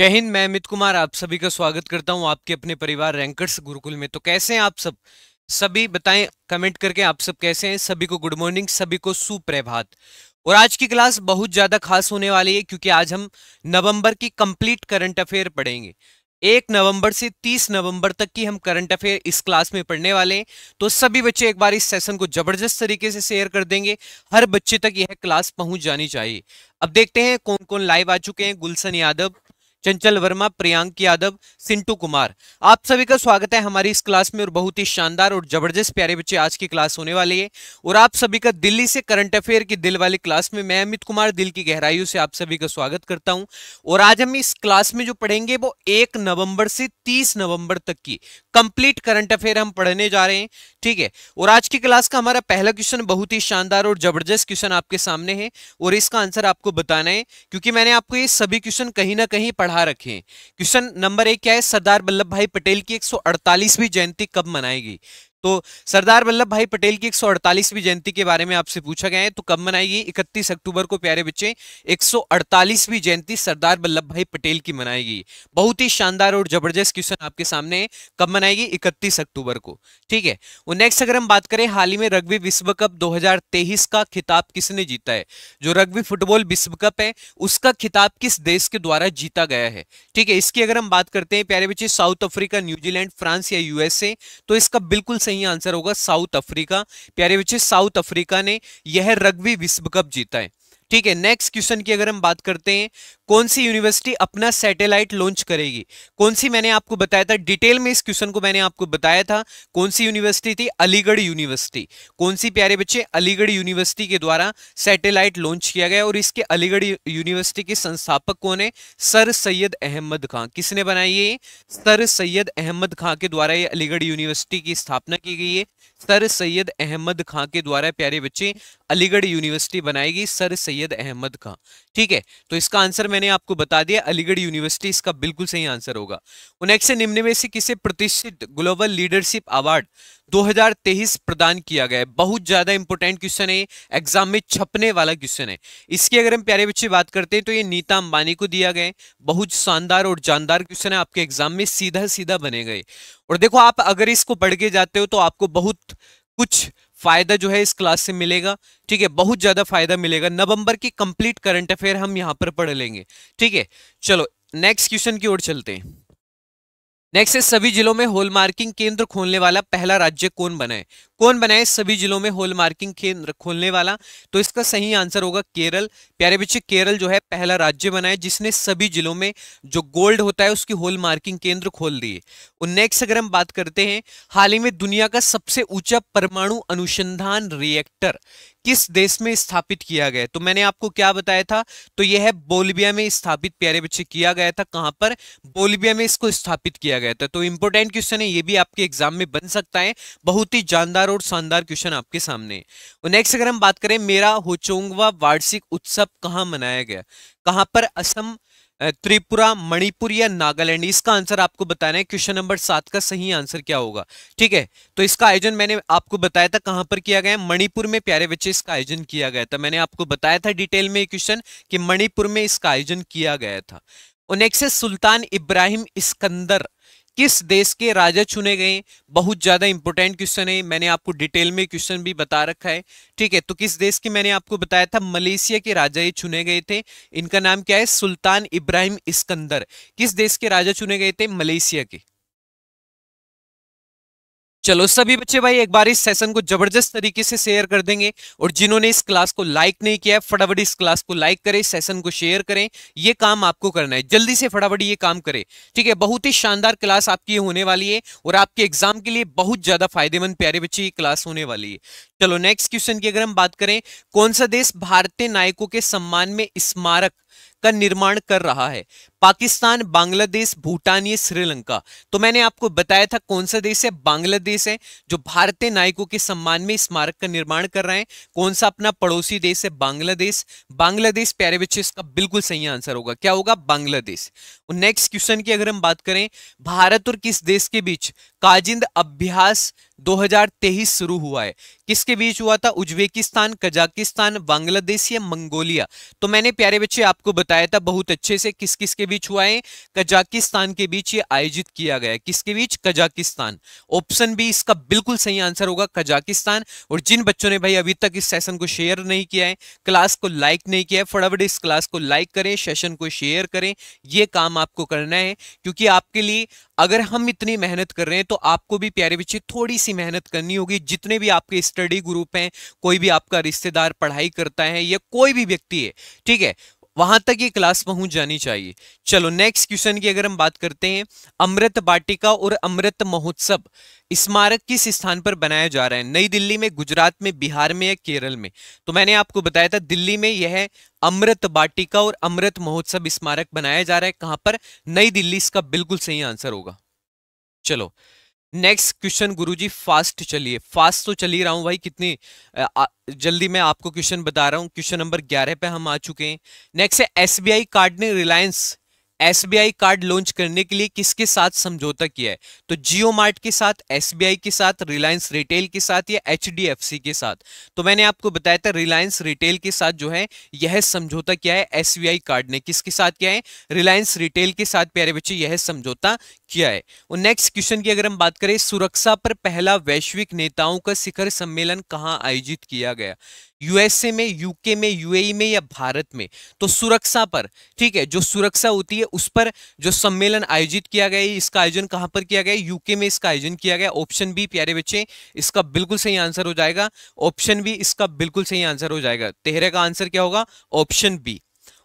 जय हिंद मैं अमित कुमार आप सभी का स्वागत करता हूं आपके अपने परिवार रैंकर्स गुरुकुल में तो कैसे हैं आप सब सभी बताएं कमेंट करके आप सब कैसे हैं सभी को गुड मॉर्निंग सभी को सुप्रभात और आज की क्लास बहुत ज़्यादा खास होने वाली है क्योंकि आज हम नवंबर की कंप्लीट करंट अफेयर पढ़ेंगे एक नवंबर से तीस नवंबर तक की हम करंट अफेयर इस क्लास में पढ़ने वाले हैं तो सभी बच्चे एक बार इस सेशन को जबरदस्त तरीके से शेयर कर देंगे हर बच्चे तक यह क्लास पहुंच जानी चाहिए अब देखते हैं कौन कौन लाइव आ चुके हैं गुलशन यादव चंचल वर्मा प्रियांक यादव सिंटू कुमार आप सभी का स्वागत है हमारी इस क्लास में और बहुत ही शानदार और जबरदस्त प्यारे बच्चे आज की क्लास होने वाली है और आप सभी का दिल्ली से करंट अफेयर की दिल वाली क्लास में मैं अमित कुमार दिल की गहराइयों से आप सभी का स्वागत करता हूं और आज हम इस क्लास में जो पढ़ेंगे वो एक नवंबर से तीस नवंबर तक की कंप्लीट करंट अफेयर हम पढ़ने जा रहे हैं ठीक है और आज की क्लास का हमारा पहला क्वेश्चन बहुत ही शानदार और जबरदस्त क्वेश्चन आपके सामने है और इसका आंसर आपको बताना है क्योंकि मैंने आपको ये सभी क्वेश्चन कहीं ना कहीं पढ़ा पढ़ा रखें क्वेश्चन नंबर एक क्या है सरदार वल्लभ भाई पटेल की 148वीं जयंती कब मनाएगी तो सरदार वल्लभ भाई पटेल की एक भी जयंती के बारे में आपसे पूछा गया है तो कब मनाई गई इकतीस अक्टूबर को प्यारे बच्चे एक भी जयंती सरदार वल्लभ भाई पटेल की मनाई गई बहुत ही शानदार और जबरदस्त क्वेश्चन आपके सामने है कब मनाएगी इकतीस अक्टूबर को ठीक है और नेक्स्ट अगर हम बात करें हाल ही में रग्बी विश्व कप 2023 का खिताब किसने जीता है जो रग्बी फुटबॉल विश्व कप है उसका खिताब किस देश के द्वारा जीता गया है ठीक है इसकी अगर हम बात करते हैं प्यारे बच्चे साउथ अफ्रीका न्यूजीलैंड फ्रांस या यूएसए तो इसका बिल्कुल सही सही आंसर होगा साउथ अफ्रीका प्यारे बच्चे साउथ अफ्रीका ने यह रग्बी विश्व कप जीता है ठीक है नेक्स्ट क्वेश्चन की अगर हम बात करते हैं कौन सी यूनिवर्सिटी अपना सैटेलाइट लॉन्च करेगी कौन सी मैंने आपको बताया था डिटेल में इस क्वेश्चन को मैंने आपको बताया था कौन सी यूनिवर्सिटी थी अलीगढ़ यूनिवर्सिटी कौन सी प्यारे बच्चे अलीगढ़ यूनिवर्सिटी के द्वारा सैटेलाइट लॉन्च किया गया और इसके अलीगढ़ यूनिवर्सिटी के संस्थापक कौन है सर सैयद अहमद खां किसने बनाई है सर सैयद अहमद खां के द्वारा ये अलीगढ़ यूनिवर्सिटी की स्थापना की गई है सर सैयद अहमद खां के द्वारा प्यारे बच्चे अलीगढ़ यूनिवर्सिटी बनाएगी सर सैयद अहमद खां ठीक है तो इसका आंसर मैंने आपको बता दिया अलीगढ़ यूनिवर्सिटी इसका बिल्कुल सही आंसर होगा उनसे निम्न में से किसे प्रतिष्ठित ग्लोबल लीडरशिप अवार्ड 2023 प्रदान किया गया है बहुत ज्यादा इंपॉर्टेंट क्वेश्चन है एग्जाम में छपने वाला क्वेश्चन है इसकी अगर हम प्यारे बच्चे बात करते हैं तो ये नीता अंबानी को दिया गया बहुत शानदार और जानदार क्वेश्चन है आपके एग्जाम में सीधा सीधा बने गए और देखो आप अगर इसको पढ़ के जाते हो तो आपको बहुत कुछ फायदा जो है इस क्लास से मिलेगा ठीक है बहुत ज्यादा फायदा मिलेगा नवंबर की कंप्लीट करंट अफेयर हम यहां पर पढ़ लेंगे ठीक है चलो नेक्स्ट क्वेश्चन की ओर चलते हैं नेक्स्ट है सभी जिलों में होल मार्किंग केंद्र खोलने वाला पहला राज्य कौन बनाए कौन बनाए सभी जिलों में होल मार्किंग केंद्र खोलने वाला तो इसका सही आंसर होगा केरल प्यारे बच्चे केरल जो है पहला राज्य बनाए जिसने सभी जिलों में जो गोल्ड होता है उसकी होल मार्किंग केंद्र खोल दिए और नेक्स्ट अगर हम बात करते हैं हाल ही में दुनिया का सबसे ऊंचा परमाणु अनुसंधान रिएक्टर किस देश में स्थापित किया गया तो मैंने आपको क्या बताया था तो यह है बोलिविया में स्थापित प्यारे बच्चे किया गया था कहां पर बोलिविया में इसको स्थापित किया गया था तो इंपॉर्टेंट क्वेश्चन है ये भी आपके एग्जाम में बन सकता है बहुत ही जानदार और शानदार क्वेश्चन आपके सामने नेक्स्ट अगर हम बात करें मेरा होचोंगवा वार्षिक उत्सव कहाँ मनाया गया कहां पर असम त्रिपुरा मणिपुर या नागालैंड इसका आंसर आपको बताना है क्वेश्चन नंबर सात का सही आंसर क्या होगा ठीक है तो इसका आयोजन मैंने आपको बताया था कहां पर किया गया मणिपुर में प्यारे बच्चे इसका आयोजन किया गया था मैंने आपको बताया था डिटेल में क्वेश्चन कि मणिपुर में इसका आयोजन किया गया था नेक्स्ट है सुल्तान इब्राहिम इस्कंदर किस देश के राजा चुने गए बहुत ज्यादा इंपॉर्टेंट क्वेश्चन है मैंने आपको डिटेल में क्वेश्चन भी बता रखा है ठीक है तो किस देश के मैंने आपको बताया था मलेशिया के राजा ये चुने गए थे इनका नाम क्या है सुल्तान इब्राहिम इस्कंदर किस देश के राजा चुने गए थे मलेशिया के चलो सभी बच्चे भाई एक बार इस सेशन को जबरदस्त तरीके से शेयर कर देंगे और जिन्होंने इस क्लास को लाइक नहीं किया है फटाफट इस क्लास को लाइक करें सेशन को शेयर करें ये काम आपको करना है जल्दी से फटाफट ये काम करें ठीक है बहुत ही शानदार क्लास आपकी होने वाली है और आपके एग्जाम के लिए बहुत ज्यादा फायदेमंद प्यारे बच्चे ये क्लास होने वाली है चलो नेक्स्ट क्वेश्चन की अगर हम बात करें कौन सा देश भारतीय नायकों के सम्मान में स्मारक का निर्माण कर रहा है पाकिस्तान बांग्लादेश भूटान ये श्रीलंका तो मैंने आपको बताया था कौन सा देश है बांग्लादेश है जो भारतीय नायकों के सम्मान में स्मारक का निर्माण कर रहा है कौन सा अपना पड़ोसी देश है बांग्लादेश बांग्लादेश प्यारे बच्चे इसका बिल्कुल सही आंसर होगा क्या होगा बांग्लादेश और नेक्स्ट क्वेश्चन की अगर हम बात करें भारत और किस देश के बीच काजिंद अभ्यास 2023 शुरू हुआ है किसके बीच हुआ था उज्बेकिस्तान कजाकिस्तान बांग्लादेश या मंगोलिया तो मैंने प्यारे बच्चे आपको बताया था बहुत अच्छे से किस किस के बीच हुआ है कजाकिस्तान के बीच ये आयोजित किया गया किसके बीच कजाकिस्तान ऑप्शन बी इसका बिल्कुल सही आंसर होगा कजाकिस्तान और जिन बच्चों ने भाई अभी तक इस सेशन को शेयर नहीं किया है क्लास को लाइक नहीं किया है फटाफट इस क्लास को लाइक करें सेशन को शेयर करें ये काम आपको करना है क्योंकि आपके लिए अगर हम इतनी मेहनत कर रहे हैं तो आपको भी प्यारे बच्चे थोड़ी सी मेहनत करनी होगी जितने भी आपके स्टडी ग्रुप हैं कोई भी आपका रिश्तेदार पढ़ाई करता है या कोई भी व्यक्ति है ठीक है वहां तक ये क्लास पहुंच जानी चाहिए चलो नेक्स्ट क्वेश्चन की अगर हम बात करते हैं अमृत बाटिका और अमृत महोत्सव स्मारक किस स्थान पर बनाया जा रहा है नई दिल्ली में गुजरात में बिहार में या केरल में तो मैंने आपको बताया था दिल्ली में यह अमृत बाटिका और अमृत महोत्सव स्मारक बनाया जा रहा है कहां पर नई दिल्ली इसका बिल्कुल सही आंसर होगा चलो नेक्स्ट क्वेश्चन गुरुजी फास्ट चलिए फास्ट तो चल ही रहा हूँ भाई कितनी जल्दी मैं आपको क्वेश्चन बता रहा हूँ क्वेश्चन नंबर 11 पे हम आ चुके हैं नेक्स्ट है एसबीआई कार्ड ने रिलायंस एसबीआई कार्ड लॉन्च करने के लिए किसके साथ समझौता किया है तो जियो मार्ट के साथ एसबीआई के साथ रिलायंस रिटेल के साथ या एचडीएफसी के साथ तो मैंने आपको बताया था रिलायंस रिटेल के साथ जो है यह समझौता किया है एसबीआई कार्ड ने किसके साथ किया है रिलायंस रिटेल के साथ प्यारे बच्चे यह समझौता किया है और नेक्स्ट क्वेश्चन की अगर हम बात करें सुरक्षा पर पहला वैश्विक नेताओं का शिखर सम्मेलन कहाँ आयोजित किया गया यूएसए में यूके में यूएई e में या भारत में तो सुरक्षा पर ठीक है जो सुरक्षा होती है उस पर जो सम्मेलन आयोजित किया गया इसका आयोजन कहाँ पर किया गया यूके में इसका आयोजन किया गया ऑप्शन बी प्यारे बच्चे इसका बिल्कुल सही आंसर हो जाएगा ऑप्शन बी इसका बिल्कुल सही आंसर हो जाएगा तेहरे का आंसर क्या होगा ऑप्शन बी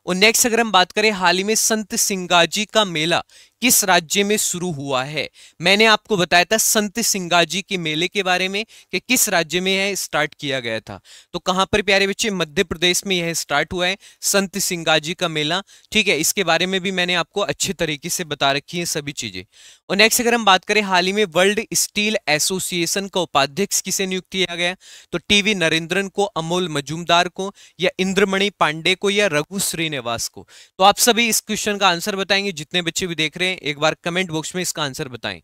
और नेक्स्ट अगर हम बात करें हाल ही में संत सिंगाजी का मेला किस राज्य में शुरू हुआ है मैंने आपको बताया था संत सिंगाजी के मेले के बारे में कि किस राज्य में यह स्टार्ट किया गया था तो कहां पर प्यारे बच्चे मध्य प्रदेश में यह स्टार्ट हुआ है संत सिंगाजी का मेला ठीक है इसके बारे में भी मैंने आपको अच्छे तरीके से बता रखी है सभी चीजें और नेक्स्ट अगर हम बात करें हाल ही में वर्ल्ड स्टील एसोसिएशन का उपाध्यक्ष किसे नियुक्त किया गया तो टीवी नरेंद्रन को अमोल मजूमदार को या इंद्रमणि पांडे को या रघु श्रीनिवास को तो आप सभी इस क्वेश्चन का आंसर बताएंगे जितने बच्चे भी देख रहे हैं हैं एक बार कमेंट बॉक्स में इसका आंसर बताएं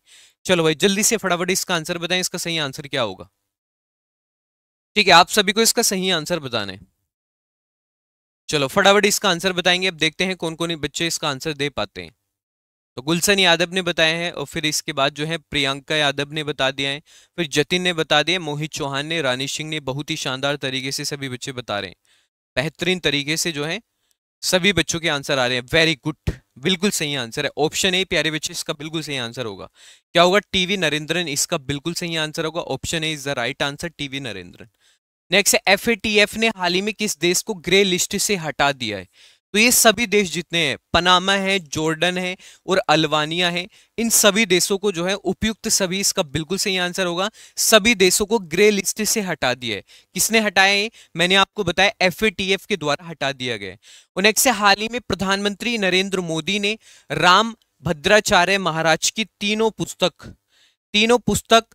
चलो भाई जल्दी से फटाफट इसका आंसर बताएं इसका सही आंसर क्या होगा ठीक है आप सभी को इसका सही आंसर बताना है चलो फटाफट इसका आंसर बताएंगे अब देखते हैं कौन कौन बच्चे इसका आंसर दे पाते हैं तो गुलशन यादव ने बताया है और फिर इसके बाद जो है प्रियंका यादव ने बता दिया है फिर जतिन ने बता दिया मोहित चौहान ने रानी सिंह ने बहुत ही शानदार तरीके से सभी बच्चे बता रहे हैं बेहतरीन तरीके से जो है सभी बच्चों के आंसर आ रहे हैं वेरी गुड बिल्कुल सही आंसर है ऑप्शन ए प्यारे बच्चे इसका बिल्कुल सही आंसर होगा क्या होगा टीवी नरेंद्रन इसका बिल्कुल सही आंसर होगा option A is the right answer TV Narendran next है एफ ने हाल ही में किस देश को ग्रे लिस्ट से हटा दिया है तो ये सभी देश जितने हैं पनामा है जॉर्डन है और अल्वानिया है इन सभी देशों को जो है उपयुक्त सभी इसका बिल्कुल सही आंसर होगा सभी देशों को ग्रे लिस्ट से हटा दिया है किसने हटाया है मैंने आपको बताया एफ के द्वारा हटा दिया गया और नेक्स्ट हाल ही में प्रधानमंत्री नरेंद्र मोदी ने राम भद्राचार्य महाराज की तीनों पुस्तक तीनों पुस्तक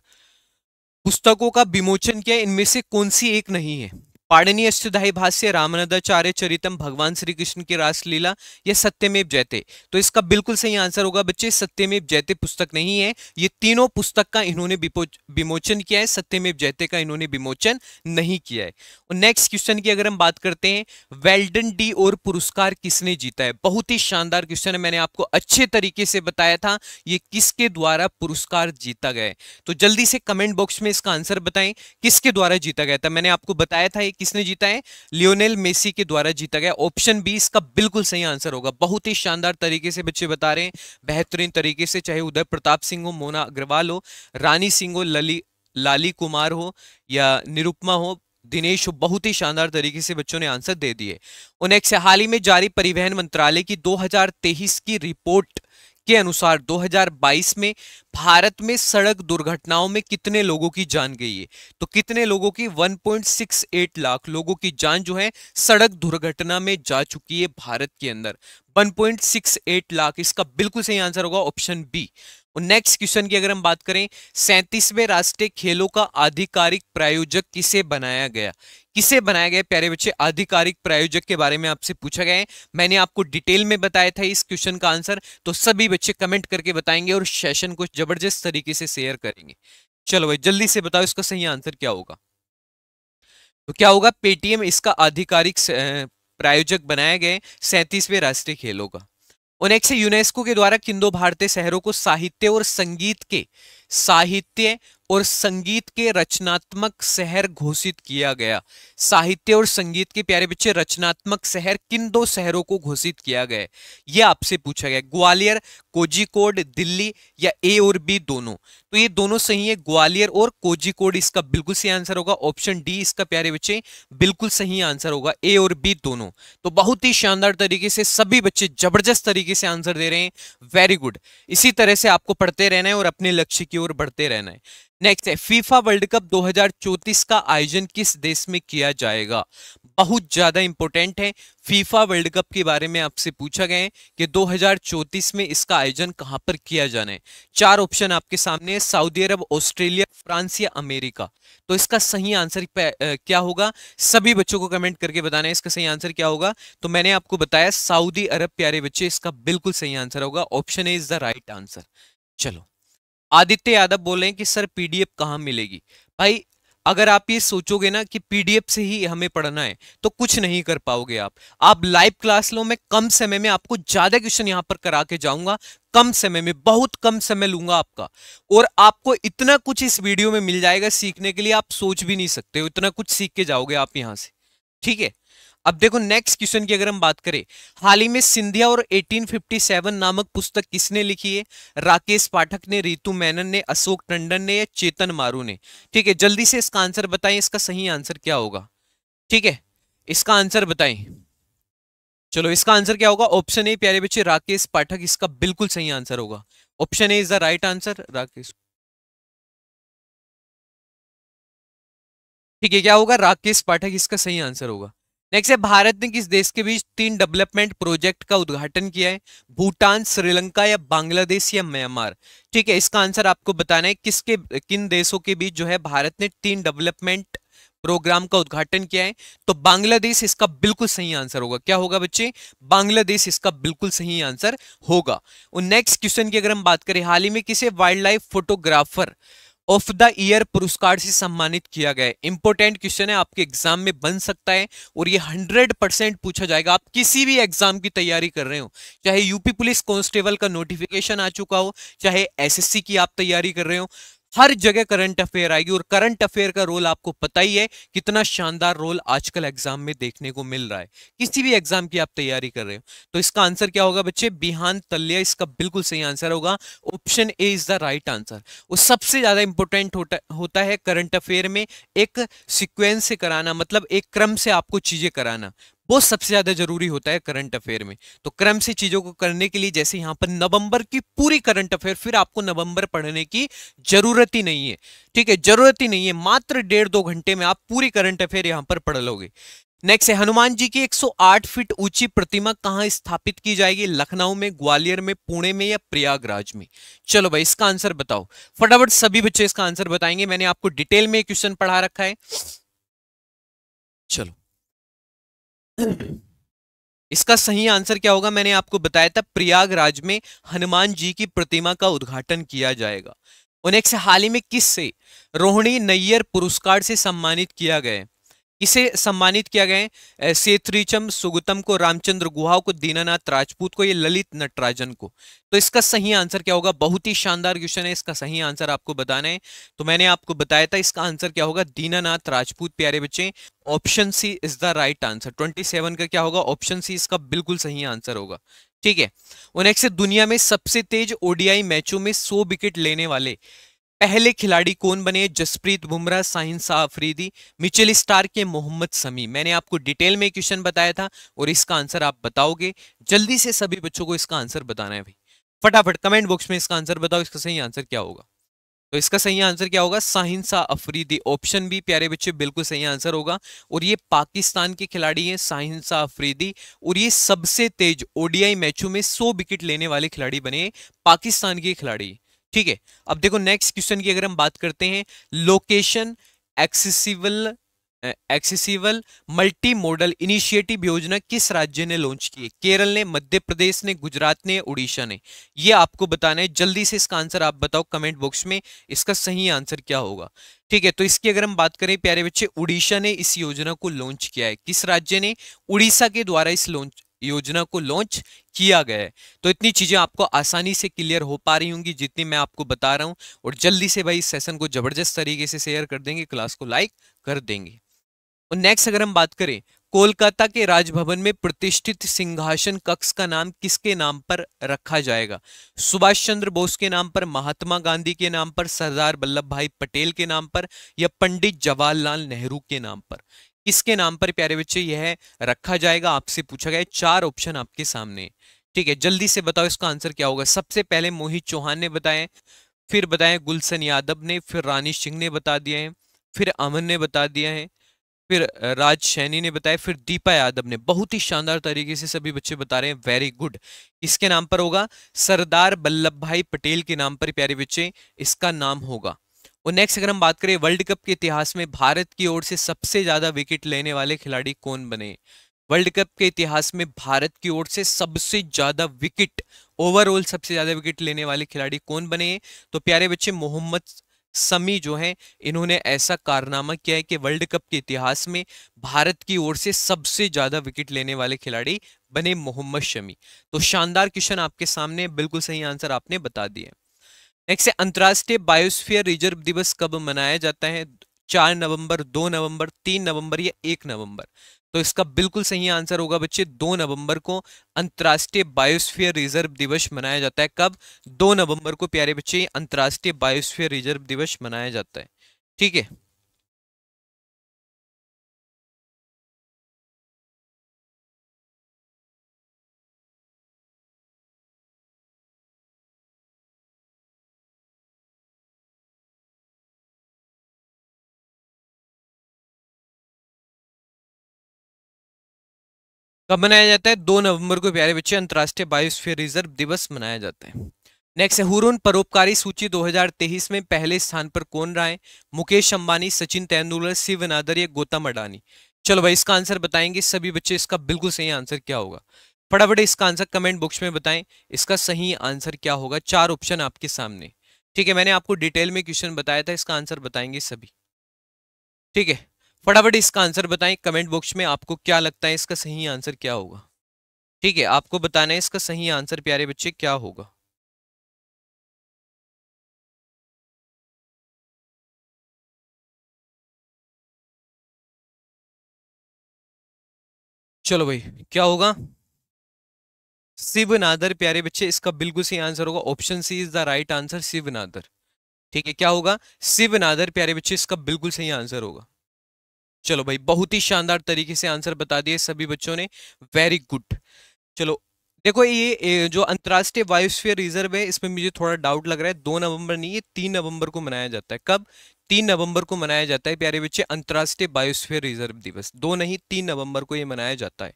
पुस्तकों का विमोचन किया इनमें से कौन सी एक नहीं है पाड़नीय अष्टदाही भाष्य रामनदाचार्य चरितम भगवान श्री कृष्ण की रासलीला या सत्यमेव जयते तो इसका बिल्कुल सही आंसर होगा बच्चे सत्यमेव जयते पुस्तक नहीं है ये तीनों पुस्तक का इन्होंने विमोचन किया है सत्यमेव जयते का इन्होंने विमोचन नहीं किया है और नेक्स्ट क्वेश्चन की अगर हम बात करते हैं वेल्डन डी और पुरस्कार किसने जीता है बहुत ही शानदार क्वेश्चन है मैंने आपको अच्छे तरीके से बताया था ये किसके द्वारा पुरस्कार जीता गया है तो जल्दी से कमेंट बॉक्स में इसका आंसर बताएं किसके द्वारा जीता गया था मैंने आपको बताया था किसने जीता है लियोनेल मेसी के द्वारा जीता गया ऑप्शन बी इसका बिल्कुल सही आंसर होगा बहुत ही शानदार तरीके से बच्चे बता रहे हैं बेहतरीन तरीके से चाहे उदय प्रताप सिंह हो मोना अग्रवाल हो रानी सिंह हो लली लाली कुमार हो या निरुपमा हो दिनेश बहुत ही शानदार तरीके से बच्चों ने आंसर दे दिए उन्हें हाल ही में जारी परिवहन मंत्रालय की 2023 की रिपोर्ट के अनुसार 2022 में भारत में सड़क दुर्घटनाओं में कितने लोगों की जान गई है तो कितने लोगों की 1.68 लाख लोगों की जान जो है सड़क दुर्घटना में जा चुकी है भारत के अंदर 1.68 लाख इसका बिल्कुल सही आंसर होगा ऑप्शन बी और नेक्स्ट क्वेश्चन की अगर हम बात करें सैंतीसवें राष्ट्रीय खेलों का आधिकारिक प्रायोजक किसे बनाया गया किसे बनाया गया प्यारे बच्चे आधिकारिक प्रायोजक के बारे में आपसे पूछा गया है मैंने आपको डिटेल में बताया था इस क्वेश्चन का आंसर तो सभी बच्चे कमेंट करके बताएंगे और सेशन को जबरदस्त तरीके से शेयर करेंगे चलो भाई जल्दी से बताओ इसका सही आंसर क्या होगा तो क्या होगा पेटीएम इसका आधिकारिक प्रायोजक बनाया गया सैंतीसवें राष्ट्रीय खेलों का यूनेस्को के द्वारा किन दो भारतीय शहरों को साहित्य और संगीत के साहित्य और संगीत के रचनात्मक शहर घोषित किया गया साहित्य और संगीत के प्यारे बच्चे रचनात्मक शहर किन दो शहरों को घोषित किया गया यह आपसे पूछा गया ग्वालियर कोजिकोड दिल्ली या ए और बी दोनों तो ये दोनों सही है ग्वालियर और कोजिकोड इसका बिल्कुल सही आंसर होगा ऑप्शन डी इसका प्यारे बच्चे बिल्कुल सही आंसर होगा ए और बी दोनों तो बहुत ही शानदार तरीके से सभी बच्चे जबरदस्त तरीके से आंसर दे रहे हैं वेरी गुड इसी तरह से आपको पढ़ते रहना है और अपने लक्ष्य की ओर बढ़ते रहना है नेक्स्ट है फीफा वर्ल्ड कप दो का आयोजन किस देश में किया जाएगा बहुत ज़्यादा इंपॉर्टेंट हैं फीफा वर्ल्ड कप के बारे में आपसे पूछा गया है कि दो में इसका आयोजन कहां पर किया जाना है चार ऑप्शन आपके सामने है सऊदी अरब ऑस्ट्रेलिया फ्रांस या अमेरिका तो इसका सही आंसर क्या होगा सभी बच्चों को कमेंट करके बताना है इसका सही आंसर क्या होगा तो मैंने आपको बताया सऊदी अरब प्यारे बच्चे इसका बिल्कुल सही आंसर होगा option A is the right answer चलो आदित्य यादव बोल रहे हैं कि सर पीडीएफ कहाँ मिलेगी भाई अगर आप ये सोचोगे ना कि पीडीएफ से ही हमें पढ़ना है तो कुछ नहीं कर पाओगे आप आप लाइव क्लास लो मैं कम समय में आपको ज्यादा क्वेश्चन यहाँ पर करा के जाऊंगा कम समय में बहुत कम समय लूंगा आपका और आपको इतना कुछ इस वीडियो में मिल जाएगा सीखने के लिए आप सोच भी नहीं सकते हो इतना कुछ सीख के जाओगे आप यहां से ठीक है अब देखो नेक्स्ट क्वेश्चन की अगर हम बात करें हाल ही में सिंधिया और 1857 नामक पुस्तक किसने लिखी है राकेश पाठक ने रितु मैनन ने अशोक टंडन ने या चेतन मारू ने ठीक है जल्दी से इसका आंसर बताएं इसका सही आंसर क्या होगा ठीक है इसका आंसर बताएं चलो इसका आंसर क्या होगा ऑप्शन ए प्यारे बच्चे राकेश पाठक इसका बिल्कुल सही आंसर होगा option A is the right answer Rakesh ठीक है क्या होगा राकेश पाठक इसका सही आंसर होगा नेक्स्ट है भारत ने किस देश के बीच तीन डेवलपमेंट प्रोजेक्ट का उद्घाटन किया है भूटान श्रीलंका या बांग्लादेश या म्यांमार ठीक है इसका आंसर आपको बताना है किसके किन देशों के बीच जो है भारत ने तीन डेवलपमेंट प्रोग्राम का उद्घाटन किया है तो बांग्लादेश इसका बिल्कुल सही आंसर होगा क्या होगा बच्चे बांग्लादेश इसका बिल्कुल सही आंसर होगा और नेक्स्ट क्वेश्चन की अगर हम बात करें हाल ही में किसे wildlife photographer of the year पुरस्कार से सम्मानित किया गया है इंपॉर्टेंट क्वेश्चन है आपके एग्जाम में बन सकता है और ये हंड्रेड परसेंट पूछा जाएगा आप किसी भी एग्जाम की तैयारी कर रहे हो चाहे यूपी पुलिस कांस्टेबल का नोटिफिकेशन आ चुका हो चाहे एसएससी की आप तैयारी कर रहे हो हर जगह करंट अफेयर आएगी और करंट अफेयर का रोल आपको पता ही है कितना शानदार रोल आजकल एग्जाम में देखने को मिल रहा है किसी भी एग्जाम की आप तैयारी कर रहे हो तो इसका आंसर क्या होगा बच्चे बिहान तल्या इसका बिल्कुल सही आंसर होगा option A is the right answer वो सबसे ज्यादा इंपॉर्टेंट होता, होता है करंट अफेयर में एक सिक्वेंस से कराना मतलब एक क्रम से आपको चीजें कराना वो सबसे ज्यादा जरूरी होता है करंट अफेयर में तो क्रम से चीजों को करने के लिए जैसे यहां पर नवंबर की पूरी करंट अफेयर फिर आपको नवंबर पढ़ने की जरूरत ही नहीं है ठीक है जरूरत ही नहीं है मात्र डेढ़ दो घंटे में आप पूरी करंट अफेयर यहां पर पढ़ लोगे नेक्स्ट है हनुमान जी की 108 फीट ऊंची प्रतिमा कहां स्थापित की जाएगी लखनऊ में ग्वालियर में पुणे में या प्रयागराज में चलो भाई इसका आंसर बताओ फटाफट सभी बच्चे इसका आंसर बताएंगे मैंने आपको डिटेल में क्वेश्चन पढ़ा रखा है चलो इसका सही आंसर क्या होगा मैंने आपको बताया था प्रयागराज में हनुमान जी की प्रतिमा का उद्घाटन किया जाएगा उन्हें हाल ही में किस से रोहिणी नैयर पुरस्कार से सम्मानित किया गया इसे सम्मानित किया गया सेत्रीचम सुगुतम को रामचंद्र गुहाव को दीनानाथ राजपूत को ये ललित नटराजन को तो इसका सही आंसर क्या होगा बहुत ही शानदार क्वेश्चन है इसका सही आंसर आपको बताना है तो मैंने आपको बताया था इसका आंसर क्या होगा दीनानाथ राजपूत प्यारे बच्चे option C is the right answer twenty seven का क्या होगा ऑप्शन सी इसका बिल्कुल सही आंसर होगा ठीक है दुनिया में सबसे तेज ओडीआई मैचों में सौ विकेट लेने वाले पहले खिलाड़ी कौन बने जसप्रीत बुमराह साहिन शाह अफरीदी मिचेल स्टार के मोहम्मद समी मैंने आपको डिटेल में क्वेश्चन बताया था और इसका आंसर आप बताओगे जल्दी से सभी बच्चों को इसका आंसर बताना है भाई फटाफट कमेंट बॉक्स में इसका आंसर बताओ इसका सही आंसर क्या होगा तो इसका सही आंसर क्या होगा साहिन शाह अफरीदी ऑप्शन भी प्यारे बच्चे बिल्कुल सही आंसर होगा और ये पाकिस्तान के खिलाड़ी हैं साहिन शाह अफरीदी और ये सबसे तेज ओडीआई मैचों में 100 विकेट लेने वाले खिलाड़ी बने पाकिस्तान के खिलाड़ी ठीक है अब देखो नेक्स्ट क्वेश्चन की अगर हम बात करते हैं location accessible accessible multimodal initiative योजना किस राज्य ने लॉन्च की है केरल ने मध्य प्रदेश ने गुजरात ने उड़ीसा ने ये आपको बताना है जल्दी से इसका आंसर आप बताओ कमेंट बॉक्स में इसका सही आंसर क्या होगा ठीक है तो इसकी अगर हम बात करें प्यारे बच्चे उड़ीसा ने इस योजना को लॉन्च किया है किस राज्य ने उड़ीसा के द्वारा इस लॉन्च योजना को लॉन्च किया गया है तो इतनी चीज़ें आपको आसानी से क्लियर हो पा रही होंगी जितनी मैं आपको बता रहा हूँ और जल्दी से भाई इस सेशन को ज़बरदस्त तरीके से शेयर कर देंगे क्लास को लाइक कर देंगे और नेक्स्ट अगर हम बात करें कोलकाता के राजभवन में प्रतिष्ठित सिंहासन कक्ष का नाम किसके नाम पर रखा जाएगा सुभाष चंद्र बोस के नाम पर महात्मा गांधी के नाम पर सरदार वल्लभ भाई पटेल के नाम पर या पंडित जवाहरलाल नेहरू के नाम पर किसके नाम पर प्यारे बच्चे यह रखा जाएगा आपसे पूछा गया चार ऑप्शन आपके सामने ठीक है जल्दी से बताओ इसका आंसर क्या होगा सबसे पहले मोहित चौहान ने बताया फिर बताए गुलशन यादव ने फिर रानी सिंह ने बता दिया है फिर अमन ने बता दिया है फिर राज सैनी ने बताया फिर दीपा यादव ने बहुत ही शानदार तरीके से सभी बच्चे बता रहे हैं वेरी गुड इसके नाम पर होगा सरदार वल्लभ भाई पटेल के नाम पर प्यारे बच्चे इसका नाम होगा और नेक्स्ट अगर हम बात करें वर्ल्ड कप के इतिहास में भारत की ओर से सबसे ज़्यादा विकेट लेने वाले खिलाड़ी कौन बने वर्ल्ड कप के इतिहास में भारत की ओर से सबसे ज़्यादा विकेट ओवरऑल सबसे ज़्यादा विकेट लेने वाले खिलाड़ी कौन बने तो प्यारे बच्चे मोहम्मद समी जो हैं इन्होंने ऐसा कारनामा किया है कि वर्ल्ड कप के इतिहास में भारत की ओर से सबसे ज़्यादा विकेट लेने वाले खिलाड़ी बने मोहम्मद शमी तो शानदार क्वेश्चन आपके सामने बिल्कुल सही आंसर आपने बता दिया नेक्स्ट है अंतर्राष्ट्रीय बायोस्फीयर रिजर्व दिवस कब मनाया जाता है चार नवंबर दो नवंबर तीन नवंबर या एक नवंबर तो इसका बिल्कुल सही आंसर होगा बच्चे दो नवंबर को अंतर्राष्ट्रीय बायोस्फीयर रिजर्व दिवस मनाया जाता है कब दो नवंबर को प्यारे बच्चे अंतर्राष्ट्रीय बायोस्फीयर रिजर्व दिवस मनाया जाता है ठीक है कब मनाया जाता है दो नवंबर को प्यारे बच्चे अंतर्राष्ट्रीय बायोस्फीयर रिजर्व दिवस मनाया जाता है नेक्स्ट है परोपकारी सूची 2023 में पहले स्थान पर कौन रहा है मुकेश अंबानी सचिन तेंदुलकर शिव या गौतम अडानी चलो भाई इसका आंसर बताएंगे सभी बच्चे इसका बिल्कुल सही आंसर क्या होगा फटाफट इसका आंसर कमेंट बॉक्स में बताएं इसका सही आंसर क्या होगा चार ऑप्शन आपके सामने ठीक है मैंने आपको डिटेल में क्वेश्चन बताया था इसका आंसर बताएंगे सभी ठीक है फटाफट इसका आंसर बताएं कमेंट बॉक्स में आपको क्या लगता है इसका सही आंसर क्या होगा ठीक है आपको बताना है इसका सही आंसर प्यारे बच्चे क्या होगा चलो भाई क्या होगा शिव नादर प्यारे बच्चे इसका बिल्कुल सही आंसर होगा option C is the right answer Shiv Nadar ठीक है क्या होगा शिव नादर प्यारे बच्चे इसका बिल्कुल सही आंसर होगा चलो भाई बहुत ही शानदार तरीके से आंसर बता दिए सभी बच्चों ने वेरी गुड चलो देखो ये जो अंतर्राष्ट्रीय वायुस्फीयर रिजर्व है इसमें मुझे थोड़ा डाउट लग रहा है दो नवंबर नहीं ये तीन नवंबर को मनाया जाता है कब तीन नवंबर को मनाया जाता है प्यारे बच्चे अंतर्राष्ट्रीय बायोस्फीयर रिजर्व दिवस दो नहीं तीन नवंबर को ये मनाया जाता है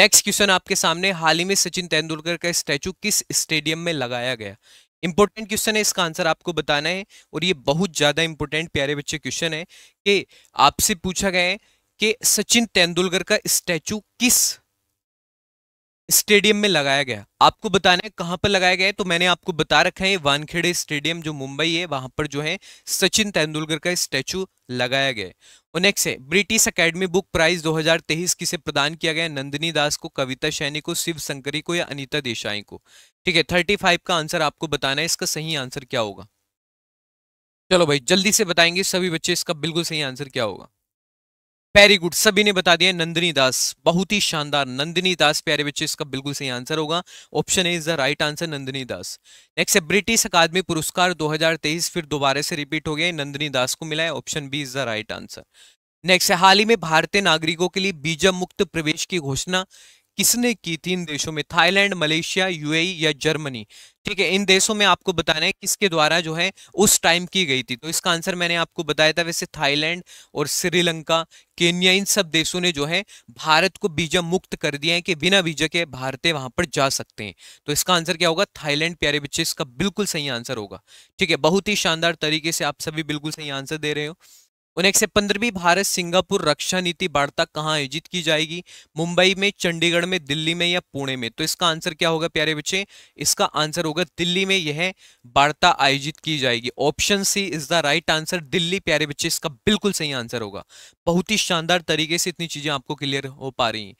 नेक्स्ट क्वेश्चन आपके सामने हाल ही में सचिन तेंदुलकर का स्टैचू किस स्टेडियम में लगाया गया इंपॉर्टेंट क्वेश्चन है इसका आंसर आपको बताना है और ये बहुत ज़्यादा इंपॉर्टेंट प्यारे बच्चे क्वेश्चन है कि आपसे पूछा गया है कि सचिन तेंदुलकर का स्टैचू किस स्टेडियम में लगाया गया आपको बताना है कहां पर लगाया गया है तो मैंने आपको बता रखा है वानखेड़े स्टेडियम जो मुंबई है वहां पर जो है सचिन तेंदुलकर का स्टैचू लगाया गया है नेक्स्ट है ब्रिटिश एकेडमी बुक प्राइज 2023 किसे प्रदान किया गया नंदिनी दास को कविता शैनी को शिव शंकरी को या अनिता देसाई को ठीक है थर्टी का आंसर आपको बताना है इसका सही आंसर क्या होगा चलो भाई जल्दी से बताएंगे सभी बच्चे इसका बिल्कुल सही आंसर क्या होगा वेरी गुड सभी ने बता दिया नंदिनी दास बहुत ही शानदार नंदिनी दास प्यारे बच्चे इसका बिल्कुल सही आंसर होगा option A is the right answer Nandini Das next है ब्रिटिश अकादमी पुरस्कार 2023 फिर दोबारा से रिपीट हो गया नंदिनी दास को मिला है option B is the right answer next है हाल ही में भारतीय नागरिकों के लिए बीजा मुक्त प्रवेश की घोषणा किसने की थी इन देशों में थाईलैंड मलेशिया यूएई या जर्मनी ठीक है इन देशों में आपको बताना है किसके द्वारा जो है उस टाइम की गई थी तो इसका आंसर मैंने आपको बताया था वैसे थाईलैंड और श्रीलंका केन्या इन सब देशों ने जो है भारत को वीजा मुक्त कर दिया है कि बिना वीजा के भारतीय वहां पर जा सकते हैं तो इसका आंसर क्या होगा थाईलैंड प्यारे बच्चे इसका बिल्कुल सही आंसर होगा ठीक है बहुत ही शानदार तरीके से आप सभी बिल्कुल सही आंसर दे रहे हो उन्हें से पंद्रहवीं भारत सिंगापुर रक्षा नीति वार्ता कहाँ आयोजित की जाएगी मुंबई में चंडीगढ़ में दिल्ली में या पुणे में तो इसका आंसर क्या होगा प्यारे बच्चे इसका आंसर होगा दिल्ली में यह वार्ता आयोजित की जाएगी option C is the right answer Delhi प्यारे बच्चे इसका बिल्कुल सही आंसर होगा बहुत ही शानदार तरीके से इतनी चीजें आपको क्लियर हो पा रही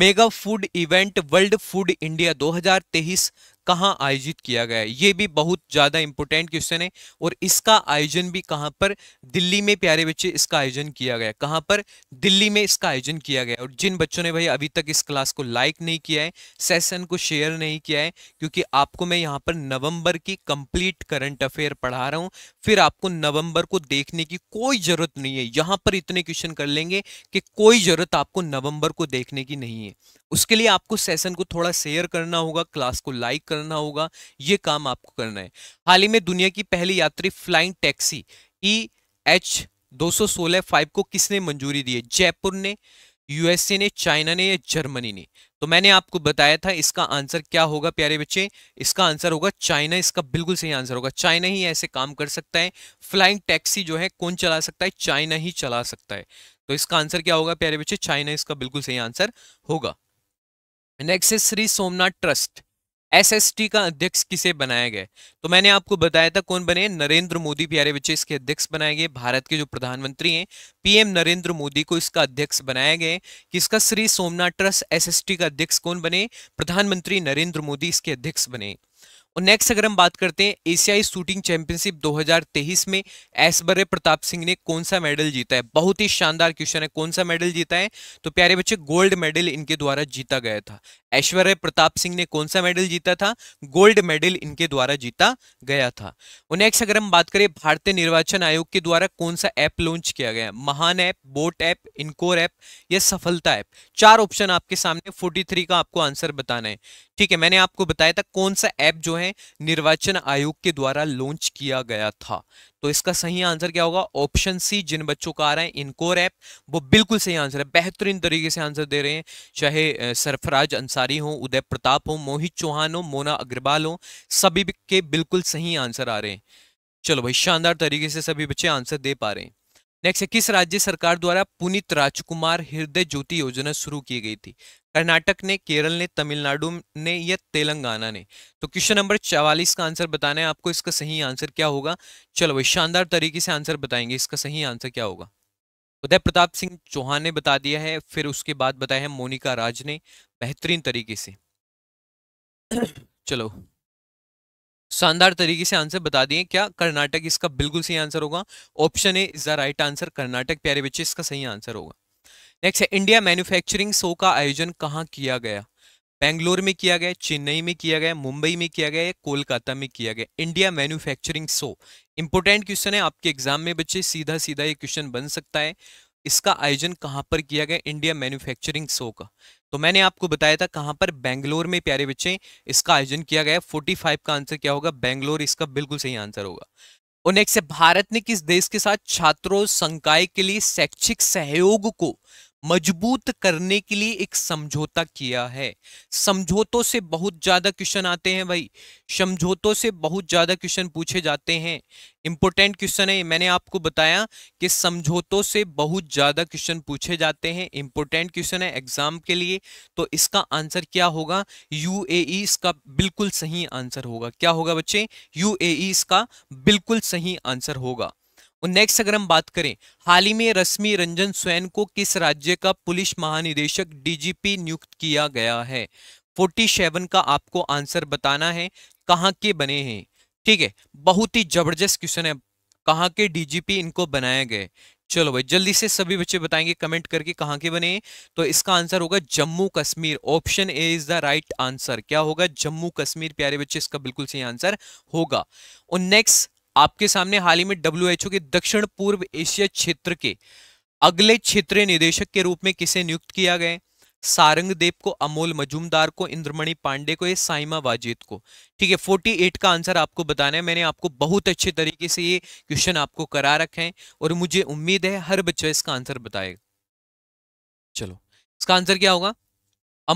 mega food event world food India दो कहाँ आयोजित किया गया ये भी बहुत ज़्यादा इंपॉर्टेंट क्वेश्चन है और इसका आयोजन भी कहाँ पर दिल्ली में प्यारे बच्चे इसका आयोजन किया गया कहाँ पर दिल्ली में इसका आयोजन किया गया और जिन बच्चों ने भाई अभी तक इस क्लास को लाइक नहीं किया है सेशन को शेयर नहीं किया है क्योंकि आपको मैं यहाँ पर नवम्बर की कंप्लीट करंट अफेयर पढ़ा रहा हूँ फिर आपको नवम्बर को देखने की कोई ज़रूरत नहीं है यहाँ पर इतने क्वेश्चन कर लेंगे कि कोई ज़रूरत आपको नवम्बर को देखने की नहीं है उसके लिए आपको सेशन को थोड़ा शेयर करना होगा क्लास को लाइक करना होगा ये काम आपको करना है हाल ही में दुनिया की पहली यात्री फ्लाइंग टैक्सी ई एच दो फाइव को किसने मंजूरी दी है जयपुर ने यूएसए ने चाइना ने या जर्मनी ने तो मैंने आपको बताया था इसका आंसर क्या होगा प्यारे बच्चे इसका आंसर होगा चाइना इसका बिल्कुल सही आंसर होगा चाइना ही ऐसे काम कर सकता है फ्लाइंग टैक्सी जो है कौन चला सकता है चाइना ही चला सकता है तो इसका आंसर क्या होगा प्यारे बच्चे चाइना इसका बिल्कुल सही आंसर होगा नेक्स्ट है श्री सोमनाथ ट्रस्ट एसएसटी का अध्यक्ष किसे बनाया गया तो मैंने आपको बताया था कौन बने नरेंद्र मोदी प्यारे बच्चे इसके अध्यक्ष बनाए गए भारत के जो प्रधानमंत्री हैं पीएम नरेंद्र मोदी को इसका अध्यक्ष बनाया गया किसका श्री सोमनाथ ट्रस्ट एसएसटी का अध्यक्ष कौन बने प्रधानमंत्री नरेंद्र मोदी इसके अध्यक्ष बने और नेक्स्ट अगर हम बात करते हैं एशियाई शूटिंग चैंपियनशिप 2023 में ऐसबर्य प्रताप सिंह ने कौन सा मेडल जीता है बहुत ही शानदार क्वेश्चन है कौन सा मेडल जीता है तो प्यारे बच्चे गोल्ड मेडल इनके द्वारा जीता गया था ऐश्वर्य प्रताप सिंह ने कौन सा मेडल जीता था गोल्ड मेडल इनके द्वारा जीता गया था नेक्स्ट अगर हम बात करें भारतीय निर्वाचन आयोग के द्वारा कौन सा ऐप लॉन्च किया गया महान ऐप बोट ऐप इनकोर ऐप या सफलता ऐप चार ऑप्शन आपके सामने 43 का आपको आंसर बताना है ठीक है मैंने आपको बताया था कौन सा ऐप जो है निर्वाचन आयोग के द्वारा लॉन्च किया गया था तो इसका सही आंसर क्या होगा ऑप्शन सी जिन बच्चों का आ रहा है इनको रैप वो बिल्कुल सही आंसर है बेहतरीन तरीके से आंसर दे रहे हैं चाहे सरफराज अंसारी हो उदय प्रताप हो मोहित चौहान हो मोना अग्रवाल हो सभी के बिल्कुल सही आंसर आ रहे हैं चलो भाई शानदार तरीके से सभी बच्चे आंसर दे पा रहे हैं नेक्स्ट है किस राज्य सरकार द्वारा पुनित राजकुमार हृदय ज्योति योजना शुरू की गई थी कर्नाटक ने केरल ने तमिलनाडु ने या तेलंगाना ने तो क्वेश्चन नंबर चवालीस का आंसर बताना है आपको इसका सही आंसर क्या होगा चलो भाई शानदार तरीके से आंसर बताएंगे इसका सही आंसर क्या होगा उदय प्रताप सिंह चौहान ने बता दिया है फिर उसके बाद बताया है मोनिका राज ने बेहतरीन तरीके से चलो शानदार तरीके से आंसर बता दिए क्या कर्नाटक इसका बिल्कुल सही आंसर होगा option A is the right answer Karnataka प्यारे बच्चे इसका सही आंसर होगा नेक्स्ट है इंडिया मैन्युफैक्चरिंग शो का आयोजन कहाँ किया गया बेंगलोर में किया गया चेन्नई में किया गया मुंबई में किया गया या कोलकाता में किया गया India manufacturing show important question है आपके एग्जाम में बच्चे सीधा सीधा ये क्वेश्चन बन सकता है इसका आयोजन कहाँ पर किया गया इंडिया मैन्युफैक्चरिंग शो का तो मैंने आपको बताया था कहाँ पर बेंगलोर में प्यारे बच्चे इसका आयोजन किया गया फाइव का आंसर क्या होगा बेंगलोर इसका बिल्कुल सही आंसर होगा और नेक्स्ट है भारत ने किस देश के साथ छात्रों संकाय के लिए शैक्षिक सहयोग को मजबूत करने के लिए एक समझौता किया है समझौतों से बहुत ज्यादा क्वेश्चन आते हैं भाई समझौतों से बहुत ज्यादा क्वेश्चन पूछे जाते हैं इंपॉर्टेंट क्वेश्चन है मैंने आपको बताया कि समझौतों से बहुत ज्यादा क्वेश्चन पूछे जाते हैं इंपॉर्टेंट क्वेश्चन है एग्जाम के लिए तो इसका आंसर क्या होगा यू e इसका बिल्कुल सही आंसर होगा क्या होगा बच्चे यू e इसका बिल्कुल सही आंसर होगा और नेक्स्ट अगर हम बात करें हाल ही में रश्मि रंजन स्वैन को किस राज्य का पुलिस महानिदेशक डीजीपी नियुक्त किया गया है 47 का आपको आंसर बताना है कहाँ के बने हैं ठीक है बहुत ही जबरदस्त क्वेश्चन है कहाँ के डीजीपी इनको बनाया गए चलो भाई जल्दी से सभी बच्चे बताएंगे कमेंट करके कहाँ के बने तो इसका आंसर होगा Jammu Kashmir option A is the right answer क्या होगा जम्मू कश्मीर प्यारे बच्चे इसका बिल्कुल सही आंसर होगा और नेक्स्ट आपके सामने हाल ही में डब्ल्यू के दक्षिण पूर्व एशिया क्षेत्र के अगले क्षेत्रीय निदेशक के रूप में किसे नियुक्त किया गया सारंग देव को अमोल मजूमदार को इंद्रमणि पांडे को या साइमा वाजिद को ठीक है 48 का आंसर आपको बताना है मैंने आपको बहुत अच्छे तरीके से ये क्वेश्चन आपको करा रखे हैं और मुझे उम्मीद है हर बच्चा इसका आंसर बताएगा चलो इसका आंसर क्या होगा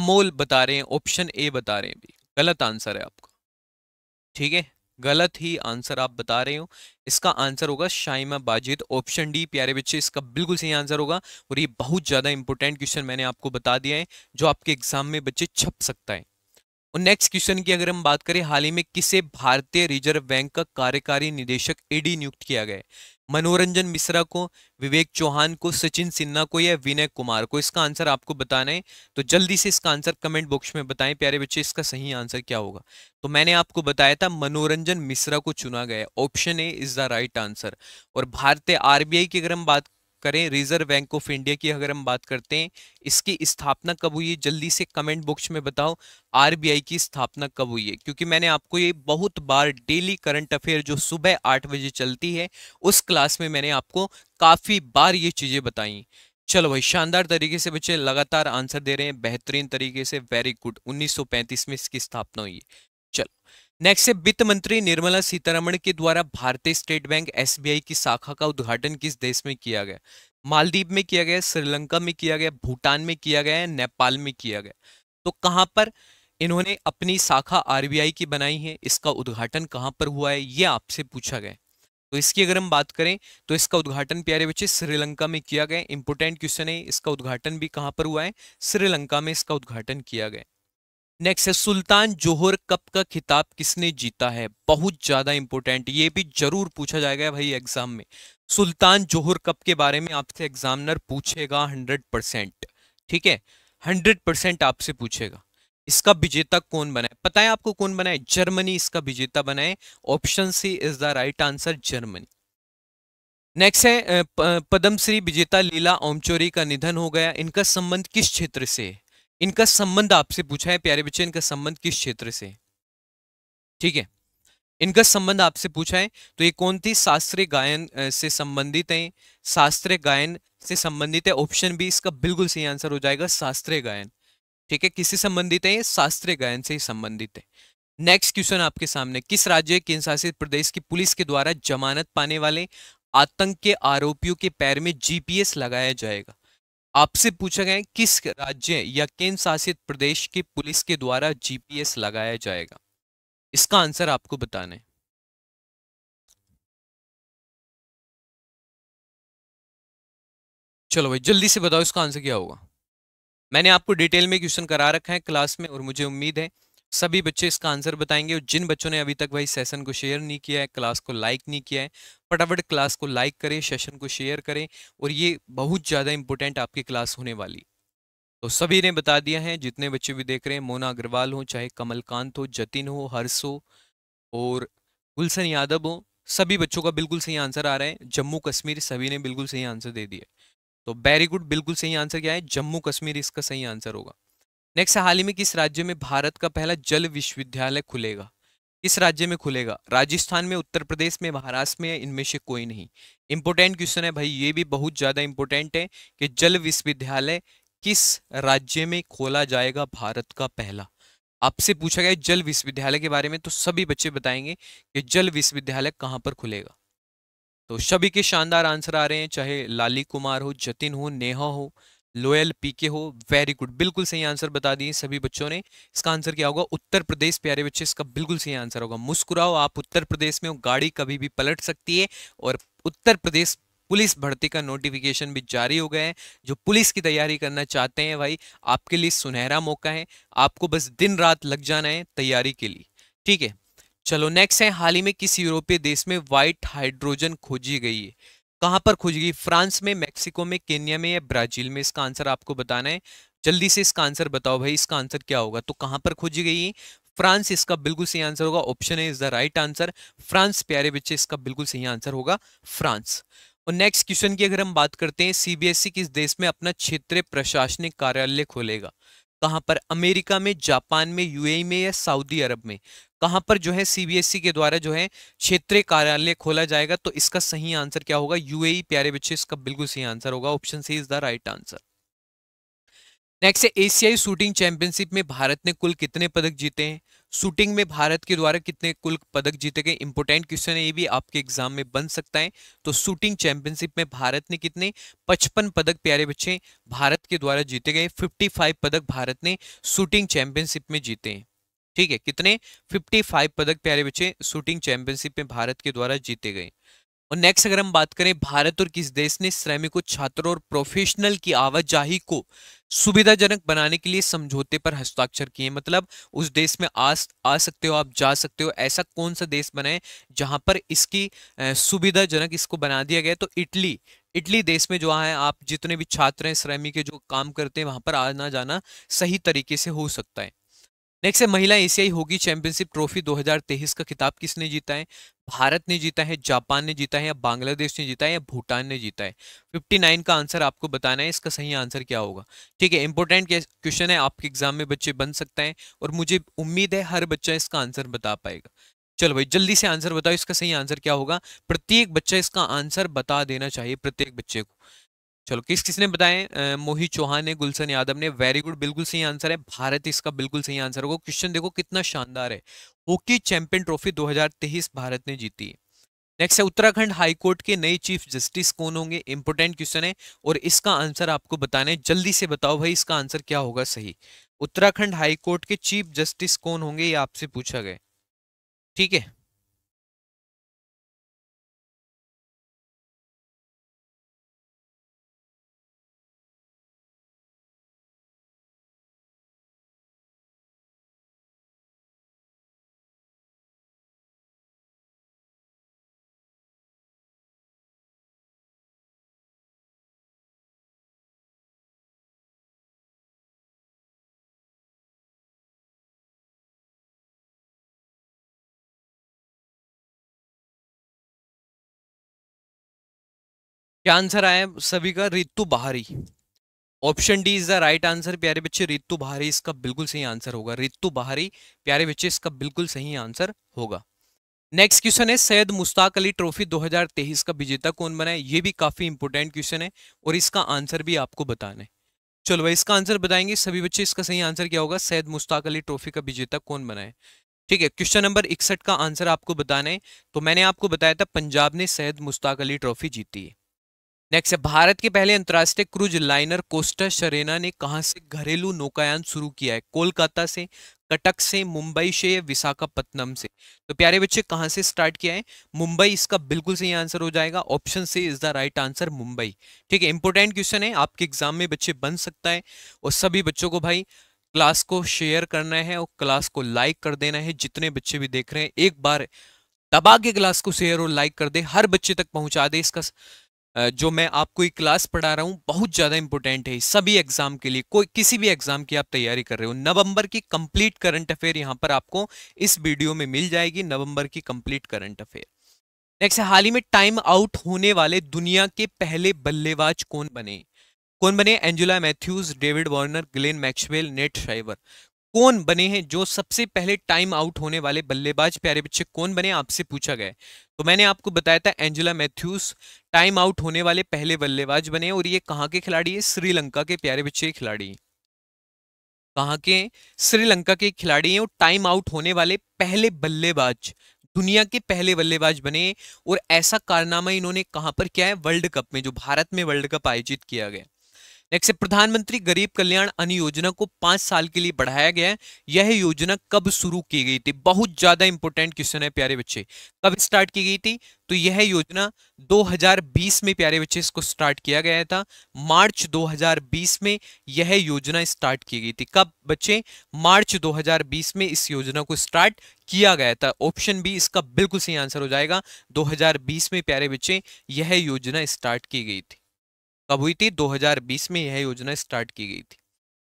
अमोल बता रहे हैं ऑप्शन ए बता रहे हैं भी गलत आंसर है आपका ठीक है गलत ही आंसर आप बता रहे हो इसका आंसर होगा शाइमा बाजिद ऑप्शन डी प्यारे बच्चे इसका बिल्कुल सही आंसर होगा और ये बहुत ज़्यादा इंपॉर्टेंट क्वेश्चन मैंने आपको बता दिया है जो आपके एग्जाम में बच्चे छप सकता है और नेक्स्ट क्वेश्चन की अगर हम बात करें हाल ही में किसे भारतीय रिजर्व बैंक का कार्यकारी निदेशक ईडी नियुक्त किया गया है मनोरंजन मिश्रा को विवेक चौहान को सचिन सिन्हा को या विनय कुमार को इसका आंसर आपको बताना है तो जल्दी से इसका आंसर कमेंट बॉक्स में बताएं प्यारे बच्चे इसका सही आंसर क्या होगा तो मैंने आपको बताया था मनोरंजन मिश्रा को चुना गया option A is the right answer और भारतीय आरबीआई की अगर हम बात करें रिजर्व बैंक ऑफ इंडिया की अगर हम बात करते हैं इसकी स्थापना कब हुई है जल्दी से कमेंट बॉक्स में बताओ आरबीआई की स्थापना कब हुई है क्योंकि मैंने आपको ये बहुत बार डेली करंट अफेयर जो सुबह आठ बजे चलती है उस क्लास में मैंने आपको काफ़ी बार ये चीज़ें बताई चलो भाई शानदार तरीके से बच्चे लगातार आंसर दे रहे हैं बेहतरीन तरीके से वेरी गुड 1935 में इसकी स्थापना हुई है चलो नेक्स्ट है वित्त मंत्री निर्मला सीतारमण के द्वारा भारतीय स्टेट बैंक एसबीआई की शाखा का उद्घाटन किस देश में किया गया मालदीव में किया गया श्रीलंका में किया गया भूटान में किया गया है नेपाल में किया गया तो कहाँ पर इन्होंने अपनी शाखा आरबीआई की बनाई है इसका उद्घाटन कहाँ पर हुआ है ये आपसे पूछा गया तो इसकी अगर हम बात करें तो इसका उद्घाटन प्यारे बच्चे श्रीलंका में किया गया इंपोर्टेंट क्वेश्चन है इसका उद्घाटन भी कहाँ पर हुआ है श्रीलंका में इसका उद्घाटन किया गया नेक्स्ट है सुल्तान जोहर कप का खिताब किसने जीता है बहुत ज़्यादा इंपॉर्टेंट ये भी जरूर पूछा जाएगा भाई एग्जाम में सुल्तान जोहर कप के बारे में आपसे एग्जामिनर पूछेगा हंड्रेड परसेंट ठीक है हंड्रेड परसेंट आपसे पूछेगा इसका विजेता कौन बना है पता है आपको कौन बना है जर्मनी इसका विजेता बनाए option C is the right answer Germany next है पद्मश्री विजेता लीला ओमचोरी का निधन हो गया इनका संबंध किस क्षेत्र से है इनका संबंध आपसे पूछा है प्यारे बच्चे इनका संबंध किस क्षेत्र से ठीक है इनका संबंध आपसे पूछा है तो ये कौन थी शास्त्रीय गायन से संबंधित है शास्त्रीय गायन से संबंधित है ऑप्शन बी इसका बिल्कुल सही आंसर हो जाएगा शास्त्रीय गायन ठीक है किससे संबंधित है शास्त्रीय गायन से ही संबंधित है नेक्स्ट क्वेश्चन आपके सामने किस राज्य केंद्र शासित प्रदेश की पुलिस के द्वारा जमानत पाने वाले आतंक के आरोपियों के पैर में जीपीएस लगाया जाएगा आपसे पूछा गया किस राज्य या केंद्र शासित प्रदेश की पुलिस के द्वारा जीपीएस लगाया जाएगा इसका आंसर आपको बताना है चलो भाई जल्दी से बताओ इसका आंसर क्या होगा मैंने आपको डिटेल में क्वेश्चन करा रखा है क्लास में और मुझे उम्मीद है सभी बच्चे इसका आंसर बताएंगे और जिन बच्चों ने अभी तक भाई सेशन को शेयर नहीं किया है क्लास को लाइक नहीं किया है फटाफट क्लास को लाइक करें सेशन को शेयर करें और ये बहुत ज़्यादा इंपॉर्टेंट आपकी क्लास होने वाली तो सभी ने बता दिया है जितने बच्चे भी देख रहे हैं मोना अग्रवाल हो चाहे कमलकांत हो जतिन हो हर्ष हो और गुलशन यादव हो सभी बच्चों का बिल्कुल सही आंसर आ रहा है जम्मू कश्मीर सभी ने बिल्कुल सही आंसर दे दिया तो वेरी गुड बिल्कुल सही आंसर क्या है जम्मू कश्मीर इसका सही आंसर होगा नेक्स्ट हाल ही में किस राज्य में भारत का पहला जल विश्वविद्यालय खुलेगा किस राज्य में खुलेगा राजस्थान में उत्तर प्रदेश में महाराष्ट्र में इनमें से कोई नहीं इंपोर्टेंट क्वेश्चन है भाई ये भी बहुत ज़्यादा इंपोर्टेंट है कि जल विश्वविद्यालय किस राज्य में खोला जाएगा भारत का पहला आपसे पूछा गया जल विश्वविद्यालय के बारे में तो सभी बच्चे बताएंगे कि जल विश्वविद्यालय कहाँ पर खुलेगा तो सभी के शानदार आंसर आ रहे हैं चाहे लाली कुमार हो जतिन हो नेहा हो लोयल पीके हो वेरी गुड बिल्कुल सही आंसर बता दिए सभी बच्चों ने इसका आंसर क्या होगा उत्तर प्रदेश प्यारे बच्चे इसका बिल्कुल सही आंसर होगा मुस्कुराओ आप उत्तर प्रदेश में हो गाड़ी कभी भी पलट सकती है और उत्तर प्रदेश पुलिस भर्ती का नोटिफिकेशन भी जारी हो गया है जो पुलिस की तैयारी करना चाहते हैं भाई आपके लिए सुनहरा मौका है आपको बस दिन रात लग जाना है तैयारी के लिए ठीक है चलो नेक्स्ट है हाल ही में किस यूरोपीय देश में व्हाइट हाइड्रोजन खोजी गई है कहां पर गई फ्रांस में मैक्सिको में केन्या में या ब्राजील में इसका आंसर आपको बताना है जल्दी से इसका आंसर बताओ भाई इसका आंसर क्या होगा तो कहां पर खोजी गई फ्रांस इसका बिल्कुल सही आंसर होगा ऑप्शन है is the right answer France प्यारे बच्चे इसका बिल्कुल सही आंसर होगा फ्रांस और नेक्स्ट क्वेश्चन की अगर हम बात करते हैं सीबीएसई किस देश में अपना क्षेत्रीय प्रशासनिक कार्यालय खोलेगा कहाँ पर अमेरिका में जापान में यूएई में या सऊदी अरब में कहाँ पर जो है सीबीएसई के द्वारा जो है क्षेत्रीय कार्यालय खोला जाएगा तो इसका सही आंसर क्या होगा यूएई प्यारे बच्चे इसका बिल्कुल सही आंसर होगा option C is the right answer next है एशियाई शूटिंग चैंपियनशिप में भारत ने कुल कितने पदक जीते हैं शूटिंग में भारत के द्वारा कितने कुल पदक जीते गए इंपोर्टेंट क्वेश्चन है ये भी आपके एग्जाम में बन सकता है तो शूटिंग चैंपियनशिप में भारत ने कितने पचपन पदक प्यारे बच्चे भारत के द्वारा जीते गए 55 पदक भारत ने शूटिंग चैंपियनशिप में जीते हैं ठीक है कितने 55 पदक प्यारे बच्चे शूटिंग चैंपियनशिप में भारत के द्वारा जीते गए और नेक्स्ट अगर हम बात करें भारत और किस देश ने श्रमिकों छात्रों और प्रोफेशनल की आवाजाही को सुविधाजनक बनाने के लिए समझौते पर हस्ताक्षर किए मतलब उस देश में आ आ सकते हो आप जा सकते हो ऐसा कौन सा देश बनाए जहां पर इसकी सुविधाजनक इसको बना दिया गया तो इटली इटली देश में जो है आप जितने भी छात्र हैं श्रमिक के जो काम करते हैं वहां पर आना जाना सही तरीके से हो सकता है नेक्स्ट है महिला एशियाई होगी चैंपियनशिप ट्रॉफी 2023 का खिताब किसने जीता है भारत ने जीता है जापान ने जीता है या बांग्लादेश ने जीता है या भूटान ने जीता है 59 का आंसर आपको बताना है इसका सही आंसर क्या होगा ठीक है इंपॉर्टेंट क्वेश्चन है आपके एग्जाम में बच्चे बन सकते हैं और मुझे उम्मीद है हर बच्चा इसका आंसर बता पाएगा चलो भाई जल्दी से आंसर बताओ इसका सही आंसर क्या होगा प्रत्येक बच्चा इसका आंसर बता देना चाहिए प्रत्येक बच्चे को चलो किस किसने बताए मोहित चौहान ने गुलशन यादव ने वेरी गुड बिल्कुल सही आंसर है भारत इसका बिल्कुल सही आंसर होगा क्वेश्चन देखो कितना शानदार है हॉकी चैंपियन ट्रॉफी 2023 भारत ने जीती नेक्स्ट है उत्तराखंड हाईकोर्ट के नए चीफ जस्टिस कौन होंगे इंपोर्टेंट क्वेश्चन है और इसका आंसर आपको बताने जल्दी से बताओ भाई इसका आंसर क्या होगा सही उत्तराखंड हाईकोर्ट के चीफ जस्टिस कौन होंगे ये आपसे पूछा गया ठीक है क्या आंसर आया सभी का Ritu Bahari option D is the right answer प्यारे बच्चे रितु बहारी इसका बिल्कुल सही आंसर होगा रितु बहारी प्यारे बच्चे इसका बिल्कुल सही आंसर होगा नेक्स्ट क्वेश्चन है सैयद मुश्ताक अली ट्रॉफी 2023 का विजेता कौन बना है ये भी काफी इंपोर्टेंट क्वेश्चन है और इसका आंसर भी आपको बताना है चलो भाई इसका आंसर बताएंगे सभी बच्चे इसका सही आंसर क्या होगा सैयद मुश्ताक अली ट्रॉफी का विजेता कौन बना है ठीक है क्वेश्चन नंबर इकसठ का आंसर आपको बताना है तो मैंने आपको बताया था पंजाब ने सैयद मुश्ताक अली ट्रॉफी जीती है नेक्स्ट है भारत के पहले अंतर्राष्ट्रीय क्रूज लाइनर कोस्टा शरेना ने कहा से घरेलू नौकायान शुरू किया है कोलकाता से कटक से मुंबई से या विशाखापट्टनम से तो प्यारे बच्चे कहाँ से स्टार्ट किया है मुंबई इसका बिल्कुल सही आंसर हो जाएगा option C is the right answer Mumbai ठीक है इंपॉर्टेंट क्वेश्चन है आपके एग्जाम में बच्चे बन सकता है और सभी बच्चों को भाई क्लास को शेयर करना है और क्लास को लाइक कर देना है जितने बच्चे भी देख रहे हैं एक बार दबा के क्लास को शेयर और लाइक कर दे हर बच्चे तक पहुंचा दे इसका जो मैं आपको एक क्लास पढ़ा रहा हूँ बहुत ज़्यादा इंपॉर्टेंट है सभी एग्जाम के लिए कोई किसी भी एग्जाम की आप तैयारी कर रहे हो नवंबर की कंप्लीट करंट अफेयर यहाँ पर आपको इस वीडियो में मिल जाएगी नवंबर की कंप्लीट करंट अफेयर नेक्स्ट हाल ही में टाइम आउट होने वाले दुनिया के पहले बल्लेबाज कौन बने कौन बने Angelo Mathews David Warner Glenn Maxwell Nat Sciver कौन बने हैं जो सबसे पहले टाइम आउट होने वाले बल्लेबाज प्यारे बच्चे कौन बने आपसे पूछा गया तो मैंने आपको बताया था एंजेला मैथ्यूस टाइम आउट होने वाले पहले बल्लेबाज बने और ये कहाँ के खिलाड़ी है श्रीलंका के प्यारे बच्चे खिलाड़ी कहाँ के श्रीलंका के खिलाड़ी हैं और टाइम आउट होने वाले पहले बल्लेबाज दुनिया के पहले बल्लेबाज बने और ऐसा कारनामा इन्होंने कहाँ पर किया है वर्ल्ड कप में जो भारत में वर्ल्ड कप आयोजित किया गया नेक्स्ट प्रधानमंत्री गरीब कल्याण अन्न योजना को पांच साल के लिए बढ़ाया गया है यह योजना कब शुरू की गई थी बहुत ज्यादा इंपॉर्टेंट क्वेश्चन है प्यारे बच्चे कब स्टार्ट की गई थी तो यह योजना 2020 में प्यारे बच्चे इसको स्टार्ट किया गया था मार्च 2020 में यह योजना स्टार्ट की गई थी कब बच्चे मार्च 2020 में इस योजना को स्टार्ट किया गया था ऑप्शन बी इसका बिल्कुल सही आंसर हो जाएगा 2020 में प्यारे बच्चे यह योजना स्टार्ट की गई थी कब हुई थी 2020 में यह योजना स्टार्ट की गई थी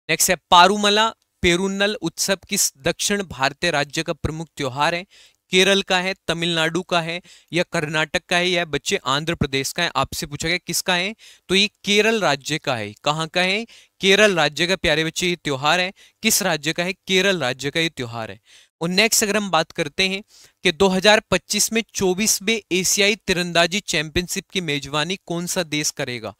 नेक्स्ट है पारूमला पेरुनल उत्सव किस दक्षिण भारतीय राज्य का प्रमुख त्यौहार है केरल का है तमिलनाडु का है या कर्नाटक का है या बच्चे आंध्र प्रदेश का है आपसे पूछा गया किसका है तो ये केरल राज्य का है कहाँ का है केरल राज्य का प्यारे बच्चे ये त्यौहार है किस राज्य का है केरल राज्य का ये त्यौहार है और नेक्स्ट अगर हम बात करते हैं कि 2025 में चौबीस में एशियाई तिरंदाजी चैंपियनशिप की मेजबानी कौन सा देश करेगा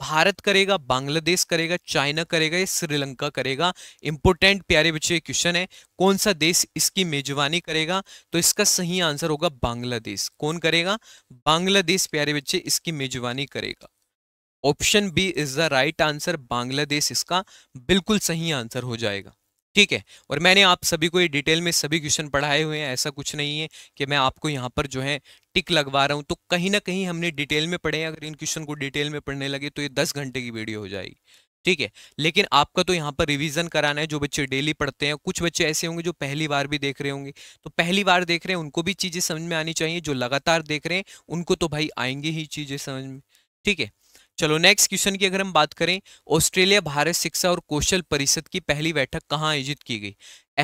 भारत करेगा बांग्लादेश करेगा चाइना करेगा या श्रीलंका करेगा इंपोर्टेंट प्यारे बच्चे क्वेश्चन है कौन सा देश इसकी मेजबानी करेगा तो इसका सही आंसर होगा बांग्लादेश कौन करेगा बांग्लादेश प्यारे बच्चे इसकी मेजबानी करेगा option B is the right answer Bangladesh इसका बिल्कुल सही आंसर हो जाएगा ठीक है और मैंने आप सभी को ये डिटेल में सभी क्वेश्चन पढ़ाए हुए हैं ऐसा कुछ नहीं है कि मैं आपको यहाँ पर जो है टिक लगवा रहा हूँ तो कहीं ना कहीं हमने डिटेल में पढ़े अगर इन क्वेश्चन को डिटेल में पढ़ने लगे तो ये दस घंटे की वीडियो हो जाएगी ठीक है लेकिन आपका तो यहाँ पर रिवीजन कराना है जो बच्चे डेली पढ़ते हैं कुछ बच्चे ऐसे होंगे जो पहली बार भी देख रहे होंगे तो पहली बार देख रहे हैं उनको भी चीज़ें समझ में आनी चाहिए जो लगातार देख रहे हैं उनको तो भाई आएंगे ही चीज़ें समझ में ठीक है चलो नेक्स्ट क्वेश्चन की अगर हम बात करें ऑस्ट्रेलिया भारत शिक्षा और कौशल परिषद की पहली बैठक कहाँ आयोजित की गई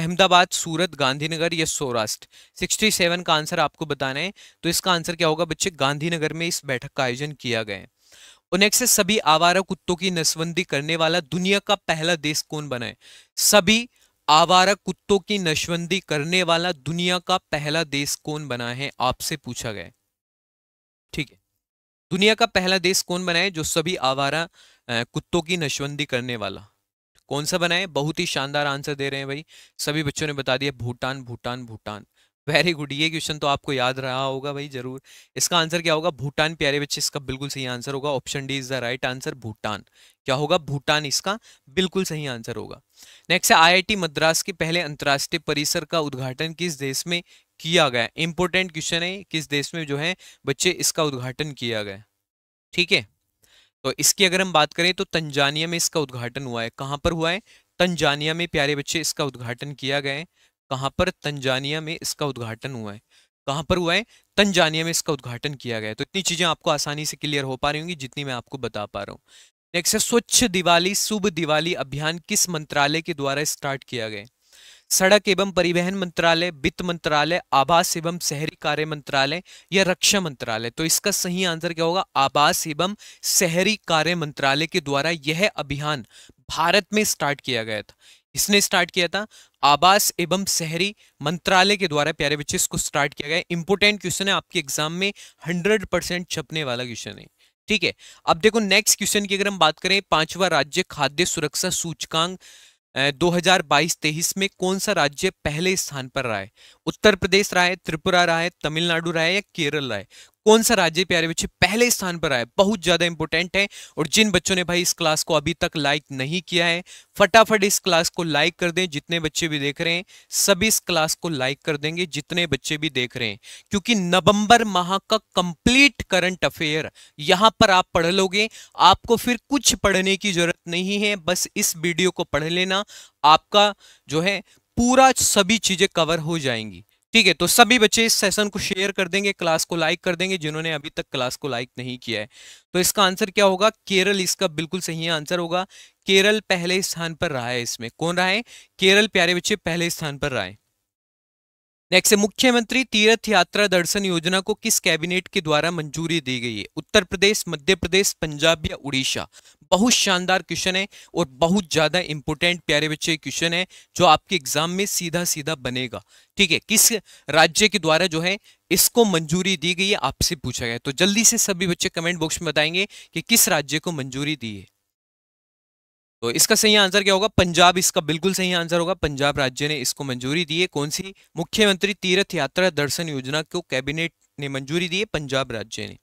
अहमदाबाद सूरत गांधीनगर या सौराष्ट्र 67 का आंसर आपको बताना है तो इसका आंसर क्या होगा बच्चे गांधीनगर में इस बैठक का आयोजन किया गया है और नेक्स्ट है सभी आवारा कुत्तों की नसबंदी करने वाला दुनिया का पहला देश कौन बना है सभी आवारा कुत्तों की नशबंदी करने वाला दुनिया का पहला देश कौन बना है आपसे पूछा गया ठीक है दुनिया का पहला देश कौन बनाए जो सभी आवारा कुत्तों की नशबंदी करने वाला कौन सा बनाए बहुत ही शानदार आंसर दे रहे हैं भाई सभी बच्चों ने बता दिया भूटान भूटान भूटान वेरी गुड ये क्वेश्चन तो आपको याद रहा होगा भाई जरूर इसका आंसर क्या होगा भूटान प्यारे बच्चे इसका बिल्कुल सही आंसर होगा option D is the right answer Bhutan क्या होगा भूटान इसका बिल्कुल सही आंसर होगा नेक्स्ट है आईआईटी मद्रास के पहले अंतर्राष्ट्रीय परिसर का उद्घाटन किस देश में किया गया इंपोर्टेंट क्वेश्चन है किस देश में जो है बच्चे इसका उद्घाटन किया गया ठीक है तो इसकी अगर हम बात करें तो तंजानिया में इसका उद्घाटन हुआ है कहां पर हुआ है तंजानिया में प्यारे बच्चे इसका उद्घाटन किया गया है कहां पर तंजानिया में इसका उद्घाटन हुआ है कहां पर हुआ है तंजानिया में इसका उद्घाटन किया गया है तो इतनी चीज़ें आपको आसानी से क्लियर हो पा रही होंगी जितनी मैं आपको बता पा रहा हूँ नेक्स्ट है स्वच्छ दिवाली शुभ दिवाली अभियान किस मंत्रालय के द्वारा स्टार्ट किया गया सड़क एवं परिवहन मंत्रालय वित्त मंत्रालय आवास एवं शहरी कार्य मंत्रालय या रक्षा मंत्रालय तो इसका सही आंसर क्या होगा आवास एवं शहरी कार्य मंत्रालय के द्वारा यह अभियान भारत में स्टार्ट किया गया था इसने स्टार्ट किया था आवास एवं शहरी मंत्रालय के द्वारा प्यारे बच्चे इसको स्टार्ट किया गया इंपोर्टेंट क्वेश्चन है आपके एग्जाम में हंड्रेड परसेंट छपने वाला क्वेश्चन है ठीक है अब देखो नेक्स्ट क्वेश्चन की अगर हम बात करें पांचवा राज्य खाद्य सुरक्षा सूचकांक दो हजार बाईस तेईस में कौन सा राज्य पहले स्थान पर रहा है उत्तर प्रदेश रहा है त्रिपुरा रहा है तमिलनाडु रहा है या केरल रहा है कौन सा राज्य प्यारे बच्चे पहले स्थान पर आया बहुत ज़्यादा इंपॉर्टेंट है और जिन बच्चों ने भाई इस क्लास को अभी तक लाइक नहीं किया है फटाफट इस क्लास को लाइक कर दें जितने बच्चे भी देख रहे हैं सभी इस क्लास को लाइक कर देंगे जितने बच्चे भी देख रहे हैं क्योंकि नवंबर माह का कंप्लीट करंट अफेयर यहां पर आप पढ़ लोगे आपको फिर कुछ पढ़ने की जरूरत नहीं है बस इस वीडियो को पढ़ लेना आपका जो है पूरा सभी चीजें कवर हो जाएंगी ठीक है तो सभी बच्चे इस सेशन को शेयर कर देंगे क्लास को लाइक कर देंगे जिन्होंने अभी तक क्लास को लाइक नहीं किया है तो इसका आंसर क्या होगा केरल इसका बिल्कुल सही आंसर होगा केरल पहले स्थान पर रहा है इसमें कौन रहा है केरल प्यारे बच्चे पहले स्थान पर रहा है नेक्स्ट मुख्यमंत्री तीर्थ यात्रा दर्शन योजना को किस कैबिनेट के द्वारा मंजूरी दी गई है उत्तर प्रदेश मध्य प्रदेश पंजाब या उड़ीसा बहुत शानदार क्वेश्चन है और बहुत ज्यादा इंपोर्टेंट प्यारे बच्चे क्वेश्चन है जो आपके एग्जाम में सीधा सीधा बनेगा ठीक है किस राज्य के द्वारा जो है इसको मंजूरी दी गई है आपसे पूछा गया तो जल्दी से सभी बच्चे कमेंट बॉक्स में बताएंगे कि किस राज्य को मंजूरी दी है तो इसका सही आंसर क्या होगा पंजाब इसका बिल्कुल सही आंसर होगा पंजाब राज्य ने इसको मंजूरी दी है कौन सी मुख्यमंत्री तीर्थ यात्रा दर्शन योजना को कैबिनेट ने मंजूरी दी है पंजाब राज्य ने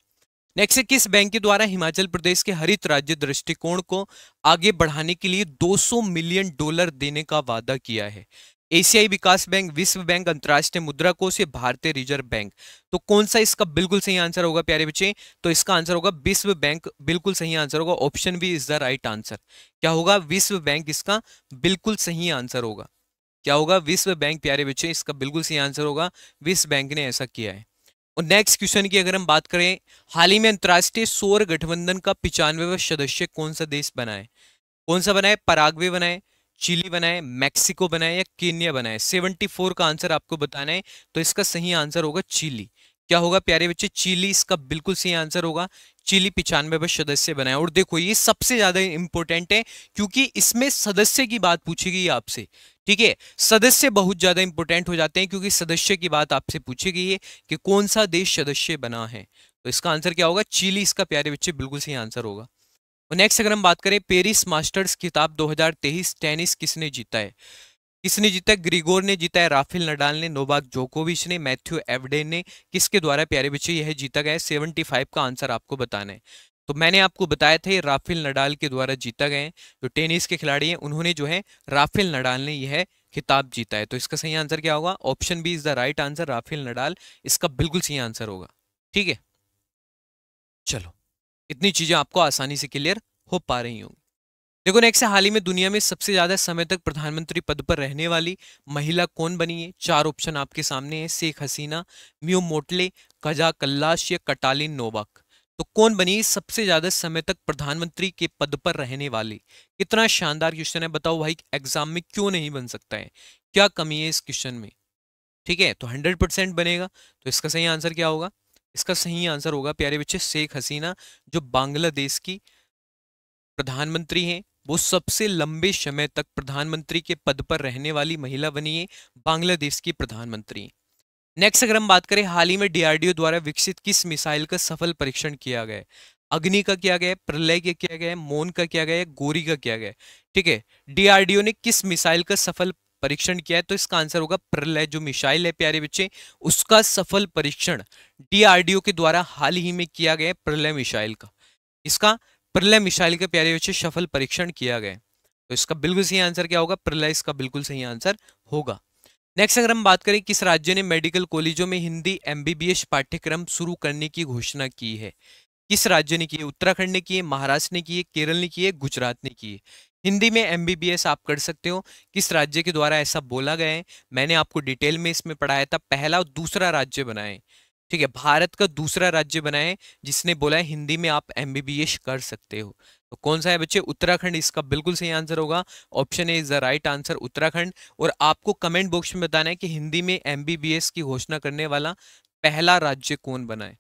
नेक्स्ट किस बैंक के द्वारा हिमाचल प्रदेश के हरित राज्य दृष्टिकोण को आगे बढ़ाने के लिए 200 मिलियन डॉलर देने का वादा किया है एशियाई विकास बैंक विश्व बैंक अंतर्राष्ट्रीय मुद्रा कोष या भारतीय रिजर्व बैंक तो कौन सा इसका बिल्कुल सही आंसर होगा प्यारे बच्चे तो इसका आंसर होगा विश्व बैंक बिल्कुल सही आंसर होगा option B is the right answer क्या होगा विश्व बैंक इसका बिल्कुल सही आंसर होगा क्या होगा विश्व बैंक प्यारे बच्चे इसका बिल्कुल सही आंसर होगा विश्व बैंक ने ऐसा किया है और नेक्स्ट क्वेश्चन की अगर हम बात करें हाल ही में अंतर्राष्ट्रीय सौर गठबंधन का पिचानवे सदस्य कौन सा देश बनाए कौन सा बनाए पराग्वे बनाए चिली बनाए मैक्सिको बनाए या केन्या बनाए 74 का आंसर आपको बताना है तो इसका सही आंसर होगा चिली क्या होगा प्यारे बच्चे चिली इसका बिल्कुल सही आंसर होगा चिली पिचानवे सदस्य बनाए और देखो ये सबसे ज्यादा इंपॉर्टेंट है क्योंकि इसमें सदस्य की बात पूछी गई आपसे ठीक है सदस्य बहुत ज्यादा इंपॉर्टेंट हो जाते हैं क्योंकि सदस्य की बात आपसे पूछी गई है कि कौन सा देश सदस्य बना है तो इसका आंसर क्या होगा चिली इसका प्यारे बच्चे बिल्कुल सही आंसर होगा और नेक्स्ट अगर हम बात करें पेरिस मास्टर्स खिताब 2023 टेनिस किसने जीता है किसने जीता है ग्रीगोर ने जीता है राफेल नडाल ने नोवाक जोकोविच ने मैथ्यू एवडेन ने किसके द्वारा प्यारे बच्चे यह जीता गया है फाइव का आंसर आपको बताना है तो मैंने आपको बताया था ये राफेल नडाल के द्वारा जीता गया है जो टेनिस के खिलाड़ी हैं उन्होंने जो है राफेल नडाल ने यह खिताब जीता है तो इसका सही आंसर क्या होगा option B is the right answer Rafael Nadal इसका बिल्कुल सही आंसर होगा ठीक है चलो इतनी चीज़ें आपको आसानी से क्लियर हो पा रही होंगी देखो नेक्स्ट हाल ही में दुनिया में सबसे ज्यादा समय तक प्रधानमंत्री पद पर रहने वाली महिला कौन बनी है चार ऑप्शन आपके सामने है शेख हसीना म्यू मोटले कजा कल्लाश या कटालिन नोवाक तो कौन बनी सबसे ज्यादा समय तक प्रधानमंत्री के पद पर रहने वाली कितना शानदार क्वेश्चन है बताओ भाई एग्जाम में क्यों नहीं बन सकता है क्या कमी है इस क्वेश्चन में ठीक है तो हंड्रेड परसेंट बनेगा तो इसका सही आंसर क्या होगा इसका सही आंसर होगा प्यारे बच्चे शेख हसीना जो बांग्लादेश की प्रधानमंत्री हैं वो सबसे लंबे समय तक प्रधानमंत्री के पद पर रहने वाली महिला बनी है बांग्लादेश की प्रधानमंत्री नेक्स्ट अगर हम बात करें हाल ही में डीआरडीओ द्वारा विकसित किस मिसाइल का सफल परीक्षण किया गया है अग्नि का किया गया प्रलय का किया गया मोन का किया गया है गोरी का किया गया ठीक है डीआरडीओ ने किस मिसाइल का सफल परीक्षण किया है तो इसका आंसर होगा प्रलय जो मिसाइल है प्यारे बच्चे उसका सफल परीक्षण डीआरडीओ के द्वारा हाल ही में किया गया प्रलय मिसाइल का इसका प्रलय मिसाइल के प्यारे बच्चे सफल परीक्षण किया गया तो इसका बिल्कुल सही आंसर क्या होगा प्रलय इसका बिल्कुल सही आंसर होगा नेक्स्ट अगर हम बात करें किस राज्य ने मेडिकल कॉलेजों में हिंदी एमबीबीएस पाठ्यक्रम शुरू करने की घोषणा की है किस राज्य ने की है उत्तराखंड ने की है महाराष्ट्र ने की है केरल ने की है गुजरात ने की है हिंदी में एम आप कर सकते हो किस राज्य के द्वारा ऐसा बोला गया है मैंने आपको डिटेल में इसमें पढ़ाया था पहला और दूसरा राज्य बनाए ठीक है भारत का दूसरा राज्य बनाए जिसने बोला है हिंदी में आप एम कर सकते हो तो कौन सा है बच्चे उत्तराखंड इसका बिल्कुल सही आंसर होगा option A is the right answer Uttarakhand और आपको कमेंट बॉक्स में बताना है कि हिंदी में एम की घोषणा करने वाला पहला राज्य कौन बनाए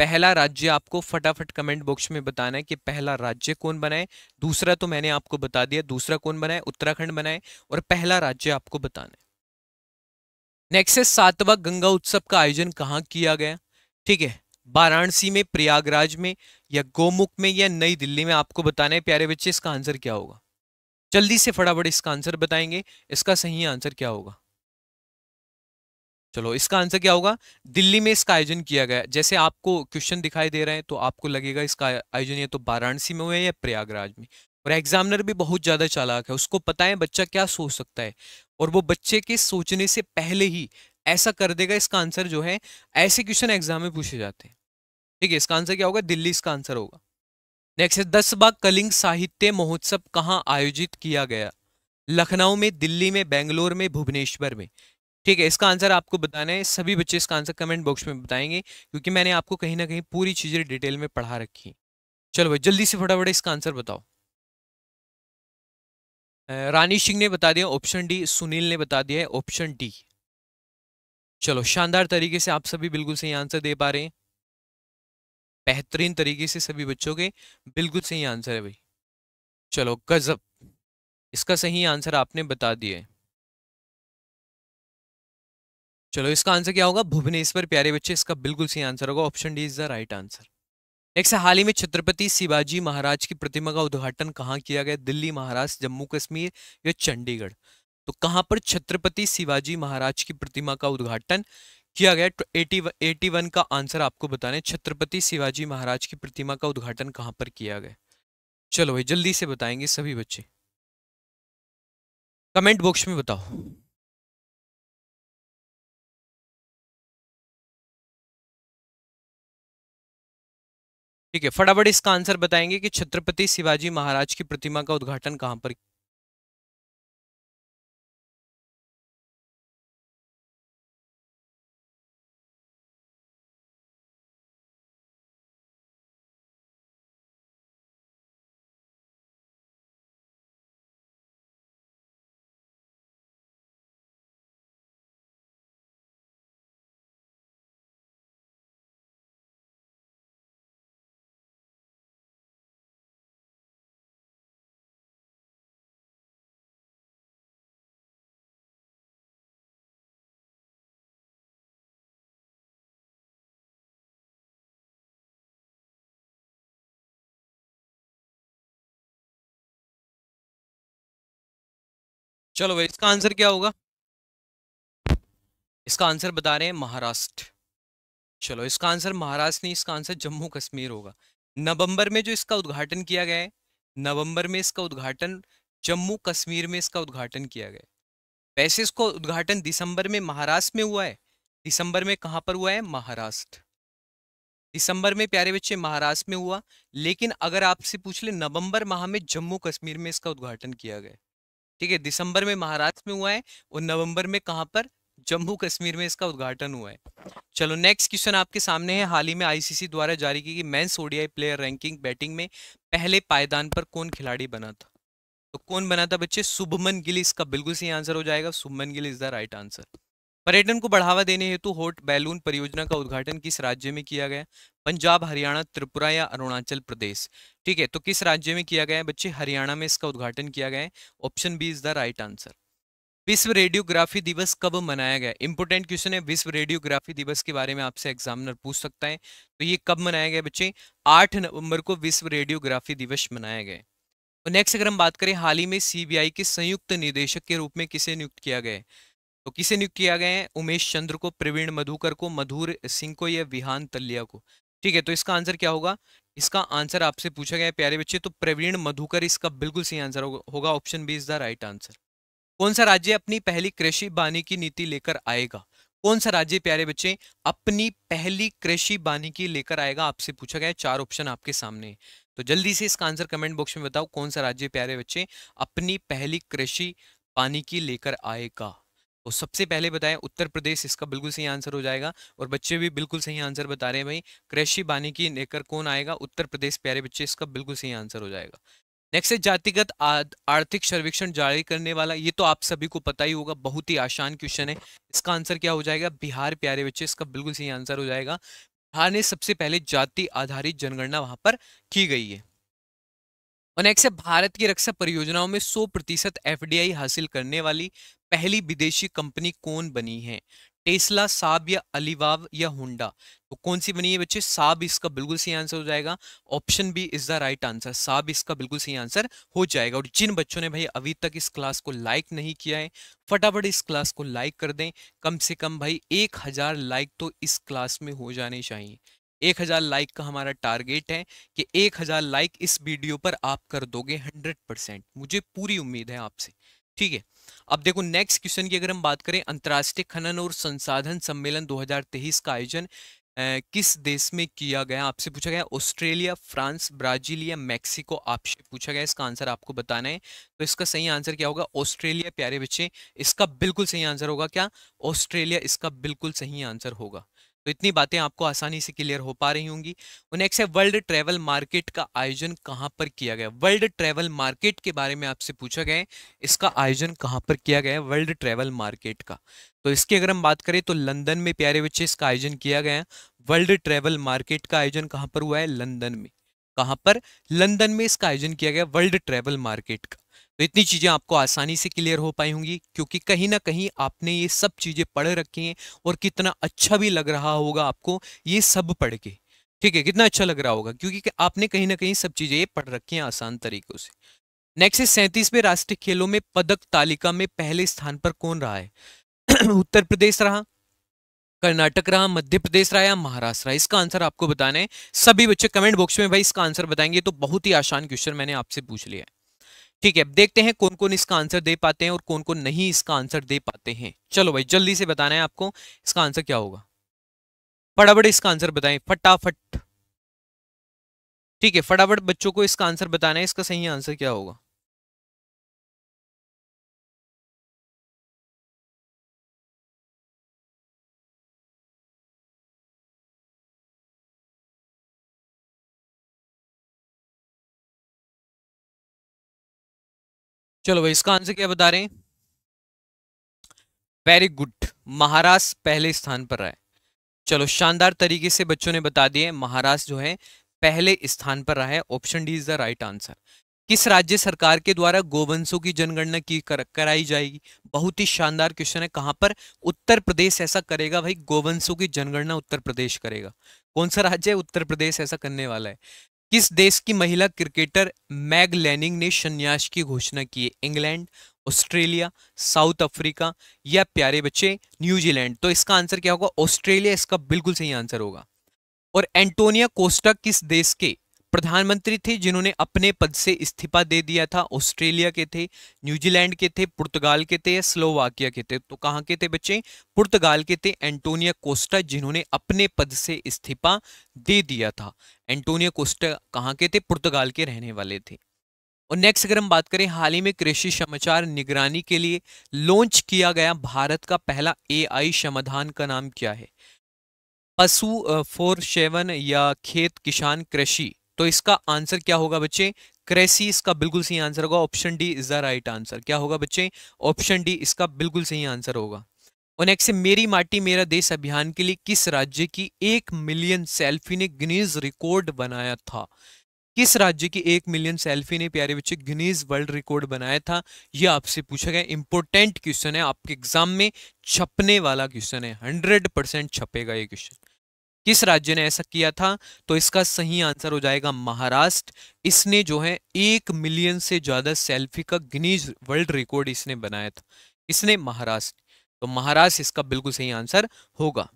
पहला राज्य आपको फटाफट कमेंट बॉक्स में बताना है कि पहला राज्य कौन बनाए दूसरा तो मैंने आपको बता दिया दूसरा कौन बनाए उत्तराखंड बनाए और पहला राज्य आपको बताना है नेक्स्ट है सातवा गंगा उत्सव का आयोजन कहाँ किया गया ठीक है वाराणसी में प्रयागराज में या गोमुख में या नई दिल्ली में आपको बताना है प्यारे बच्चे इसका आंसर क्या होगा जल्दी से फटाफट इसका आंसर बताएंगे इसका सही आंसर क्या होगा चलो इसका आंसर क्या होगा दिल्ली में इसका आयोजन किया गया जैसे आपको क्वेश्चन दिखाई दे रहे हैं तो आपको लगेगा इसका आयोजन या तो वाराणसी में हुआ है या प्रयागराज में और एग्जामिनर भी बहुत ज़्यादा चालाक है उसको पता है बच्चा क्या सोच सकता है और वो बच्चे के सोचने से पहले ही ऐसा कर देगा इसका आंसर जो है ऐसे क्वेश्चन एग्जाम में पूछे जाते हैं ठीक है इसका आंसर क्या होगा दिल्ली इसका आंसर होगा नेक्स्ट है दस बाग कलिंग साहित्य महोत्सव कहाँ आयोजित किया गया लखनऊ में दिल्ली में बेंगलोर में भुवनेश्वर में ठीक है इसका आंसर आपको बताना है सभी बच्चे इसका आंसर कमेंट बॉक्स में बताएंगे क्योंकि मैंने आपको कहीं ना कहीं पूरी चीज़ें डिटेल में पढ़ा रखी चलो भाई जल्दी से फटाफट इसका आंसर बताओ रानी सिंह ने बता दिया ऑप्शन डी सुनील ने बता दिया है ऑप्शन डी चलो शानदार तरीके से आप सभी बिल्कुल सही आंसर दे पा रहे हैं बेहतरीन तरीके से सभी बच्चों के बिल्कुल सही आंसर है भाई चलो गजब इसका सही आंसर आपने बता दिया है चलो इसका आंसर क्या होगा भुवनेश्वर प्यारे बच्चे इसका बिल्कुल सही आंसर होगा option D is the right answer next हाल ही में छत्रपति शिवाजी महाराज की प्रतिमा का उद्घाटन कहाँ किया गया दिल्ली महाराष्ट्र जम्मू कश्मीर या चंडीगढ़ तो कहाँ पर छत्रपति शिवाजी महाराज की प्रतिमा का उद्घाटन किया गया एटी एटी वन का आंसर आपको बताने छत्रपति शिवाजी महाराज की प्रतिमा का उद्घाटन कहाँ पर किया गया चलो भाई जल्दी से बताएंगे सभी बच्चे कमेंट बॉक्स में बताओ ठीक है फटाफट इसका आंसर बताएंगे कि छत्रपति शिवाजी महाराज की प्रतिमा का उद्घाटन कहाँ पर चलो भाई इसका आंसर क्या होगा इसका आंसर बता रहे हैं महाराष्ट्र चलो इसका आंसर महाराष्ट्र नहीं इसका आंसर जम्मू कश्मीर होगा नवंबर में जो इसका उद्घाटन किया गया है नवंबर में इसका उद्घाटन जम्मू कश्मीर में इसका उद्घाटन किया गया वैसे इसको उद्घाटन दिसंबर में महाराष्ट्र में हुआ है दिसंबर में कहाँ पर हुआ है महाराष्ट्र दिसंबर में प्यारे बच्चे महाराष्ट्र में हुआ लेकिन अगर आपसे पूछ ले नवंबर माह में जम्मू कश्मीर में इसका उद्घाटन किया गया ठीक है दिसंबर में महाराष्ट्र में हुआ है और नवंबर में कहां पर जम्मू कश्मीर में इसका उद्घाटन हुआ है चलो नेक्स्ट क्वेश्चन आपके सामने है हाल ही में आईसीसी द्वारा जारी की गई men's ODI player ranking batting में पहले पायदान पर कौन खिलाड़ी बना था तो कौन बना था बच्चे शुभमन गिल इसका बिल्कुल सही आंसर हो जाएगा Shubman Gill is the right answer पर्यटन को बढ़ावा देने हेतु होट बैलून परियोजना का उद्घाटन किस राज्य में किया गया पंजाब हरियाणा त्रिपुरा या अरुणाचल प्रदेश ठीक है तो किस राज्य में किया गया बच्चे हरियाणा में इसका उद्घाटन किया गया है option B is the right answer विश्व रेडियोग्राफी दिवस कब मनाया गया इंपोर्टेंट क्वेश्चन है विश्व रेडियोग्राफी दिवस के बारे में आपसे एग्जामिनर पूछ सकता है तो ये कब मनाया गया बच्चे आठ नवंबर को विश्व रेडियोग्राफी दिवस मनाया गया और नेक्स्ट अगर हम बात करें हाल ही में सीबीआई के संयुक्त निदेशक के रूप में किसे नियुक्त किया गया है तो किसे नियुक्त किया गया है उमेश चंद्र को प्रवीण मधुकर को मधुर सिंह को या विहान तल्लिया को ठीक है तो इसका आंसर क्या होगा इसका आंसर आपसे पूछा गया है प्यारे बच्चे तो प्रवीण मधुकर इसका बिल्कुल सही आंसर होगा option B is the right answer कौन सा राज्य अपनी पहली कृषि बानी की नीति लेकर आएगा कौन सा राज्य प्यारे बच्चे अपनी पहली कृषि बानी की लेकर आएगा आपसे पूछा गया चार ऑप्शन आपके सामने तो जल्दी से इसका आंसर कमेंट बॉक्स में बताओ कौन सा राज्य प्यारे बच्चे अपनी पहली कृषि की लेकर आएगा तो सबसे पहले बताएं उत्तर प्रदेश इसका बिल्कुल सही आंसर हो जाएगा और बच्चे भी बिल्कुल सही आंसर बता रहे हैं भाई कृषि वानिकी लेकर कौन आएगा उत्तर प्रदेश प्यारे बच्चे इसका बिल्कुल सही आंसर हो जाएगा नेक्स्ट है जातिगत आर्थिक सर्वेक्षण जारी करने वाला ये तो आप सभी को पता ही होगा बहुत ही आसान क्वेश्चन है इसका आंसर क्या हो जाएगा बिहार प्यारे बच्चे इसका बिल्कुल सही आंसर हो जाएगा बिहार ने सबसे पहले जाति आधारित जनगणना वहां पर की गई है नेक्स्ट है भारत की रक्षा परियोजनाओं में 100 प्रतिशत एफ हासिल करने वाली पहली विदेशी कंपनी कौन बनी है टेस्ला साब या अलीवाब या हुडा तो कौन सी बनी है बच्चे साब इसका बिल्कुल सही आंसर हो जाएगा option B is the right answer साब इसका बिल्कुल सही आंसर हो जाएगा और जिन बच्चों ने भाई अभी तक इस क्लास को लाइक नहीं किया है फटाफट इस क्लास को लाइक कर दें कम से कम भाई एक हजार लाइक तो इस क्लास में हो जाने चाहिए एक हजार लाइक का हमारा टारगेट है कि एक हजार लाइक इस वीडियो पर आप कर दोगे हंड्रेड परसेंट मुझे पूरी उम्मीद है आपसे ठीक है अब देखो नेक्स्ट क्वेश्चन की अगर हम बात करें अंतर्राष्ट्रीय खनन और संसाधन सम्मेलन 2023 का आयोजन किस देश में किया गया आपसे पूछा गया ऑस्ट्रेलिया फ्रांस ब्राजील या मैक्सिको आपसे पूछा गया इसका आंसर आपको बताना है तो इसका सही आंसर क्या होगा ऑस्ट्रेलिया प्यारे बच्चे इसका बिल्कुल सही आंसर होगा क्या ऑस्ट्रेलिया इसका बिल्कुल सही आंसर होगा तो इतनी बातें आपको आसानी से क्लियर हो पा रही होंगी नेक्स्ट है वर्ल्ड ट्रैवल मार्केट का आयोजन कहाँ पर किया गया वर्ल्ड ट्रैवल मार्केट के बारे में आपसे पूछा गया है इसका आयोजन कहाँ पर किया गया है वर्ल्ड ट्रैवल मार्केट का तो इसकी अगर हम बात करें तो लंदन में प्यारे बच्चे इसका आयोजन किया गया है वर्ल्ड ट्रैवल मार्केट का आयोजन कहाँ पर हुआ है लंदन में कहाँ पर लंदन में इसका आयोजन किया गया वर्ल्ड ट्रैवल मार्केट का तो इतनी चीज़ें आपको आसानी से क्लियर हो पाई होंगी क्योंकि कहीं ना कहीं आपने ये सब चीज़ें पढ़ रखी हैं और कितना अच्छा भी लग रहा होगा आपको ये सब पढ़ के ठीक है कितना अच्छा लग रहा होगा क्योंकि आपने कहीं ना कहीं सब चीज़ें पढ़ रखी हैं आसान तरीकों से नेक्स्ट है सैंतीसवें राष्ट्रीय खेलों में पदक तालिका में पहले स्थान पर कौन रहा है उत्तर प्रदेश रहा कर्नाटक रहा मध्य प्रदेश रहा या महाराष्ट्र रहा इसका आंसर आपको बताना है सभी बच्चे कमेंट बॉक्स में भाई इसका आंसर बताएंगे तो बहुत ही आसान क्वेश्चन मैंने आपसे पूछ लिया है ठीक है देखते हैं कौन कौन इसका आंसर दे पाते हैं और कौन कौन नहीं इसका आंसर दे पाते हैं चलो भाई जल्दी से बताना है आपको इसका आंसर क्या होगा फटाफट इसका आंसर बताएं फटाफट ठीक है फटाफट बच्चों को इसका आंसर बताना है इसका सही आंसर क्या होगा चलो भाई इसका आंसर क्या बता रहे हैं वेरी गुड महाराष्ट्र पहले स्थान पर रहा है चलो शानदार तरीके से बच्चों ने बता दिए महाराष्ट्र जो है पहले स्थान पर रहा है option D is the right answer किस राज्य सरकार के द्वारा गोवंशों की जनगणना की कर, कराई जाएगी बहुत ही शानदार क्वेश्चन है कहां पर उत्तर प्रदेश ऐसा करेगा भाई गोवंशों की जनगणना उत्तर प्रदेश करेगा कौन सा राज्य है उत्तर प्रदेश ऐसा करने वाला है किस देश की महिला क्रिकेटर मैग लैनिंग ने संन्यास की घोषणा की इंग्लैंड ऑस्ट्रेलिया साउथ अफ्रीका या प्यारे बच्चे न्यूजीलैंड तो इसका आंसर क्या होगा ऑस्ट्रेलिया इसका बिल्कुल सही आंसर होगा और एंटोनिया कोस्टा किस देश के प्रधानमंत्री थे जिन्होंने अपने पद से इस्तीफा दे दिया था ऑस्ट्रेलिया के थे न्यूजीलैंड के थे पुर्तगाल के थे या स्लोवाकिया के थे तो कहाँ के थे बच्चे पुर्तगाल के थे एंटोनिया कोस्टा जिन्होंने अपने पद से इस्तीफा दे दिया था एंटोनियो कोस्टा कहाँ के थे पुर्तगाल के रहने वाले थे और नेक्स्ट अगर हम बात करें हाल ही में कृषि समाचार निगरानी के लिए लॉन्च किया गया भारत का पहला एआई समाधान का नाम क्या है पशु फोर सेवन या खेत किसान कृषि तो इसका आंसर क्या होगा बच्चे कृषि इसका बिल्कुल सही आंसर होगा option D is the right answer क्या होगा बच्चे ऑप्शन डी इसका बिल्कुल सही आंसर होगा ओनेक्स से मेरी माटी मेरा देश अभियान के लिए किस राज्य की एक मिलियन सेल्फी ने गिनीज रिकॉर्ड बनाया था किस राज्य की एक मिलियन सेल्फी ने प्यारे बच्चे गिनीज वर्ल्ड रिकॉर्ड बनाया था यह आपसे पूछा गया इंपॉर्टेंट क्वेश्चन है आपके एग्जाम में छपने वाला क्वेश्चन है हंड्रेड परसेंट छपेगा ये क्वेश्चन किस राज्य ने ऐसा किया था तो इसका सही आंसर हो जाएगा महाराष्ट्र इसने जो है एक मिलियन से ज्यादा सेल्फी का गिनीज वर्ल्ड रिकॉर्ड इसने बनाया था इसने महाराष्ट्र तो महाराज इसका बिल्कुल सही आंसर होगा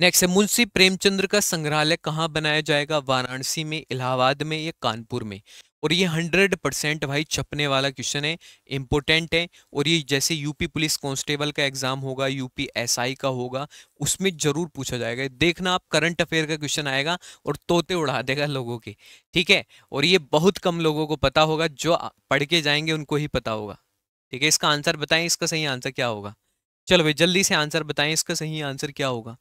नेक्स्ट है मुंशी प्रेमचंद्र का संग्रहालय कहाँ बनाया जाएगा वाराणसी में इलाहाबाद में या कानपुर में और ये हंड्रेड परसेंट भाई छपने वाला क्वेश्चन है इम्पोर्टेंट है और ये जैसे यूपी पुलिस कांस्टेबल का एग्जाम होगा यूपी एसआई का होगा उसमें जरूर पूछा जाएगा देखना आप करंट अफेयर का क्वेश्चन आएगा और तोते उड़ा देगा लोगों के ठीक है और ये बहुत कम लोगों को पता होगा जो पढ़ के जाएंगे उनको ही पता होगा ठीक है इसका आंसर बताएं इसका सही आंसर क्या होगा चलो भाई जल्दी से आंसर बताएं इसका सही आंसर क्या होगा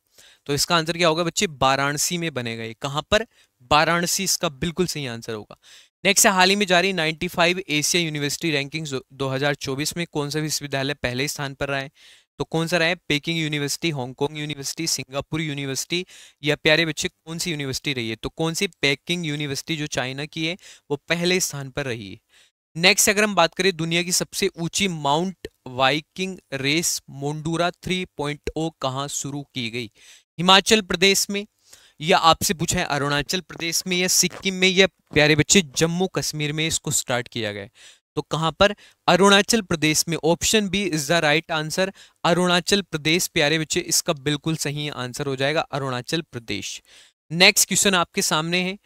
तो इसका आंसर क्या होगा बच्चे वाराणसी में बने गए कहाँ पर वाराणसी इसका बिल्कुल सही आंसर होगा नेक्स्ट है हाल ही में जारी 95 एशिया यूनिवर्सिटी रैंकिंग्स 2024 में कौन सा विश्वविद्यालय पहले स्थान पर रहा है तो कौन सा रहा है Peking University Hong Kong University Singapore University या प्यारे बच्चे कौन सी यूनिवर्सिटी रही है तो कौन सी पेकिंग यूनिवर्सिटी जो चाइना की है वो पहले स्थान पर रही है नेक्स्ट अगर हम बात करें दुनिया की सबसे ऊंची माउंट वाइकिंग रेस मोंडूरा 3.0 कहाँ शुरू की गई हिमाचल प्रदेश में या आपसे पूछा है अरुणाचल प्रदेश में या सिक्किम में या प्यारे बच्चे जम्मू कश्मीर में इसको स्टार्ट किया गया तो कहाँ पर अरुणाचल प्रदेश में option B is the right answer Arunachal Pradesh प्यारे बच्चे इसका बिल्कुल सही आंसर हो जाएगा अरुणाचल प्रदेश नेक्स्ट क्वेश्चन आपके सामने है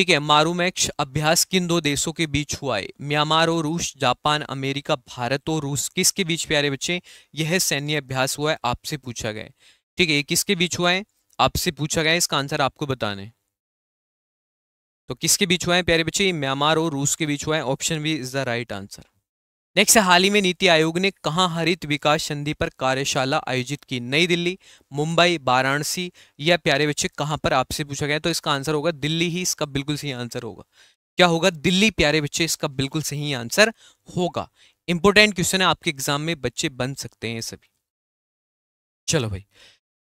ठीक है मारूमैक्स अभ्यास किन दो देशों के बीच हुआ है म्यांमार और रूस जापान अमेरिका भारत और रूस किसके बीच प्यारे बच्चे यह सैन्य अभ्यास हुआ है आपसे पूछा गया ठीक है किसके बीच हुआ है आपसे पूछा गया इसका आंसर आपको बताने तो किसके बीच हुआ है प्यारे बच्चे म्यांमार और रूस के बीच हुआ है option B is the right answer next हाल ही में नीति आयोग ने कहा हरित विकास संधि पर कार्यशाला आयोजित की नई दिल्ली मुंबई वाराणसी या प्यारे बच्चे कहाँ पर आपसे पूछा गया तो इसका आंसर होगा दिल्ली ही इसका बिल्कुल सही आंसर होगा क्या होगा दिल्ली प्यारे बच्चे इसका बिल्कुल सही आंसर होगा इंपोर्टेंट क्वेश्चन है आपके एग्जाम में बच्चे बन सकते हैं सभी चलो भाई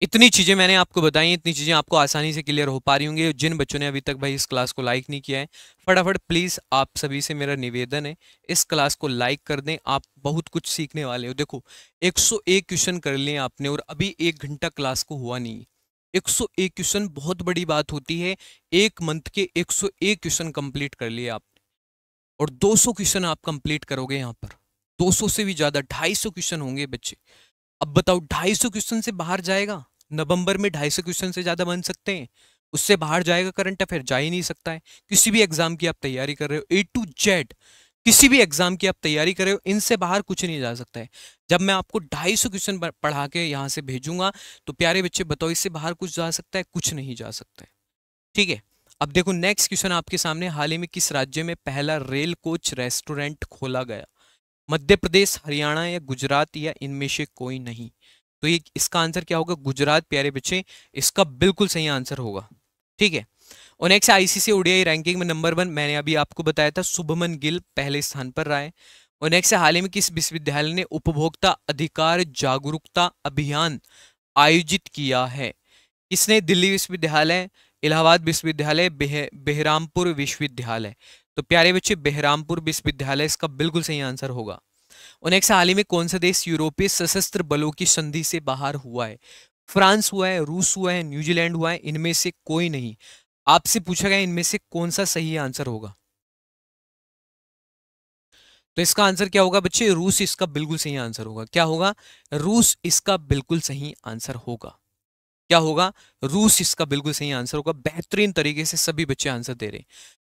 इतनी चीज़ें मैंने आपको बताई इतनी चीज़ें आपको आसानी से क्लियर हो पा रही होंगी जिन बच्चों ने अभी तक भाई इस क्लास को लाइक नहीं किया है फटाफट प्लीज़ आप सभी से मेरा निवेदन है इस क्लास को लाइक कर दें आप बहुत कुछ सीखने वाले हो देखो 101 क्वेश्चन कर लिए आपने और अभी एक घंटा क्लास को हुआ नहीं 101 क्वेश्चन बहुत बड़ी बात होती है एक मंथ के एक क्वेश्चन कम्प्लीट कर लिए आपने और दो क्वेश्चन आप कम्प्लीट करोगे यहाँ पर दो से भी ज़्यादा ढाई क्वेश्चन होंगे बच्चे अब बताओ ढाई सौ क्वेश्चन से बाहर जाएगा नवंबर में ढाई सौ क्वेश्चन से ज़्यादा बन सकते हैं उससे बाहर जाएगा करंट अफेयर जा ही नहीं सकता है किसी भी एग्जाम की आप तैयारी कर रहे हो ए टू जेड किसी भी एग्जाम की आप तैयारी कर रहे हो इनसे बाहर कुछ नहीं जा सकता है जब मैं आपको ढाई सौ क्वेश्चन पढ़ा के यहाँ से भेजूंगा तो प्यारे बच्चे बताओ इससे बाहर कुछ जा सकता है कुछ नहीं जा सकता है ठीक है अब देखो नेक्स्ट क्वेश्चन आपके सामने हाल ही में किस राज्य में पहला रेल कोच रेस्टोरेंट खोला गया मध्य प्रदेश हरियाणा या गुजरात या इनमें से कोई नहीं तो ये इसका आंसर क्या होगा गुजरात प्यारे बच्चे इसका बिल्कुल सही आंसर होगा ठीक है और नेक्स्ट आईसीसी ओडीआई रैंकिंग में नंबर वन मैंने अभी आपको बताया था शुभमन गिल पहले स्थान पर रहा है और नेक्स्ट हाल ही में किस विश्वविद्यालय ने उपभोक्ता अधिकार जागरूकता अभियान आयोजित किया है किसने दिल्ली विश्वविद्यालय इलाहाबाद विश्वविद्यालय बेह, बेहरामपुर विश्वविद्यालय तो प्यारे बच्चे बहरामपुर विश्वविद्यालय इसका बिल्कुल सही आंसर होगा और हाल ही में कौन सा देश यूरोपीय सशस्त्र बलों की संधि से बाहर हुआ है फ्रांस हुआ है रूस हुआ है न्यूजीलैंड हुआ है इनमें से कोई नहीं आपसे पूछा गया इनमें से कौन सा सही आंसर होगा तो इसका आंसर क्या होगा बच्चे रूस इसका बिल्कुल सही आंसर होगा क्या होगा रूस इसका बिल्कुल सही आंसर होगा क्या होगा रूस इसका बिल्कुल सही आंसर होगा बेहतरीन तरीके से सभी बच्चे आंसर दे रहे हैं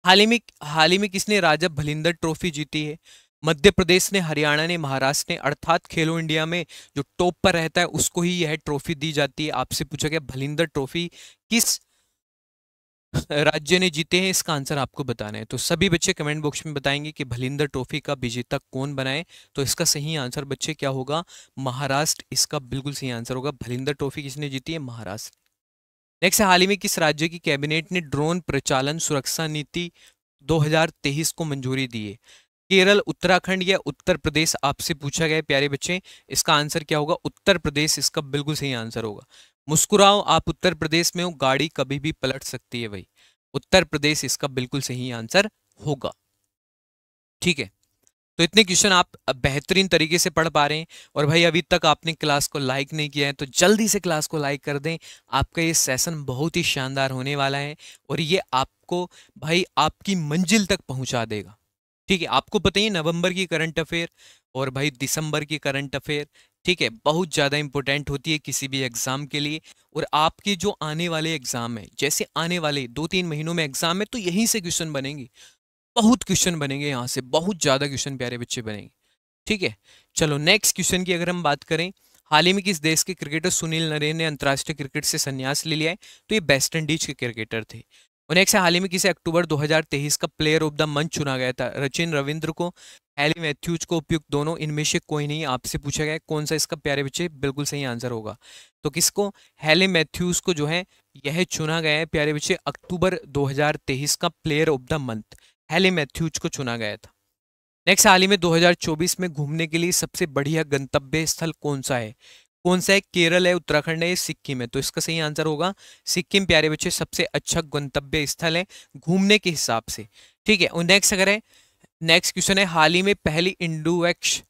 हाल ही में हाल ही में किसने राजब भलिंदर ट्रॉफी जीती है मध्य प्रदेश ने हरियाणा ने महाराष्ट्र ने अर्थात खेलो इंडिया में जो टॉप पर रहता है उसको ही यह ट्रॉफी दी जाती है आपसे पूछा गया भलिंदर ट्रॉफी किस राज्य ने जीते हैं इसका आंसर आपको बताना है तो सभी बच्चे कमेंट बॉक्स में बताएंगे कि भलिंदर ट्रॉफी का विजेता कौन बनाए तो इसका सही आंसर बच्चे क्या होगा महाराष्ट्र इसका बिल्कुल सही आंसर होगा भलिंदर ट्रॉफी किसने जीती है महाराष्ट्र नेक्स्ट हाल ही में किस राज्य की कैबिनेट ने ड्रोन प्रचालन सुरक्षा नीति 2023 को मंजूरी दी है केरल उत्तराखंड या उत्तर प्रदेश आपसे पूछा गया प्यारे बच्चे इसका आंसर क्या होगा उत्तर प्रदेश इसका बिल्कुल सही आंसर होगा मुस्कुराओ आप उत्तर प्रदेश में हो गाड़ी कभी भी पलट सकती है भाई उत्तर प्रदेश इसका बिल्कुल सही आंसर होगा ठीक है तो इतने क्वेश्चन आप बेहतरीन तरीके से पढ़ पा रहे हैं और भाई अभी तक आपने क्लास को लाइक नहीं किया है तो जल्दी से क्लास को लाइक कर दें आपका ये सेशन बहुत ही शानदार होने वाला है और ये आपको भाई आपकी मंजिल तक पहुंचा देगा ठीक है आपको पता ही नवंबर की करंट अफेयर और भाई दिसंबर की करंट अफेयर ठीक है बहुत ज़्यादा इंपॉर्टेंट होती है किसी भी एग्ज़ाम के लिए और आपके जो आने वाले एग्ज़ाम है जैसे आने वाले दो तीन महीनों में एग्ज़ाम है तो यहीं से क्वेश्चन बनेंगे बहुत क्वेश्चन बनेंगे यहाँ से बहुत ज़्यादा क्वेश्चन प्यारे बच्चे बनेंगे ठीक है चलो नेक्स्ट क्वेश्चन की अगर हम बात करें हाल ही में किस देश के क्रिकेटर सुनील नरेन ने अंतर्राष्ट्रीय क्रिकेट से संन्यास ले लिया है तो ये वेस्ट इंडीज के क्रिकेटर थे उन्हें से हाल ही में किसे अक्टूबर 2023 का प्लेयर ऑफ द मंथ चुना गया था रचिन रविंद्र को एली मैथ्यूज को उपयुक्त दोनों इनमें से कोई नहीं आपसे पूछा गया कौन सा इसका प्यारे बच्चे बिल्कुल सही आंसर होगा तो किसको हेली मैथ्यूज को जो है यह चुना गया है प्यारे बच्चे अक्टूबर 2023 का player of the month Hayley Matthews को चुना गया था नेक्स्ट हाल ही में 2024 में घूमने के लिए सबसे बढ़िया गंतव्य स्थल कौन सा है कौन सा है केरल है उत्तराखंड है सिक्किम है तो इसका सही आंसर होगा सिक्किम प्यारे बच्चे सबसे अच्छा गंतव्य स्थल है घूमने के हिसाब से ठीक है और नेक्स्ट अगर है नेक्स्ट क्वेश्चन है हाल ही में पहली इंडोवैक्स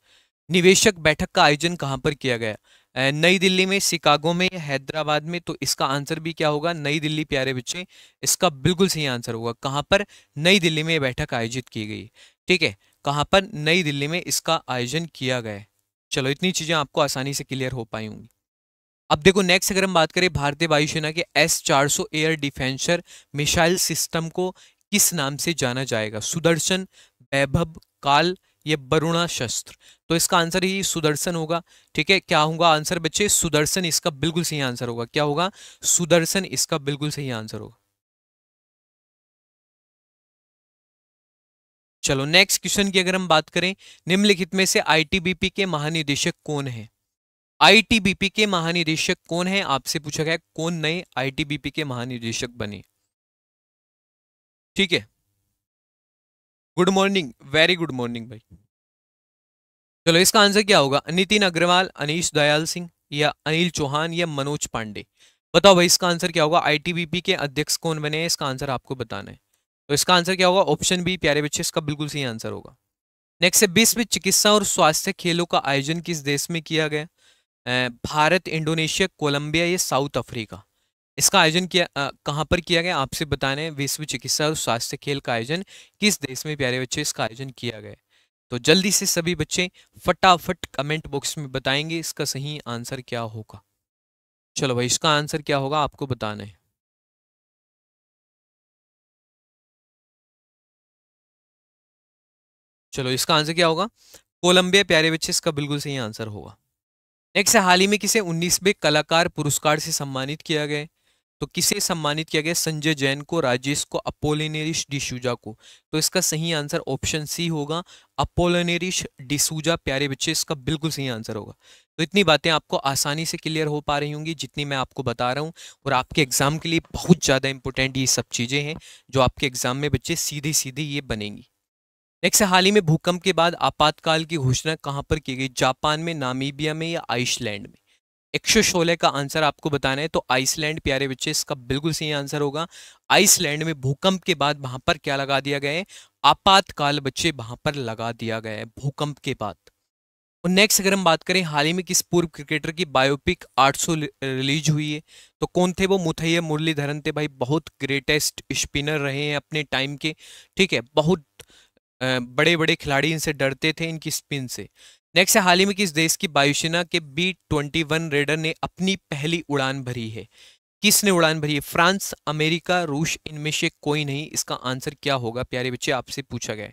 निवेशक बैठक का आयोजन कहाँ पर किया गया नई दिल्ली में शिकागो में हैदराबाद में तो इसका आंसर भी क्या होगा नई दिल्ली प्यारे बच्चे इसका बिल्कुल सही आंसर होगा कहाँ पर नई दिल्ली में बैठक आयोजित की गई ठीक है कहाँ पर नई दिल्ली में इसका आयोजन किया गया चलो इतनी चीज़ें आपको आसानी से क्लियर हो पाई होंगी अब देखो नेक्स्ट अगर हम बात करें भारतीय वायुसेना के S 400 air defence missile system को किस नाम से जाना जाएगा सुदर्शन वैभव काल ये बरुणा शस्त्र तो इसका आंसर ही सुदर्शन होगा ठीक है क्या होगा आंसर बच्चे सुदर्शन इसका बिल्कुल सही आंसर होगा क्या होगा सुदर्शन इसका बिल्कुल सही आंसर होगा चलो नेक्स्ट क्वेश्चन की अगर हम बात करें निम्नलिखित में से आईटीबीपी के महानिदेशक कौन है आईटीबीपी के महानिदेशक कौन है आपसे पूछा गया कौन नए आईटीबीपी के महानिदेशक बने ठीक है good morning very good morning भाई चलो इसका आंसर क्या होगा नितिन अग्रवाल अनिश दयाल सिंह या अनिल चौहान या मनोज पांडे बताओ भाई इसका आंसर क्या होगा आईटीबीपी के अध्यक्ष कौन बने हैं इसका आंसर आपको बताना है तो इसका आंसर क्या होगा ऑप्शन बी प्यारे बच्चे इसका बिल्कुल सही आंसर होगा नेक्स्ट है विश्व चिकित्सा और स्वास्थ्य खेलों का आयोजन किस देश में किया गया भारत इंडोनेशिया कोलंबिया या साउथ अफ्रीका इसका आयोजन किया कहाँ पर किया गया आपसे बताने विश्व चिकित्सा और स्वास्थ्य खेल का आयोजन किस देश में प्यारे बच्चे इसका आयोजन किया गया तो जल्दी से सभी बच्चे फटाफट कमेंट बॉक्स में बताएंगे इसका सही आंसर क्या होगा चलो भाई इसका आंसर क्या होगा आपको बताना है चलो इसका आंसर क्या होगा कोलंबिया प्यारे बच्चे इसका बिल्कुल सही आंसर होगा नेक्स्ट हाल ही में किसे उन्नीसवे कलाकार पुरस्कार से सम्मानित किया गया तो किसे सम्मानित किया गया संजय जैन को राजेश को अपोलिनेरिश डिसूजा को तो इसका सही आंसर ऑप्शन सी होगा अपोलिनेरिश डिसूजा प्यारे बच्चे इसका बिल्कुल सही आंसर होगा तो इतनी बातें आपको आसानी से क्लियर हो पा रही होंगी जितनी मैं आपको बता रहा हूँ और आपके एग्ज़ाम के लिए बहुत ज़्यादा इंपॉर्टेंट ये सब चीज़ें हैं जो आपके एग्ज़ाम में बच्चे सीधे सीधे ये बनेंगी नेक्स्ट हाल ही में भूकंप के बाद आपातकाल की घोषणा कहाँ पर की गई जापान में नामीबिया में या आइसलैंड में इक्षु का आंसर आपको बताना है तो आइसलैंड प्यारे बच्चे इसका बिल्कुल सही आंसर होगा आइसलैंड में भूकंप के बाद वहां पर क्या लगा दिया गया है आपातकाल बच्चे वहां पर लगा दिया गया है भूकंप के बाद और नेक्स्ट अगर हम बात करें हाल ही में किस पूर्व क्रिकेटर की बायोपिक 800 रिलीज हुई है तो कौन थे वो मुथैया मुरलीधरन थे भाई बहुत ग्रेटेस्ट स्पिनर रहे हैं अपने टाइम के ठीक है बहुत बड़े बड़े खिलाड़ी इनसे डरते थे इनकी स्पिन से नेक्स्ट है हाल ही में किस देश की वायुसेना के बी ट्वेंटी वन रेडर ने अपनी पहली उड़ान भरी है किसने उड़ान भरी है फ्रांस अमेरिका रूस इनमें से कोई नहीं इसका आंसर क्या होगा प्यारे बच्चे आपसे पूछा गया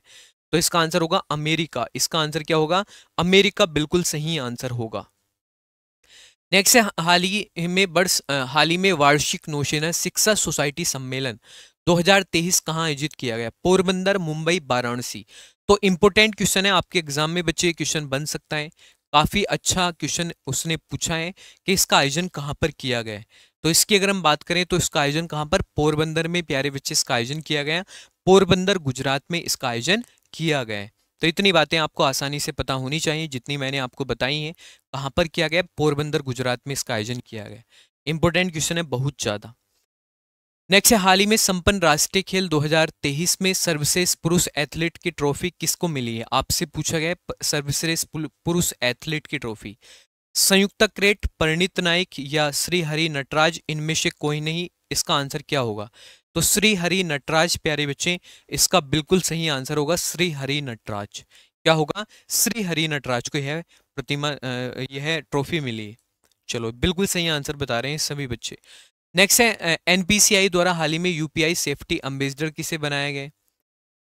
तो इसका आंसर होगा अमेरिका इसका आंसर क्या होगा अमेरिका बिल्कुल सही आंसर होगा नेक्स्ट है हाल ही में बड़ हाल ही में वार्षिक नौसेना शिक्षा सोसाइटी सम्मेलन 2023 कहाँ आयोजित किया गया पोरबंदर मुंबई वाराणसी तो इम्पोर्टेंट क्वेश्चन है आपके एग्जाम में बच्चे क्वेश्चन बन सकता है काफ़ी अच्छा क्वेश्चन उसने पूछा है कि इसका आयोजन कहाँ पर किया गया है तो इसकी अगर हम बात करें तो इसका आयोजन कहाँ पर पोरबंदर में प्यारे बच्चे इसका आयोजन किया गया पोरबंदर गुजरात में इसका आयोजन किया गया है तो इतनी बातें आपको आसानी से पता होनी चाहिए जितनी मैंने आपको बताई हैं कहाँ पर किया गया पोरबंदर गुजरात में इसका आयोजन किया गया इंपॉर्टेंट क्वेश्चन है बहुत ज़्यादा नेक्स्ट है हाल ही में संपन्न राष्ट्रीय खेल 2023 में सर्वश्रेष्ठ पुरुष एथलीट की ट्रॉफी किसको मिली है आपसे पूछा गया सर्वश्रेष्ठ पुरुष एथलीट की ट्रॉफी संयुक्त क्रेट परिणित नाइक या श्री हरि नटराज इनमें से कोई नहीं इसका आंसर क्या होगा तो श्री हरि नटराज प्यारे बच्चे इसका बिल्कुल सही आंसर होगा श्री हरि नटराज क्या होगा श्री हरि नटराज को यह प्रतिमा यह ट्रॉफी मिली चलो बिल्कुल सही आंसर बता रहे हैं सभी बच्चे नेक्स्ट है एनपीसीआई द्वारा हाल ही में यूपीआई सेफ्टी एम्बेसडर किसे बनाया गया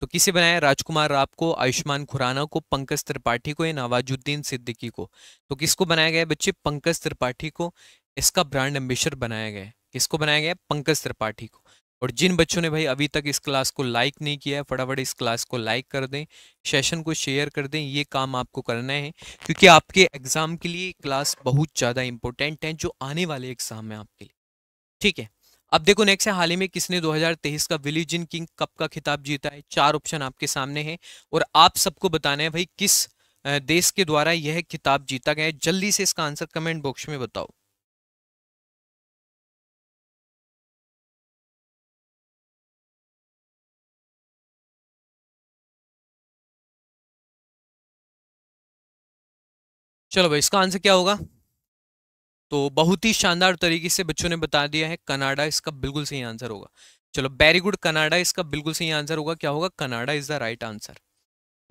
तो किसे बनाया राजकुमार राव को आयुष्मान खुराना को पंकज त्रिपाठी को या नवाजुद्दीन सिद्दीकी को तो किसको बनाया गया बच्चे पंकज त्रिपाठी को इसका ब्रांड एम्बेसडर बनाया गया किसको बनाया गया पंकज त्रिपाठी को और जिन बच्चों ने भाई अभी तक इस क्लास को लाइक नहीं किया है फटाफट इस क्लास को लाइक कर दें सेशन को शेयर कर दें ये काम आपको करना है क्योंकि आपके एग्ज़ाम के लिए क्लास बहुत ज़्यादा इंपॉर्टेंट है जो आने वाले एग्ज़ाम है आपके लिए ठीक है अब देखो नेक्स्ट है हाल ही में किसने 2023 का विलिजिन किंग कप का खिताब जीता है चार ऑप्शन आपके सामने हैं और आप सबको बताना है भाई किस देश के द्वारा यह खिताब जीता गया है जल्दी से इसका आंसर कमेंट बॉक्स में बताओ चलो भाई इसका आंसर क्या होगा तो बहुत ही शानदार तरीके से बच्चों ने बता दिया है कनाडा इसका बिल्कुल सही आंसर होगा चलो वेरी गुड कनाडा इसका बिल्कुल सही आंसर होगा क्या होगा Canada is the right answer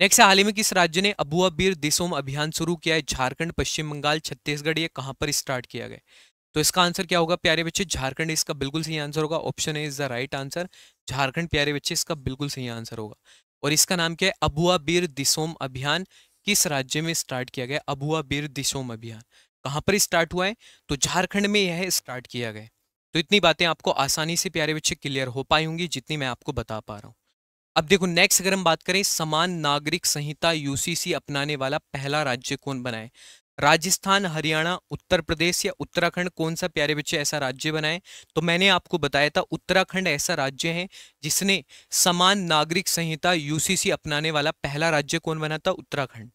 next हाल ही में किस राज्य ने अबुआ बीर दिसोम अभियान शुरू किया है झारखंड पश्चिम बंगाल छत्तीसगढ़ ये कहां पर स्टार्ट किया गया तो इसका आंसर क्या होगा प्यारे बच्चे झारखंड इसका बिल्कुल सही आंसर होगा option A is the right answer Jharkhand प्यारे बच्चे इसका बिल्कुल सही आंसर होगा और इसका नाम क्या है अबुआ बीर दिसोम अभियान किस राज्य में स्टार्ट किया गया अबुआ बीर दिसोम अभियान कहाँ पर स्टार्ट हुआ है तो झारखंड में यह स्टार्ट किया गया तो इतनी बातें आपको आसानी से प्यारे बच्चे क्लियर हो पाई होंगी जितनी मैं आपको बता पा रहा हूँ अब देखो नेक्स्ट अगर हम बात करें समान नागरिक संहिता यूसीसी अपनाने वाला पहला राज्य कौन बनाए राजस्थान हरियाणा उत्तर प्रदेश या उत्तराखंड कौन सा प्यारे बच्चे ऐसा राज्य बनाए तो मैंने आपको बताया था उत्तराखंड ऐसा राज्य है जिसने समान नागरिक संहिता यूसीसी अपनाने वाला पहला राज्य कौन बना था उत्तराखंड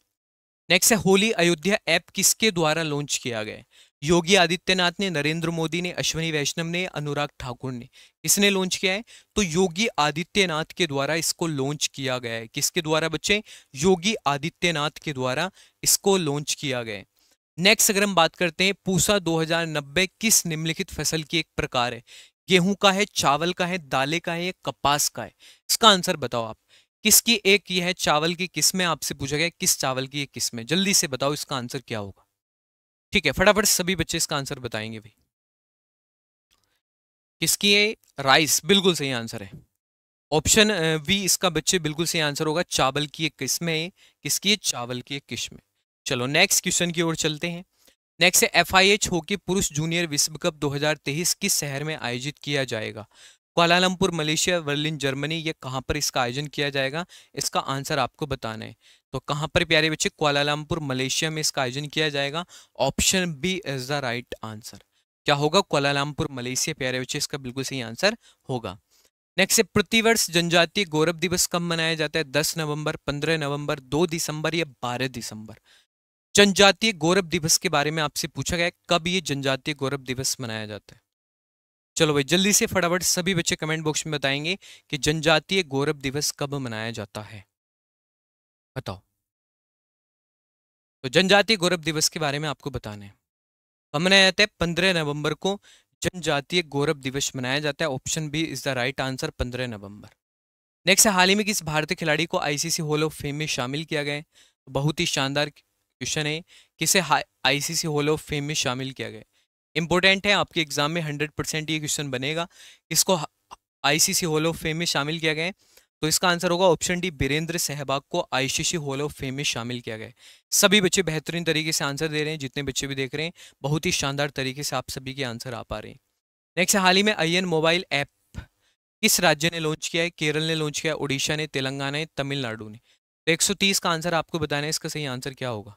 नेक्स्ट है होली अयोध्या ऐप किसके द्वारा लॉन्च किया गया योगी आदित्यनाथ ने नरेंद्र मोदी ने अश्वनी वैष्णव ने अनुराग ठाकुर ने किसने लॉन्च किया है तो योगी आदित्यनाथ के द्वारा इसको लॉन्च किया गया है किसके द्वारा बच्चे योगी आदित्यनाथ के द्वारा इसको लॉन्च किया गया है नेक्स्ट अगर हम बात करते हैं पूसा 2090 किस निम्नलिखित फसल की एक प्रकार है गेहूं का है चावल का है दाले का है या कपास का है इसका आंसर बताओ आप किसकी एक यह है चावल की किस्में आपसे पूछा गया किस चावल की ये किस्में जल्दी से बताओ इसका आंसर क्या होगा ठीक है फटाफट सभी बच्चे इसका आंसर बताएंगे भाई किसकी है राइस बिल्कुल सही आंसर है ऑप्शन वी इसका बच्चे बिल्कुल सही आंसर होगा चावल की एक किस्में किसकी है चावल की एक किस्में चलो नेक्स्ट क्वेश्चन की ओर चलते हैं नेक्स्ट है एफ आई एच हॉकी पुरुष जूनियर विश्व कप 2023 किस शहर में आयोजित किया जाएगा क्वालालमपुर मलेशिया वर्लिन जर्मनी ये कहाँ पर इसका आयोजन किया जाएगा इसका आंसर आपको बताना है तो कहाँ पर प्यारे बच्चे क्वालालमपुर मलेशिया में इसका आयोजन किया जाएगा option B is the right answer क्या होगा क्वालालमपुर मलेशिया प्यारे बच्चे इसका बिल्कुल सही आंसर होगा नेक्स्ट है प्रतिवर्ष जनजातीय गौरव दिवस कब मनाया जाता है दस नवंबर पंद्रह नवंबर दो दिसंबर या बारह दिसंबर जनजातीय गौरव दिवस के बारे में आपसे पूछा गया कब ये जनजातीय गौरव दिवस मनाया जाता है चलो भाई जल्दी से फटाफट सभी बच्चे कमेंट बॉक्स में बताएंगे कि जनजातीय गौरव दिवस कब मनाया जाता है बताओ तो जनजातीय गौरव दिवस के बारे में आपको बताने कब मनाया जाता है पंद्रह नवंबर को जनजातीय गौरव दिवस मनाया जाता है option B is the right answer पंद्रह नवंबर नेक्स्ट हाल ही में किस भारतीय खिलाड़ी को आईसीसी हॉल ऑफ फेम में शामिल किया गया तो बहुत ही शानदार क्वेश्चन है किसे आईसीसी हॉल ऑफ फेम में शामिल किया गया इंपॉर्टेंट है आपके एग्जाम में हंड्रेड परसेंट ये क्वेश्चन बनेगा इसको आईसीसी हॉल ऑफ फेम में शामिल किया गया है तो इसका आंसर होगा ऑप्शन डी बीरेंद्र सहबाग को आईसीसी हॉल ऑफ फेम में शामिल किया गया है सभी बच्चे बेहतरीन तरीके से आंसर दे रहे हैं जितने बच्चे भी देख रहे हैं बहुत ही शानदार तरीके से आप सभी के आंसर आ पा रहे हैं नेक्स्ट हाल ही में आई मोबाइल ऐप किस राज्य ने लॉन्च किया है केरल ने लॉन्च किया है उड़ीसा ने तेलंगाना ने तमिलनाडु ने तो 130 का आंसर आपको बताना है इसका सही आंसर क्या होगा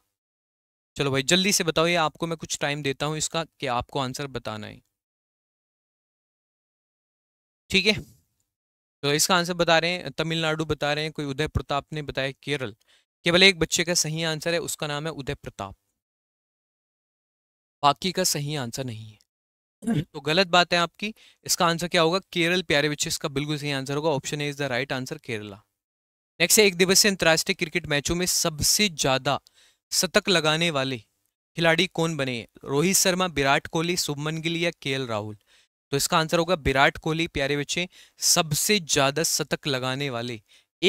चलो भाई जल्दी से बताओ ये आपको मैं कुछ टाइम देता हूँ इसका कि आपको आंसर बताना है ठीक है तो इसका आंसर बता रहे हैं तमिलनाडु बता रहे हैं कोई उदय प्रताप ने बताया केरल केवल एक बच्चे का सही आंसर है उसका नाम है उदय प्रताप बाकी का सही आंसर नहीं है तो गलत बात है आपकी इसका आंसर क्या होगा केरल प्यारे बच्चे इसका बिल्कुल सही आंसर होगा option A is the right answer Kerala next है एक दिवसीय अंतर्राष्ट्रीय क्रिकेट मैचों में सबसे ज्यादा शतक लगाने वाले खिलाड़ी कौन बने रोहित शर्मा विराट कोहली सुभमन गिल या के राहुल तो इसका आंसर होगा विराट कोहली प्यारे बच्चे सबसे ज्यादा शतक लगाने वाले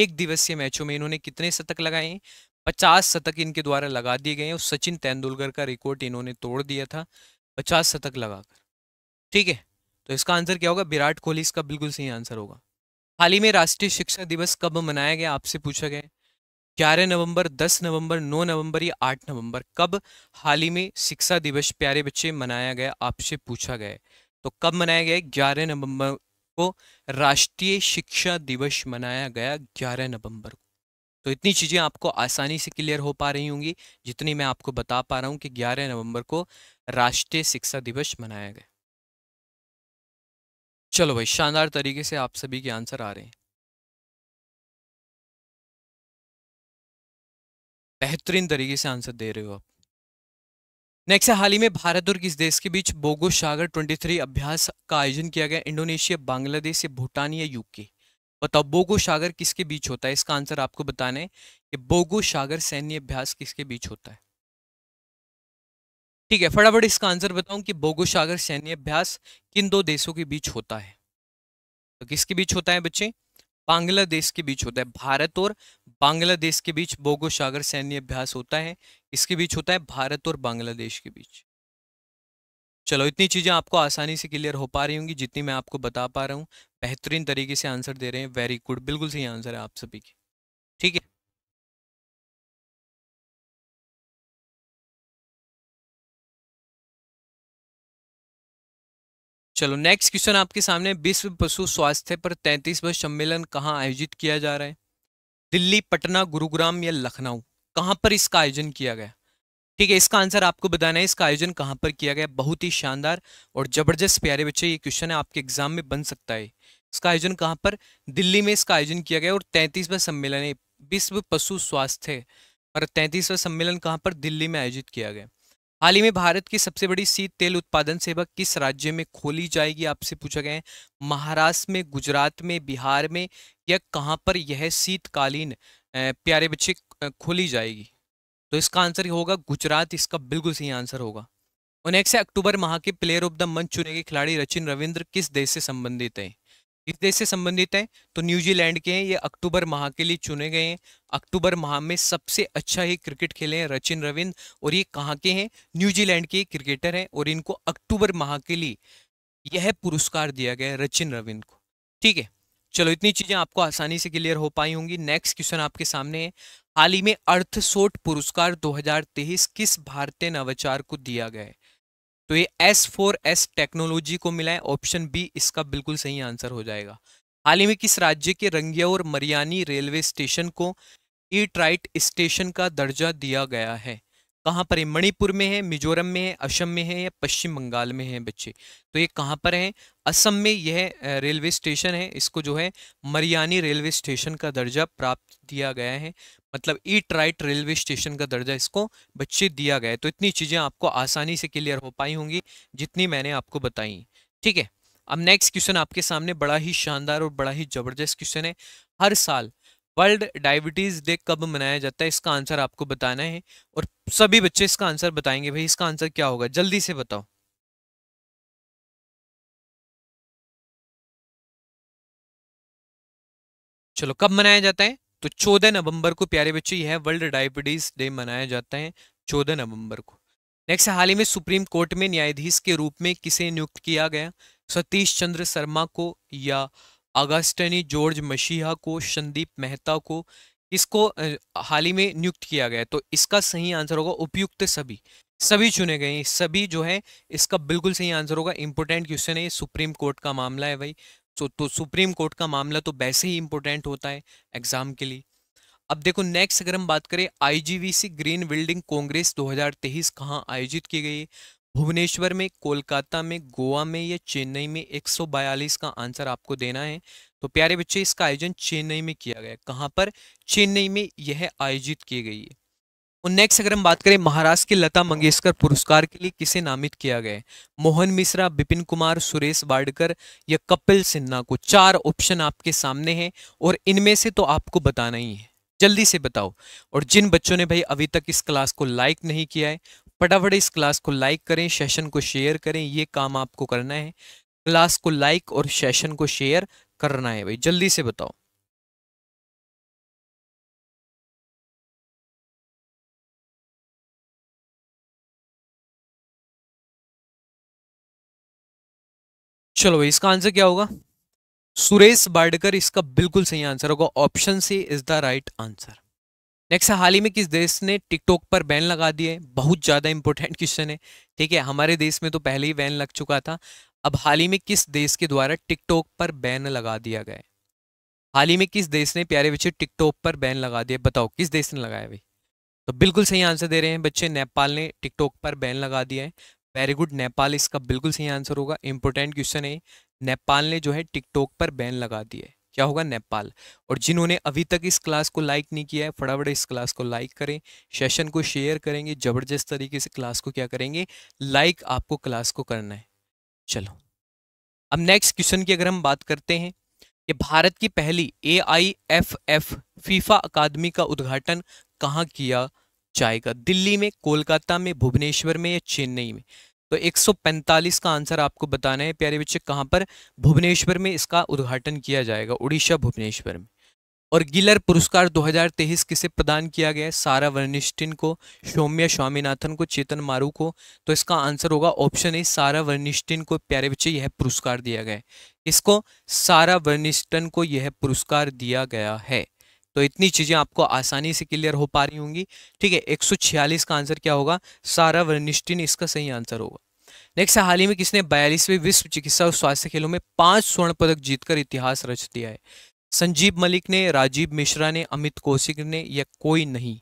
एक दिवसीय मैचों में इन्होंने कितने शतक लगाए पचास शतक इनके द्वारा लगा दिए गए और सचिन तेंदुलकर का रिकॉर्ड इन्होंने तोड़ दिया था पचास शतक लगाकर ठीक है तो इसका आंसर क्या होगा विराट कोहली इसका बिल्कुल सही आंसर होगा हाल ही में राष्ट्रीय शिक्षा दिवस कब मनाया गया आपसे पूछा गया ग्यारह नवंबर 10 नवंबर 9 नवंबर या 8 नवंबर कब हाल ही में शिक्षा दिवस प्यारे बच्चे मनाया गया आपसे पूछा गया तो कब मनाया गया ग्यारह नवंबर को राष्ट्रीय शिक्षा दिवस मनाया गया ग्यारह नवंबर को तो इतनी चीज़ें आपको आसानी से क्लियर हो पा रही होंगी जितनी मैं आपको बता पा रहा हूँ कि ग्यारह नवंबर को राष्ट्रीय शिक्षा दिवस मनाया गया चलो भाई शानदार तरीके से आप सभी के आंसर आ रहे हैं बेहतरीन तरीके से आंसर दे रहे हो आप नेक्स्ट है हाल ही में भारत और किस देश के बीच बोगो सागर 23 अभ्यास का आयोजन किया गया इंडोनेशिया बांग्लादेश या भूटान या यूके बताओ बोगो सागर किसके बीच होता है इसका आंसर आपको बताना है कि बोगो सागर सैन्य अभ्यास किसके बीच होता है ठीक है फटाफट इसका आंसर बताऊं कि बोगो सागर सैन्य अभ्यास किन दो देशों के बीच होता है तो किसके बीच होता है बच्चे बांग्लादेश के बीच होता है भारत और बांग्लादेश के बीच बोगो सागर सैन्य अभ्यास होता है इसके बीच होता है भारत और बांग्लादेश के बीच चलो इतनी चीज़ें आपको आसानी से क्लियर हो पा रही होंगी जितनी मैं आपको बता पा रहा हूँ बेहतरीन तरीके से आंसर दे रहे हैं वेरी गुड बिल्कुल सही आंसर है आप सभी के ठीक है चलो नेक्स्ट क्वेश्चन आपके सामने विश्व पशु स्वास्थ्य पर वर्ष सम्मेलन कहाँ आयोजित किया जा रहा है दिल्ली पटना गुरुग्राम या लखनऊ कहाँ पर इसका आयोजन किया गया ठीक है इसका आंसर आपको बताना है इसका आयोजन कहाँ पर किया गया बहुत ही शानदार और जबरदस्त प्यारे बच्चे ये क्वेश्चन है आपके एग्जाम में बन सकता है इसका आयोजन कहाँ पर दिल्ली में इसका आयोजन किया गया और तैंतीसवा सम्मेलन है विश्व पशु स्वास्थ्य और तैंतीसवा सम्मेलन कहाँ पर दिल्ली में आयोजित किया गया हाल ही में भारत की सबसे बड़ी सीट तेल उत्पादन सेवा किस राज्य में खोली जाएगी आपसे पूछा गया है महाराष्ट्र में गुजरात में बिहार में या कहाँ पर यह शीतकालीन प्यारे बच्चे खोली जाएगी तो इसका आंसर होगा गुजरात इसका बिल्कुल सही आंसर होगा और है अक्टूबर माह के प्लेयर ऑफ द मंथ चुने गए खिलाड़ी रचिन रविंद्र किस देश से संबंधित हैं किस देश से संबंधित हैं तो न्यूजीलैंड के हैं ये अक्टूबर माह के लिए चुने गए हैं अक्टूबर माह में सबसे अच्छा ही क्रिकेट खेले हैं रचिन रविंद्र और ये कहाँ के हैं न्यूजीलैंड के क्रिकेटर हैं और इनको अक्टूबर माह के लिए यह पुरस्कार दिया गया है रचिन रविंद्र को ठीक है चलो इतनी चीजें आपको आसानी से क्लियर हो पाई होंगी नेक्स्ट क्वेश्चन आपके सामने है हाल ही में अर्थसोट पुरस्कार 2023 किस भारतीय नवाचार को दिया गया है तो ये एस फोर एस टेक्नोलॉजी को है ऑप्शन बी इसका बिल्कुल सही आंसर हो जाएगा हाल ही में किस राज्य के रंगिया और मरियानी रेलवे स्टेशन को ई ट्राइट स्टेशन का दर्जा दिया गया है कहाँ पर है मणिपुर में है मिजोरम में है असम में है या पश्चिम बंगाल में है बच्चे तो ये कहाँ पर है असम में यह रेलवे स्टेशन है इसको जो है मरियानी रेलवे स्टेशन का दर्जा प्राप्त दिया गया है मतलब ईट राइट रेलवे स्टेशन का दर्जा इसको बच्चे दिया गया है तो इतनी चीज़ें आपको आसानी से क्लियर हो पाई होंगी जितनी मैंने आपको बताई ठीक है अब नेक्स्ट क्वेश्चन आपके सामने बड़ा ही शानदार और बड़ा ही जबरदस्त क्वेश्चन है हर साल वर्ल्ड डायबिटीज़ डे कब मनाया जाता है इसका आंसर आपको बताना है और सभी बच्चे इसका आंसर बताएंगे भाई इसका आंसर क्या होगा जल्दी से बताओ चलो कब मनाया जाता है तो चौदह नवंबर को प्यारे बच्चे यह वर्ल्ड डायबिटीज डे मनाया जाता है चौदह नवंबर को नेक्स्ट हाल ही में सुप्रीम कोर्ट में न्यायाधीश के रूप में किसे नियुक्त किया गया सतीश चंद्र शर्मा को या अगस्टनी जॉर्ज मशीहा को संदीप मेहता को किसको हाल ही में नियुक्त किया गया तो इसका सही आंसर होगा उपयुक्त सभी सभी चुने गए सभी जो है इसका बिल्कुल सही आंसर होगा इंपोर्टेंट क्वेश्चन है सुप्रीम कोर्ट का मामला है भाई तो, तो सुप्रीम कोर्ट का मामला तो वैसे ही इंपोर्टेंट होता है एग्जाम के लिए अब देखो नेक्स्ट अगर हम बात करें आईजीवीसी ग्रीन बिल्डिंग कांग्रेस 2023 कहाँ आयोजित की गई भुवनेश्वर में कोलकाता में गोवा में या चेन्नई में 142 का आंसर आपको देना है तो प्यारे बच्चे इसका आयोजन चेन्नई में किया गया कहाँ पर चेन्नई में यह आयोजित की गई है और नेक्स्ट अगर हम बात करें महाराष्ट्र के लता मंगेशकर पुरस्कार के लिए किसे नामित किया गया है मोहन मिश्रा बिपिन कुमार सुरेश वाडकर या कपिल सिन्हा को चार ऑप्शन आपके सामने हैं और इनमें से तो आपको बताना ही है जल्दी से बताओ और जिन बच्चों ने भाई अभी तक इस क्लास को लाइक नहीं किया है फटाफट इस क्लास को लाइक करें सेशन को शेयर करें ये काम आपको करना है क्लास को लाइक और सेशन को शेयर करना है भाई जल्दी से बताओ चलो भाई इसका आंसर क्या होगा सुरेश बाडकर इसका बिल्कुल सही आंसर होगा option C is the right answer next हाल ही में किस देश ने टिकटॉक पर बैन लगा दिए बहुत ज़्यादा इंपॉर्टेंट क्वेश्चन है ठीक है हमारे देश में तो पहले ही बैन लग चुका था अब हाल ही में किस देश के द्वारा टिकटॉक पर बैन लगा दिया गया हाल ही में किस देश ने प्यारे बच्चे टिकटॉक पर बैन लगा दिया बताओ किस देश ने लगाया भाई तो बिल्कुल सही आंसर दे रहे हैं बच्चे नेपाल ने टिकटॉक पर बैन लगा दिया है वेरी गुड नेपाल इसका बिल्कुल सही आंसर होगा इंपॉर्टेंट क्वेश्चन है नेपाल ने जो है टिकटॉक पर बैन लगा दिया है क्या होगा नेपाल और जिन्होंने अभी तक इस क्लास को लाइक नहीं किया है फटाफट इस क्लास को लाइक करें सेशन को शेयर करेंगे ज़बरदस्त तरीके से क्लास को क्या करेंगे लाइक आपको क्लास को करना है चलो अब नेक्स्ट क्वेश्चन की अगर हम बात करते हैं कि भारत की पहली A I F F FIFA अकादमी का उद्घाटन कहाँ किया जाएगा दिल्ली में कोलकाता में भुवनेश्वर में या चेन्नई में तो 145 का आंसर आपको बताना है प्यारे बच्चे कहाँ पर भुवनेश्वर में इसका उद्घाटन किया जाएगा उड़ीसा भुवनेश्वर में और गिलर पुरस्कार 2023 किसे प्रदान किया गया है सारा वर्निष्टिन को सौम्या स्वामीनाथन को चेतन मारू को तो इसका आंसर होगा ऑप्शन ए सारा वर्निष्टिन को प्यारे बच्चे यह पुरस्कार दिया गया है इसको सारा वर्निष्टन को यह पुरस्कार दिया गया है तो इतनी चीज़ें आपको आसानी से क्लियर हो पा रही होंगी ठीक है 146 का आंसर क्या होगा सारा वर्निष्टिन इसका सही आंसर होगा नेक्स्ट हाल ही में किसने बयालीसवें विश्व चिकित्सा और स्वास्थ्य खेलों में पांच स्वर्ण पदक जीतकर इतिहास रच दिया है संजीव मलिक ने राजीव मिश्रा ने अमित कौशिक ने या कोई नहीं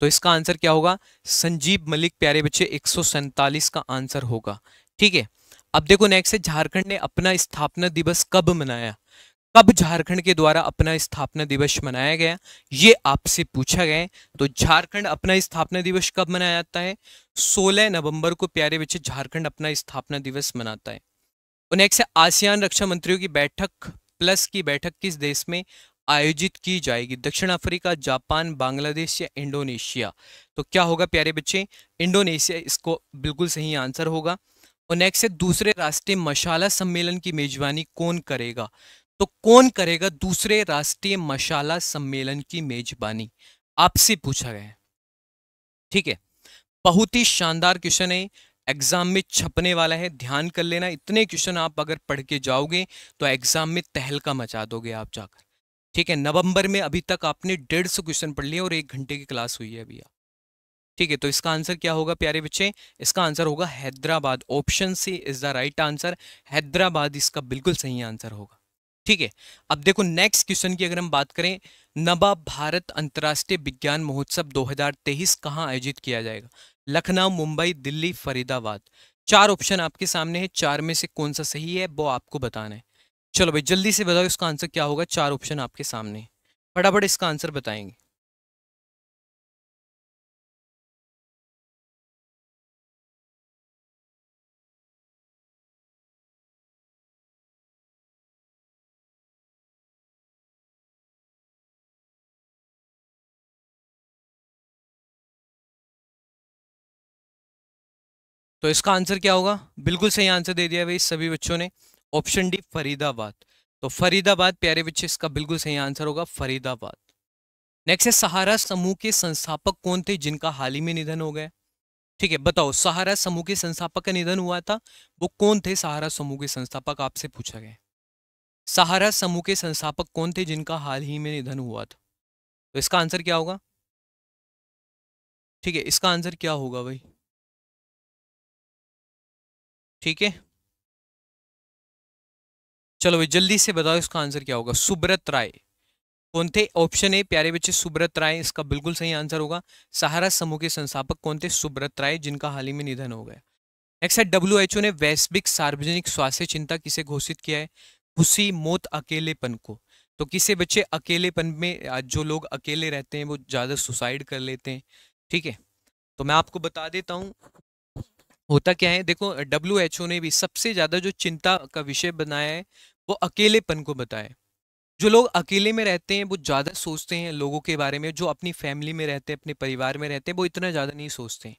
तो इसका आंसर क्या होगा संजीव मलिक प्यारे बच्चे एक का आंसर होगा ठीक है अब देखो नेक्स्ट है झारखंड ने अपना स्थापना दिवस कब मनाया कब झारखंड के द्वारा अपना स्थापना दिवस मनाया गया ये आपसे पूछा गया तो झारखंड अपना स्थापना दिवस कब मनाया जाता है 16 नवंबर को प्यारे बच्चे झारखंड अपना स्थापना दिवस मनाता है नेक्स्ट तो है आसियान रक्षा मंत्रियों की बैठक प्लस की बैठक किस देश में आयोजित की जाएगी दक्षिण अफ्रीका जापान बांग्लादेश या इंडोनेशिया तो क्या होगा प्यारे बच्चे इंडोनेशिया इसको बिल्कुल सही आंसर होगा और नेक्स्ट है दूसरे राष्ट्रीय मशाला सम्मेलन की मेजबानी कौन करेगा तो कौन करेगा दूसरे राष्ट्रीय मशाला सम्मेलन की मेजबानी आपसे पूछा गया है ठीक है बहुत ही शानदार क्वेश्चन है एग्जाम में छपने वाला है ध्यान कर लेना इतने क्वेश्चन आप अगर पढ़ के जाओगे तो एग्जाम में तहलका मचा दोगे आप जाकर ठीक है नवंबर में अभी तक आपने डेढ़ सौ क्वेश्चन पढ़ लिए और एक घंटे की क्लास हुई है अभी आप ठीक है तो इसका आंसर क्या होगा प्यारे बच्चे इसका आंसर होगा Hyderabad option C is the right answer Hyderabad इसका बिल्कुल सही आंसर होगा ठीक है अब देखो नेक्स्ट क्वेश्चन की अगर हम बात करें नवा भारत अंतर्राष्ट्रीय विज्ञान महोत्सव 2023 कहाँ आयोजित किया जाएगा लखनऊ मुंबई दिल्ली फरीदाबाद चार ऑप्शन आपके सामने है चार में से कौन सा सही है वो आपको बताना है चलो भाई जल्दी से बताओ इसका आंसर क्या होगा चार ऑप्शन आपके सामने फटाफट इसका आंसर बताएंगे तो इसका आंसर क्या होगा बिल्कुल सही आंसर दे दिया भाई सभी बच्चों ने ऑप्शन डी फरीदाबाद तो फरीदाबाद प्यारे बच्चे इसका बिल्कुल सही आंसर होगा फरीदाबाद नेक्स्ट है सहारा समूह के संस्थापक कौन थे जिनका हाल ही में निधन हो गया ठीक है बताओ सहारा समूह के संस्थापक का निधन हुआ था वो कौन थे सहारा समूह के संस्थापक आपसे पूछा गया सहारा समूह के संस्थापक कौन थे जिनका हाल ही में निधन हुआ था तो इसका आंसर क्या होगा ठीक है इसका आंसर क्या होगा भाई ठीक है चलो भाई जल्दी से बताओ इसका आंसर क्या होगा सुब्रत राय कौन थे ऑप्शन ए प्यारे बच्चे सुब्रत राय इसका बिल्कुल सही आंसर होगा सहारा समूह के संस्थापक कौन थे सुब्रत राय जिनका हाल ही में निधन हो गया नेक्स्ट है डब्ल्यू एच ओ ने वैश्विक सार्वजनिक स्वास्थ्य चिंता किसे घोषित किया है खुशी मौत अकेलेपन को तो किसे बच्चे अकेलेपन में जो लोग अकेले रहते हैं वो ज़्यादा सुसाइड कर लेते हैं ठीक है तो मैं आपको बता देता हूँ होता क्या है देखो डब्ल्यू एच ओ ने भी सबसे ज़्यादा जो चिंता का विषय बनाया है वो अकेलेपन को बताया जो लोग अकेले में रहते हैं वो ज़्यादा सोचते हैं लोगों के बारे में जो अपनी फैमिली में रहते हैं अपने परिवार में रहते हैं वो इतना ज़्यादा नहीं सोचते हैं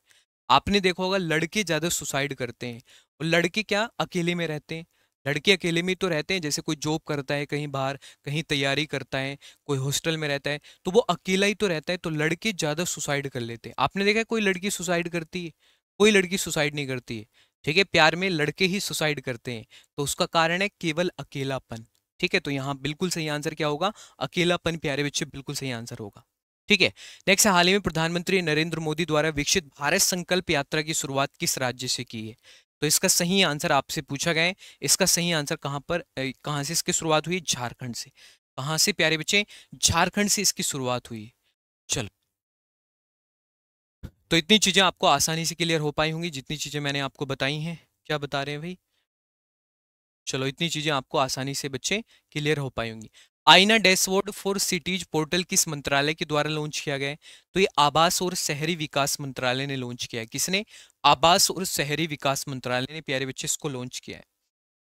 आपने देखा होगा लड़के ज़्यादा सुसाइड करते हैं और लड़के क्या अकेले में रहते हैं लड़के अकेले में तो रहते हैं जैसे कोई जॉब करता है कहीं बाहर कहीं तैयारी करता है कोई हॉस्टल में रहता है तो वो अकेला ही तो रहता है तो लड़के ज़्यादा सुसाइड कर लेते हैं आपने देखा है कोई लड़की सुसाइड करती है कोई लड़की सुसाइड नहीं करती है ठीक है प्यार में लड़के ही सुसाइड करते हैं तो उसका कारण है केवल अकेलापन ठीक है तो यहाँ बिल्कुल सही आंसर क्या होगा अकेलापन प्यारे बच्चे बिल्कुल सही आंसर होगा ठीक है नेक्स्ट हाल ही में प्रधानमंत्री नरेंद्र मोदी द्वारा विकसित भारत संकल्प यात्रा की शुरुआत किस राज्य से की है तो इसका सही आंसर आपसे पूछा गया है इसका सही आंसर कहाँ पर कहाँ से इसकी शुरुआत हुई झारखंड से कहाँ से प्यारे बच्चे झारखंड से इसकी शुरुआत हुई चलो तो इतनी चीज़ें आपको आसानी से क्लियर हो पाई होंगी जितनी चीज़ें मैंने आपको बताई हैं क्या बता रहे हैं भाई चलो इतनी चीज़ें आपको आसानी से बच्चे क्लियर हो पाई होंगी आईना डैशबोर्ड फॉर सिटीज पोर्टल किस मंत्रालय के द्वारा लॉन्च किया गया है तो ये आवास और शहरी विकास मंत्रालय ने लॉन्च किया है किसने आवास और शहरी विकास मंत्रालय ने प्यारे बच्चे इसको लॉन्च किया है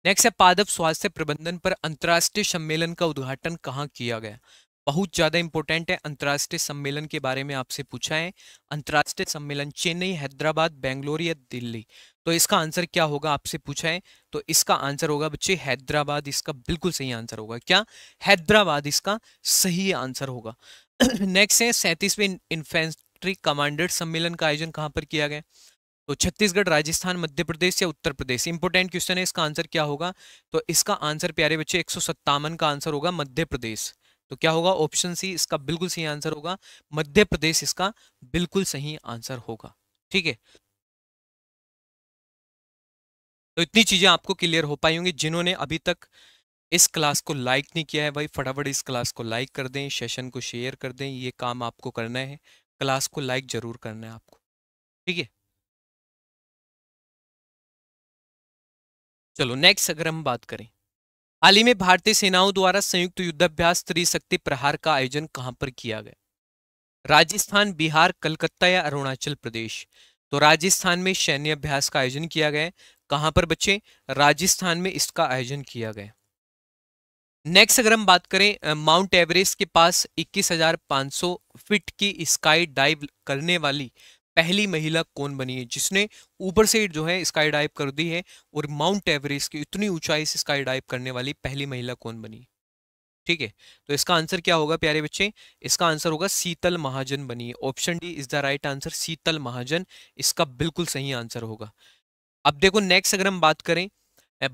नेक्स्ट है पादप स्वास्थ्य प्रबंधन पर अंतर्राष्ट्रीय सम्मेलन का उद्घाटन कहाँ किया गया बहुत ज़्यादा इंपॉर्टेंट है अंतर्राष्ट्रीय सम्मेलन के बारे में आपसे पूछा है अंतर्राष्ट्रीय सम्मेलन चेन्नई हैदराबाद बेंगलोर या दिल्ली तो इसका आंसर क्या होगा आपसे पूछा है तो इसका आंसर होगा बच्चे हैदराबाद इसका बिल्कुल सही आंसर होगा क्या हैदराबाद इसका सही आंसर होगा नेक्स्ट है सैंतीसवें इन्फेंट्री कमांडर सम्मेलन का आयोजन कहाँ पर किया गया तो छत्तीसगढ़ राजस्थान मध्य प्रदेश या उत्तर प्रदेश इंपोर्टेंट क्वेश्चन है इसका आंसर क्या होगा तो इसका आंसर प्यारे बच्चे एक का आंसर होगा मध्य प्रदेश तो क्या होगा ऑप्शन सी इसका बिल्कुल सही आंसर होगा मध्य प्रदेश इसका बिल्कुल सही आंसर होगा ठीक है तो इतनी चीजें आपको क्लियर हो पाई होंगी जिन्होंने अभी तक इस क्लास को लाइक नहीं किया है भाई फटाफट इस क्लास को लाइक कर दें सेशन को शेयर कर दें ये काम आपको करना है क्लास को लाइक जरूर करना है आपको ठीक है चलो नेक्स्ट अगर हम बात करें हाल ही में भारतीय सेनाओं द्वारा संयुक्त युद्धाभ्यास त्रिशक्ति प्रहार का आयोजन कहां पर किया गया राजस्थान बिहार कलकत्ता या अरुणाचल प्रदेश तो राजस्थान में सैन्य अभ्यास का आयोजन किया गया कहां पर बच्चे राजस्थान में इसका आयोजन किया गया नेक्स्ट अगर हम बात करें माउंट एवरेस्ट के पास 21,500 फीट की स्काई डाइव करने वाली पहली महिला कौन बनी है जिसने ऊपर से जो है स्काई डाइव कर दी है और माउंट एवरेस्ट की इतनी ऊंचाई से स्काई डाइव करने वाली पहली महिला कौन बनी ठीक है तो इसका आंसर क्या होगा प्यारे बच्चे इसका आंसर होगा शीतल महाजन बनी है option D is the right answer Sheetal Mahajan इसका बिल्कुल सही आंसर होगा अब देखो नेक्स्ट अगर हम बात करें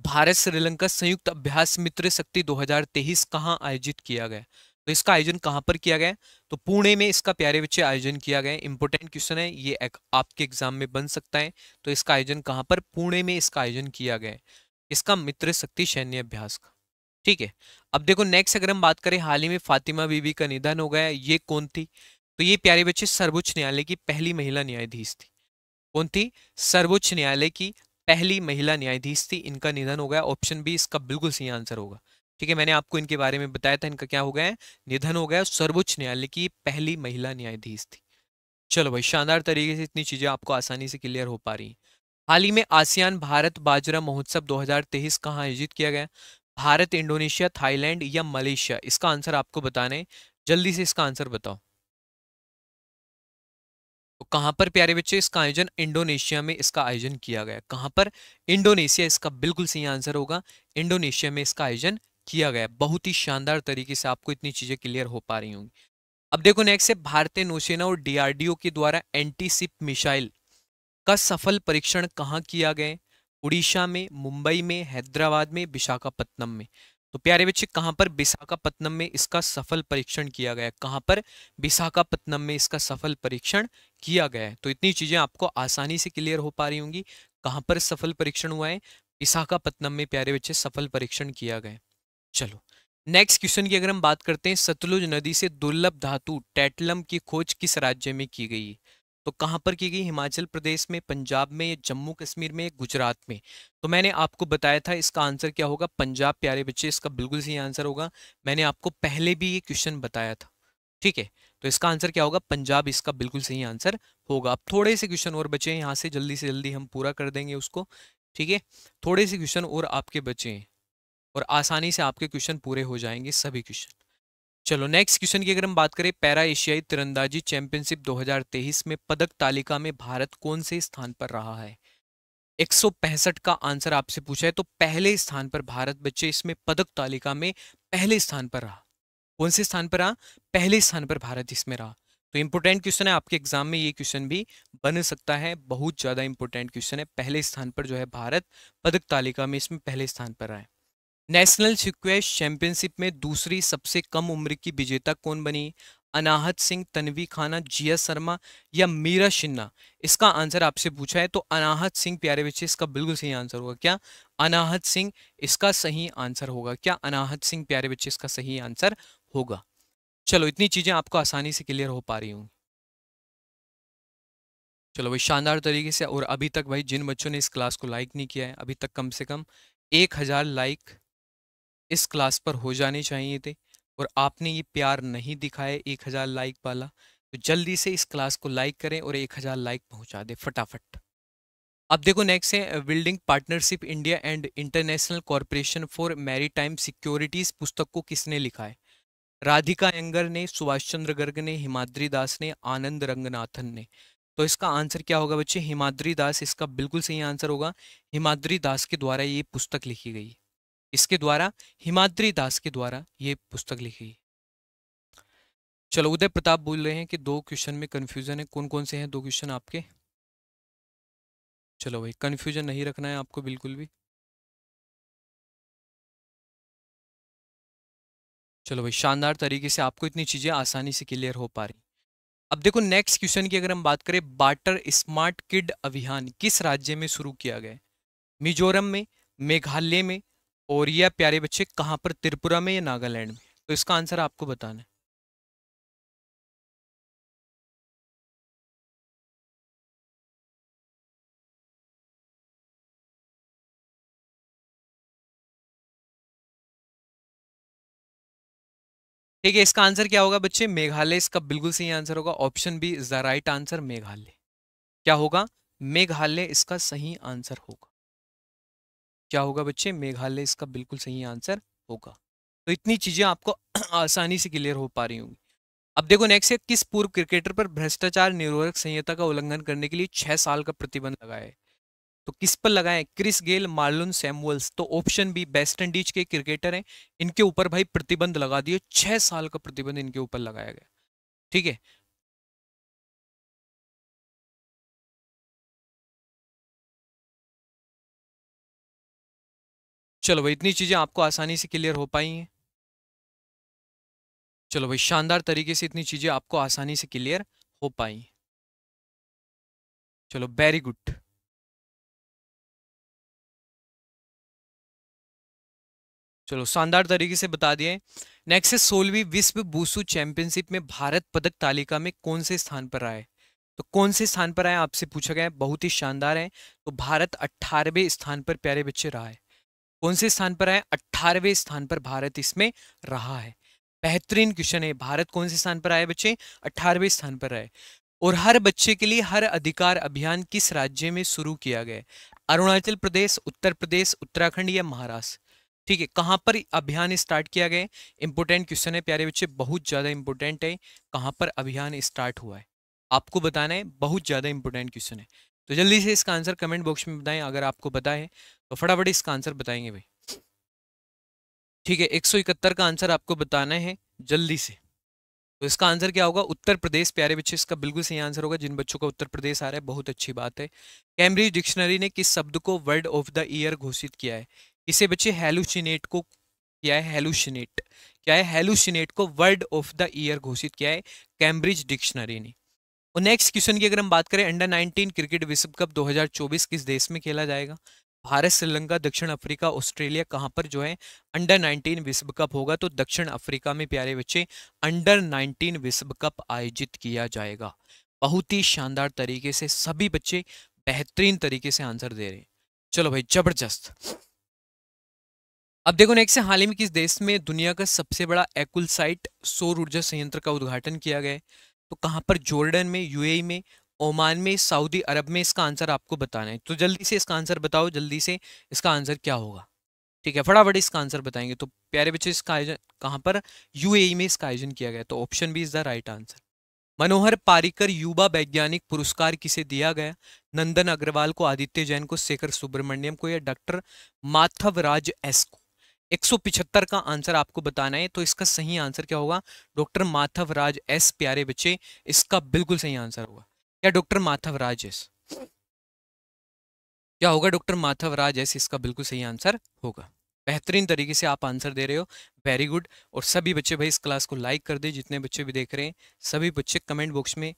भारत श्रीलंका संयुक्त अभ्यास मित्र शक्ति 2023 कहां आयोजित किया गया तो इसका आयोजन कहाँ पर किया गया तो पुणे में इसका प्यारे बच्चे आयोजन किया गया इंपॉर्टेंट क्वेश्चन है ये एक आपके एग्जाम में बन सकता है तो इसका आयोजन कहाँ पर पुणे में इसका आयोजन किया गया इसका मित्र शक्ति सैन्य अभ्यास का ठीक है अब देखो नेक्स्ट अगर हम बात करें हाल ही में फातिमा बीबी का निधन हो गया ये कौन थी तो ये प्यारे बच्चे सर्वोच्च न्यायालय की पहली महिला न्यायाधीश थी कौन थी सर्वोच्च न्यायालय की पहली महिला न्यायाधीश थी इनका निधन हो गया ऑप्शन बी इसका बिल्कुल सही आंसर होगा ठीक है मैंने आपको इनके बारे में बताया था इनका क्या हो गया निधन हो गया सर्वोच्च न्यायालय की पहली महिला न्यायाधीश थी चलो भाई शानदार तरीके से इतनी चीजें आपको आसानी से क्लियर हो पा रही हाल ही में आसियान भारत बाजरा महोत्सव 2023 कहाँ आयोजित किया गया भारत इंडोनेशिया थाईलैंड या मलेशिया इसका आंसर आपको बताने जल्दी से इसका आंसर बताओ तो कहां पर प्यारे बच्चे इसका आयोजन इंडोनेशिया में इसका आयोजन किया गया कहां पर इंडोनेशिया इसका बिल्कुल सही आंसर होगा इंडोनेशिया में इसका आयोजन किया गया बहुत ही शानदार तरीके से आपको इतनी चीज़ें क्लियर हो पा रही होंगी अब देखो नेक्स्ट है भारतीय नौसेना और डीआरडीओ के द्वारा एंटीसिप मिसाइल का सफल परीक्षण कहाँ किया गया उड़ीसा में मुंबई में हैदराबाद में विशाखापत्तनम में तो प्यारे बच्चे कहाँ पर विशाखापत्तनम में इसका सफल परीक्षण किया गया कहाँ पर विशाखापत्तनम में इसका सफल परीक्षण किया गया है तो इतनी चीज़ें आपको आसानी से क्लियर हो पा रही होंगी कहाँ पर सफल परीक्षण हुआ है विशाखापत्तनम में प्यारे बच्चे सफल परीक्षण किया गया चलो नेक्स्ट क्वेश्चन की अगर हम बात करते हैं सतलुज नदी से दुर्लभ धातु टैटलम की खोज किस राज्य में की गई तो कहाँ पर की गई हिमाचल प्रदेश में पंजाब में या जम्मू कश्मीर में गुजरात में तो मैंने आपको बताया था इसका आंसर क्या होगा पंजाब प्यारे बच्चे इसका बिल्कुल सही आंसर होगा मैंने आपको पहले भी ये क्वेश्चन बताया था ठीक है तो इसका आंसर क्या होगा पंजाब इसका बिल्कुल सही आंसर होगा अब थोड़े से क्वेश्चन और बचे हैं यहाँ से जल्दी से जल्दी हम पूरा कर देंगे उसको ठीक है थोड़े से क्वेश्चन और आपके बचे हैं और आसानी से आपके क्वेश्चन पूरे हो जाएंगे सभी क्वेश्चन चलो नेक्स्ट क्वेश्चन की अगर हम बात करें पैरा एशियाई तिरंदाजी चैंपियनशिप 2023 में पदक तालिका में भारत कौन से स्थान पर रहा है एक का आंसर आपसे पूछा है तो पहले स्थान पर भारत बच्चे इसमें पदक तालिका में पहले स्थान पर रहा कौन से स्थान पर रहा पहले स्थान पर भारत इसमें रहा तो इंपोर्टेंट क्वेश्चन है आपके एग्जाम में ये क्वेश्चन भी बन सकता है बहुत ज्यादा इंपोर्टेंट क्वेश्चन है पहले स्थान पर जो है भारत पदक तालिका में इसमें पहले स्थान पर रहा है नेशनल सिक्वेस्ट चैंपियनशिप में दूसरी सबसे कम उम्र की विजेता कौन बनी अनाहत सिंह तनवी खाना जिया शर्मा या मीरा सिन्हा इसका आंसर आपसे पूछा है तो अनाहत सिंह प्यारे बच्चे इसका बिल्कुल सही आंसर होगा क्या अनाहत सिंह इसका सही आंसर होगा क्या अनाहत सिंह प्यारे बच्चे इसका सही आंसर होगा चलो इतनी चीजें आपको आसानी से क्लियर हो पा रही होंगी चलो भाई शानदार तरीके से और अभी तक भाई जिन बच्चों ने इस क्लास को लाइक नहीं किया है अभी तक कम से कम एक हजार लाइक इस क्लास पर हो जाने चाहिए थे और आपने ये प्यार नहीं दिखाया एक हज़ार लाइक वाला तो जल्दी से इस क्लास को लाइक करें और एक हज़ार लाइक पहुंचा दें फटाफट अब देखो नेक्स्ट है building partnership India and international corporation for maritime securities पुस्तक को किसने लिखा है राधिका एंगर ने सुभाष चंद्र गर्ग ने हिमाद्री दास ने आनंद रंगनाथन ने तो इसका आंसर क्या होगा बच्चे हिमाद्री दास इसका बिल्कुल सही आंसर होगा हिमाद्री दास के द्वारा ये पुस्तक लिखी गई इसके द्वारा हिमाद्री दास के द्वारा ये पुस्तक लिखी गई चलो उदय प्रताप बोल रहे हैं कि दो क्वेश्चन में कन्फ्यूजन है कौन कौन से हैं दो क्वेश्चन आपके चलो भाई कन्फ्यूजन नहीं रखना है आपको बिल्कुल भी चलो भाई शानदार तरीके से आपको इतनी चीज़ें आसानी से क्लियर हो पा रही अब देखो नेक्स्ट क्वेश्चन की अगर हम बात करें बाटर स्मार्ट किड अभियान किस राज्य में शुरू किया गया मिजोरम में मेघालय में और ये प्यारे बच्चे कहाँ पर त्रिपुरा में या नागालैंड में तो इसका आंसर आपको बताना है ठीक है इसका आंसर क्या होगा बच्चे मेघालय इसका बिल्कुल सही आंसर होगा option B is the right answer Meghalaya क्या होगा मेघालय इसका सही आंसर होगा क्या होगा बच्चे मेघालय इसका बिल्कुल सही आंसर होगा तो इतनी चीज़ें आपको आसानी से क्लियर हो पा रही होंगी अब देखो नेक्स्ट है किस पूर्व क्रिकेटर पर भ्रष्टाचार निरोधक संहिता का उल्लंघन करने के लिए छः साल का प्रतिबंध लगाए तो किस पर लगाए क्रिस गेल मार्लोन सैमुअल्स तो ऑप्शन बी वेस्ट इंडीज के क्रिकेटर हैं इनके ऊपर भाई प्रतिबंध लगा दिए छः साल का प्रतिबंध इनके ऊपर लगाया गया ठीक है चलो भाई इतनी चीज़ें आपको आसानी से क्लियर हो पाई हैं चलो भाई शानदार तरीके से इतनी चीज़ें आपको आसानी से क्लियर हो पाई चलो वेरी गुड चलो शानदार तरीके से बता दिए नेक्स्ट है सोलहवीं विश्व बूसू चैंपियनशिप में भारत पदक तालिका में कौन से स्थान पर आए तो कौन से स्थान पर आए आपसे पूछा गया है बहुत ही शानदार है तो भारत अट्ठारहवें स्थान पर प्यारे बच्चे रहा है कौन से स्थान पर है अट्ठारहवें स्थान पर भारत इसमें रहा है बेहतरीन क्वेश्चन है भारत कौन से स्थान पर आए बच्चे अट्ठारहवें स्थान पर आए और हर बच्चे के लिए हर अधिकार अभियान किस राज्य में शुरू किया गया अरुणाचल प्रदेश उत्तर प्रदेश उत्तराखंड या महाराष्ट्र ठीक है कहाँ पर अभियान स्टार्ट किया गया इंपॉर्टेंट क्वेश्चन है प्यारे बच्चे बहुत ज़्यादा इंपॉर्टेंट है कहाँ पर अभियान स्टार्ट हुआ है आपको बताना है बहुत ज़्यादा इंपॉर्टेंट क्वेश्चन है तो जल्दी से इसका आंसर कमेंट बॉक्स में बताएं अगर आपको पता है तो फटाफट इसका आंसर बताएंगे भाई ठीक है एक सौ इकहत्तर का आंसर आपको बताना है जल्दी से तो इसका आंसर क्या होगा उत्तर प्रदेश प्यारे बच्चे इसका बिल्कुल सही आंसर होगा जिन बच्चों का उत्तर प्रदेश आ रहा है बहुत अच्छी बात है कैम्ब्रिज डिक्शनरी ने किस शब्द को वर्ड ऑफ द ईयर घोषित किया है इसे बच्चे हेलुसिनेट को किया है हेलुसिनेट क्या है हेलुसिनेट को वर्ड ऑफ द ईयर घोषित किया है कैम्ब्रिज डिक्शनरी ने और नेक्स्ट क्वेश्चन की अगर हम बात करें अंडर 19 क्रिकेट विश्व कप 2024 किस देश में खेला जाएगा भारत श्रीलंका दक्षिण अफ्रीका ऑस्ट्रेलिया कहाँ पर जो है अंडर 19 विश्व कप होगा तो दक्षिण अफ्रीका में प्यारे बच्चे अंडर 19 विश्व कप आयोजित किया जाएगा बहुत ही शानदार तरीके से सभी बच्चे बेहतरीन तरीके से आंसर दे रहे हैं चलो भाई जबरदस्त अब देखो नेक्स्ट हाल ही में किस देश में दुनिया का सबसे बड़ा साइट सौर ऊर्जा संयंत्र का उद्घाटन किया गया तो कहाँ पर जॉर्डन में यूएई में ओमान में सऊदी अरब में इसका आंसर आपको बताना है तो जल्दी से इसका आंसर बताओ जल्दी से इसका आंसर क्या होगा ठीक है फटाफट इसका आंसर बताएंगे तो प्यारे बच्चों इसका आयोजन कहाँ पर यूएई में इसका आयोजन किया गया तो option B is the right answer Manohar Parrikar युवा वैज्ञानिक पुरस्कार किसे दिया गया नंदन अग्रवाल को आदित्य जैन को शेखर सुब्रमण्यम को या डॉक्टर माथव राज एस को 175 का आंसर आपको बताना है तो इसका सही आंसर क्या होगा डॉक्टर माथव राज एस प्यारे बच्चे इसका बिल्कुल सही आंसर होगा क्या डॉक्टर माथव राज एस क्या होगा डॉक्टर माथव राज एस इसका बिल्कुल सही आंसर होगा बेहतरीन तरीके से आप आंसर दे रहे हो वेरी गुड और सभी बच्चे भाई इस क्लास को लाइक कर दे जितने बच्चे भी देख रहे हैं सभी बच्चे कमेंट बॉक्स में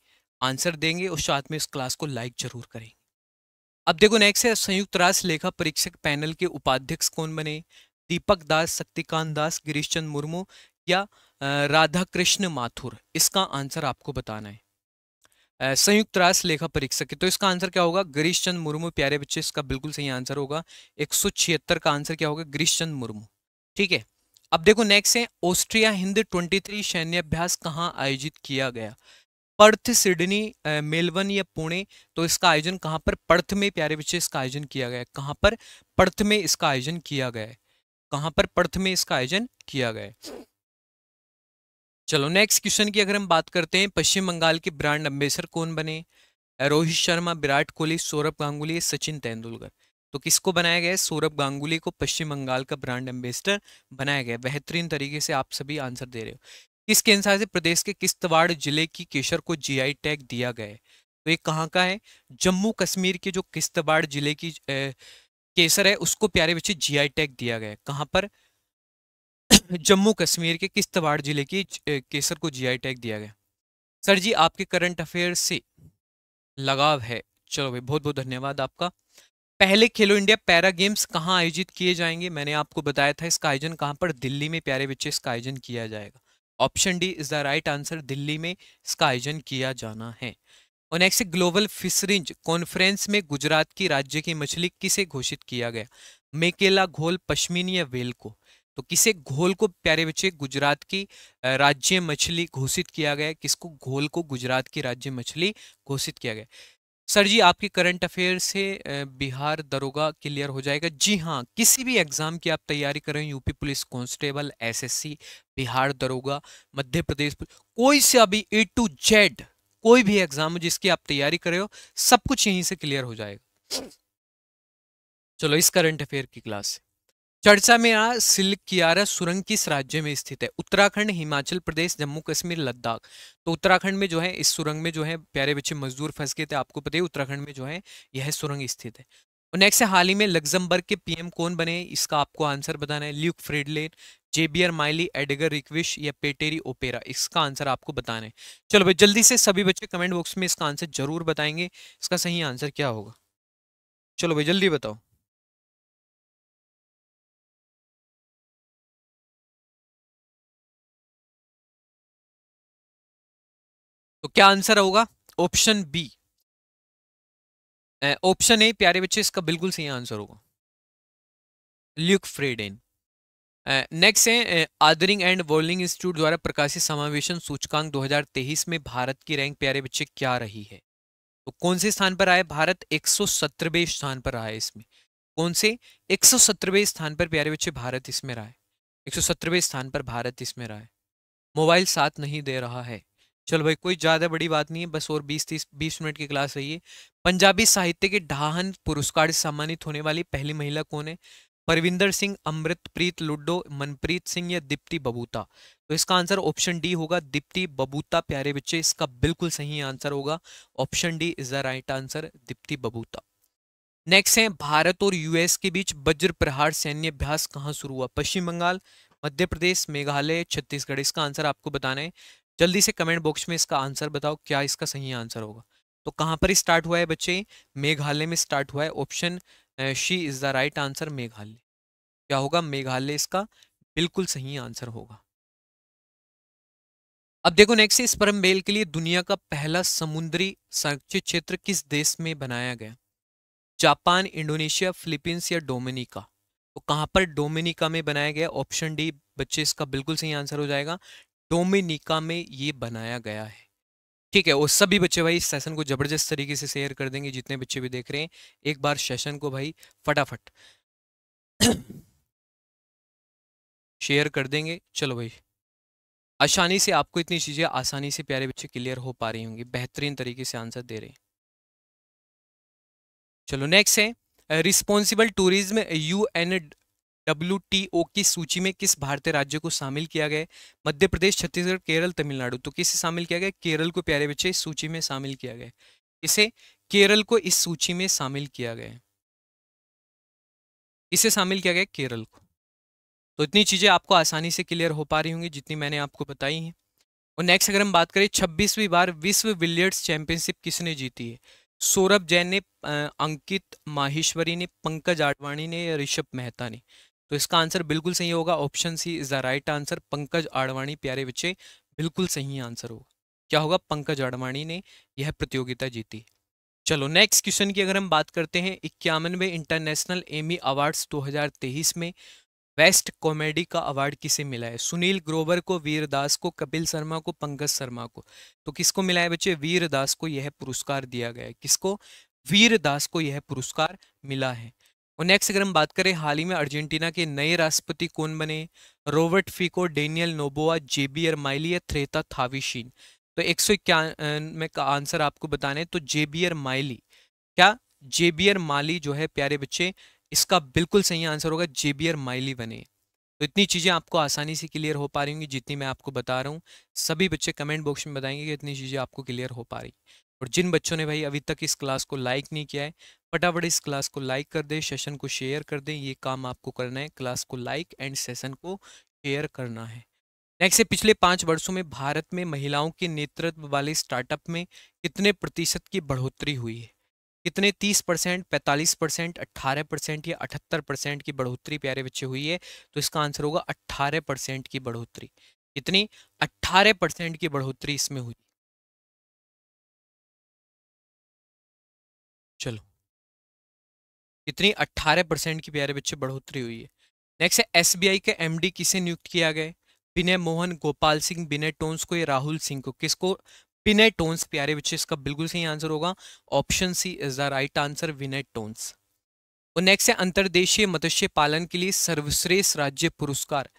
आंसर देंगे और साथ में इस क्लास को लाइक जरूर करेंगे अब देखो नेक्स्ट है संयुक्त राष्ट्र लेखा परीक्षक पैनल के उपाध्यक्ष कौन बने दीपक दास शक्तिकांत दास गिरीश चंद मुर्मू या राधा कृष्ण माथुर इसका आंसर आपको बताना है संयुक्त राष्ट्र लेखा परीक्षक तो इसका आंसर क्या होगा गिरीश चंद मुर्मू प्यारे बच्चे इसका बिल्कुल सही आंसर होगा एक का आंसर क्या होगा गिरीश चंद मुर्मू ठीक है अब देखो नेक्स्ट है ऑस्ट्रिया हिंद 23 सैन्य अभ्यास कहाँ आयोजित किया गया पर्थ सिडनी मेलबर्न या पुणे तो इसका आयोजन कहाँ पर पर्थ में प्यारे बच्चे इसका आयोजन किया गया कहाँ पर पर्थ में इसका आयोजन किया गया है कहां पर पर्थ में इसका आयोजन किया गया चलो नेक्स्ट क्वेश्चन की अगर हम बात करते हैं पश्चिम बंगाल के ब्रांड अम्बेसर कौन बने रोहित शर्मा विराट कोहली सौरभ गांगुली सचिन तेंदुलकर तो किसको बनाया गया सौरभ गांगुली को पश्चिम बंगाल का ब्रांड एम्बेसडर बनाया गया बेहतरीन तरीके से आप सभी आंसर दे रहे हो किसके आंसर से प्रदेश के किश्तवाड़ जिले की केशर को जीआई टैग दिया गया है तो ये कहाँ का है जम्मू कश्मीर के जो किश्तवाड़ जिले की केसर है उसको प्यारे बच्चे जीआई टैग दिया गया है कहाँ पर जम्मू कश्मीर के किश्तवाड़ जिले की केसर को जीआई टैग दिया गया सर जी आपके करंट अफेयर से लगाव है चलो भाई बहुत बहुत धन्यवाद आपका पहले खेलो इंडिया पैरा गेम्स कहाँ आयोजित किए जाएंगे मैंने आपको बताया था इसका आयोजन कहाँ पर दिल्ली में प्यारे बच्चे इसका आयोजन किया जाएगा option D is the right answer Delhi में इसका आयोजन किया जाना है और नेक्स्ट ग्लोबल फिशरिंज कॉन्फ्रेंस में गुजरात की राज्य की मछली किसे घोषित किया गया मेकेला घोल पश्मीनी या वेल को तो किसे घोल को प्यारे बच्चे गुजरात की राज्य मछली घोषित किया गया किसको घोल को गुजरात की राज्य मछली घोषित किया गया सर जी आपके करंट अफेयर से बिहार दरोगा क्लियर हो जाएगा जी हाँ किसी भी एग्ज़ाम की आप तैयारी करें UP police constable SSC Bihar दरोगा मध्य प्रदेश कोई से अभी ए टू जेड कोई भी एग्जाम जिसकी आप तैयारी करे हो सब कुछ यहीं से क्लियर हो जाएगा चलो इस करंट अफेयर की क्लास चर्चा में आ सिल्क कियारा सुरंग किस राज्य में स्थित है उत्तराखंड हिमाचल प्रदेश जम्मू कश्मीर लद्दाख तो उत्तराखंड में जो है इस सुरंग में जो है प्यारे बच्चे मजदूर फंस गए थे आपको पता है उत्तराखंड में जो है यह सुरंग स्थित है और नेक्स्ट हाल ही में लग्जमबर्ग के पीएम कौन बने इसका आपको आंसर बताना है Luc Frieden Javier Milei Edgars Rinkevics या पेटेरी ओपेरा इसका आंसर आपको बताना है चलो भाई जल्दी से सभी बच्चे कमेंट बॉक्स में इसका आंसर जरूर बताएंगे इसका सही आंसर क्या होगा चलो भाई जल्दी बताओ तो क्या आंसर होगा ऑप्शन बी ऑप्शन ए प्यारे बच्चे इसका बिल्कुल सही आंसर होगा ल्यूक फ्रेडेन नेक्स्ट uh, है आदरिंग एंड वर्लिंग इंस्टीट्यूट द्वारा प्रकाशित समावेशन सूचकांक 2023 में भारत की रैंक प्यारे बच्चे क्या रही है तो कौन से स्थान पर आए भारत एक स्थान पर आया इसमें कौन से एक स्थान पर प्यारे बच्चे भारत इसमें रहा है एक स्थान पर भारत इसमें रहा है मोबाइल साथ नहीं दे रहा है चलो भाई कोई ज़्यादा बड़ी बात नहीं है बस और 20 तीस 20 मिनट की क्लास रही है पंजाबी साहित्य के ढाहन पुरस्कार से सम्मानित होने वाली पहली महिला कौन है परविंदर सिंह अमृतप्रीत लुड्डो मनप्रीत सिंह या दीप्ति बबूता तो इसका आंसर ऑप्शन डी होगा दीप्ति बबूता प्यारे बच्चे इसका बिल्कुल सही आंसर होगा option D is the right answer Deepti Babuta next है भारत और यूएस के बीच वज्र प्रहार सैन्य अभ्यास कहाँ शुरू हुआ पश्चिम बंगाल मध्य प्रदेश मेघालय छत्तीसगढ़ इसका आंसर आपको बताना है जल्दी से कमेंट बॉक्स में इसका आंसर बताओ क्या इसका सही आंसर होगा तो कहाँ पर स्टार्ट हुआ है बच्चे मेघालय में स्टार्ट हुआ है option C is the right answer Meghalaya क्या होगा मेघालय इसका बिल्कुल सही आंसर होगा अब देखो नेक्स्ट इस परम बेल के लिए दुनिया का पहला समुद्री संरक्षित क्षेत्र किस देश में बनाया गया जापान इंडोनेशिया फिलीपींस या डोमिनिका तो कहां पर डोमिनिका में बनाया गया ऑप्शन डी बच्चे इसका बिल्कुल सही आंसर हो जाएगा डोमिनिका में ये बनाया गया है ठीक है वो सभी बच्चे भाई इस सेशन को ज़बरदस्त तरीके से शेयर कर देंगे जितने बच्चे भी देख रहे हैं एक बार सेशन को भाई फटाफट शेयर कर देंगे चलो भाई आसानी से आपको इतनी चीज़ें आसानी से प्यारे बच्चे क्लियर हो पा रही होंगी बेहतरीन तरीके से आंसर दे रहे हैं चलो नेक्स्ट है responsible tourism U N W की सूची में किस भारतीय राज्य को शामिल किया गया मध्य प्रदेश छत्तीसगढ़ केरल तमिलनाडु तो किसे शामिल किया गया केरल को प्यारे बच्चे इस सूची में शामिल किया गया इसे केरल को इस सूची में शामिल किया गया इसे शामिल किया गया केरल को तो इतनी चीज़ें आपको आसानी से क्लियर हो पा रही होंगी जितनी मैंने आपको बताई हैं और नेक्स्ट अगर हम बात करें छब्बीसवीं बार विश्व विलियर्ड्स चैंपियनशिप किसने जीती है सौरभ जैन ने अंकित माहेश्वरी ने पंकज आडवाणी ने या ऋषभ मेहता ने तो इसका आंसर बिल्कुल सही होगा option C is the right answer Pankaj Advani प्यारे बच्चे बिल्कुल सही आंसर होगा क्या होगा पंकज आडवाणी ने यह प्रतियोगिता जीती चलो नेक्स्ट क्वेश्चन की अगर हम बात करते हैं इक्यावनवे इंटरनेशनल एमी अवार्ड्स 2023 में बेस्ट कॉमेडी का अवार्ड किसे मिला है सुनील ग्रोवर को वीरदास को कपिल शर्मा को पंकज शर्मा को तो किसको मिला है बच्चे वीरदास को यह पुरस्कार दिया गया है किसको वीरदास को यह पुरस्कार मिला है और नेक्स्ट अगर हम बात करें हाल ही में अर्जेंटीना के नए राष्ट्रपति कौन बने Robert Fico Daniel Noboa Javier Milei या थ्रेता थाविशीन तो एक सौ इक्यानवे का आंसर आपको बताना है तो जेबियर माइली क्या जेबियर माली जो है प्यारे बच्चे इसका बिल्कुल सही आंसर होगा जेबियर माइली बने तो इतनी चीज़ें आपको आसानी से क्लियर हो पा रही होंगी जितनी मैं आपको बता रहा हूँ सभी बच्चे कमेंट बॉक्स में बताएंगे कि इतनी चीज़ें आपको क्लियर हो पा रही और जिन बच्चों ने भाई अभी तक इस क्लास को लाइक नहीं किया है फटाफट इस क्लास को लाइक कर दें सेशन को शेयर कर दें ये काम आपको करना है क्लास को लाइक एंड सेशन को शेयर करना है नेक्स्ट है पिछले पाँच वर्षों में भारत में महिलाओं के नेतृत्व वाले स्टार्टअप में कितने प्रतिशत की बढ़ोतरी हुई है कितने 30 परसेंट पैंतालीस परसेंट अट्ठारह परसेंट या अठहत्तर परसेंट की बढ़ोतरी प्यारे बच्चे हुई है तो इसका आंसर होगा अट्ठारह परसेंट की बढ़ोतरी कितनी अट्ठारह परसेंट की बढ़ोतरी इसमें हुई चलो कितनी 18 परसेंट की प्यारे बच्चे बढ़ोतरी हुई है नेक्स्ट है एसबीआई के एमडी किसे नियुक्त किया गया विनय मोहन गोपाल सिंह विनय टोन्स को या राहुल सिंह को किसको विनय टोन्स प्यारे बच्चे इसका बिल्कुल सही आंसर होगा option C is the right answer Vinay Tonse और नेक्स्ट है अंतर्देशीय मत्स्य पालन के लिए सर्वश्रेष्ठ राज्य पुरस्कार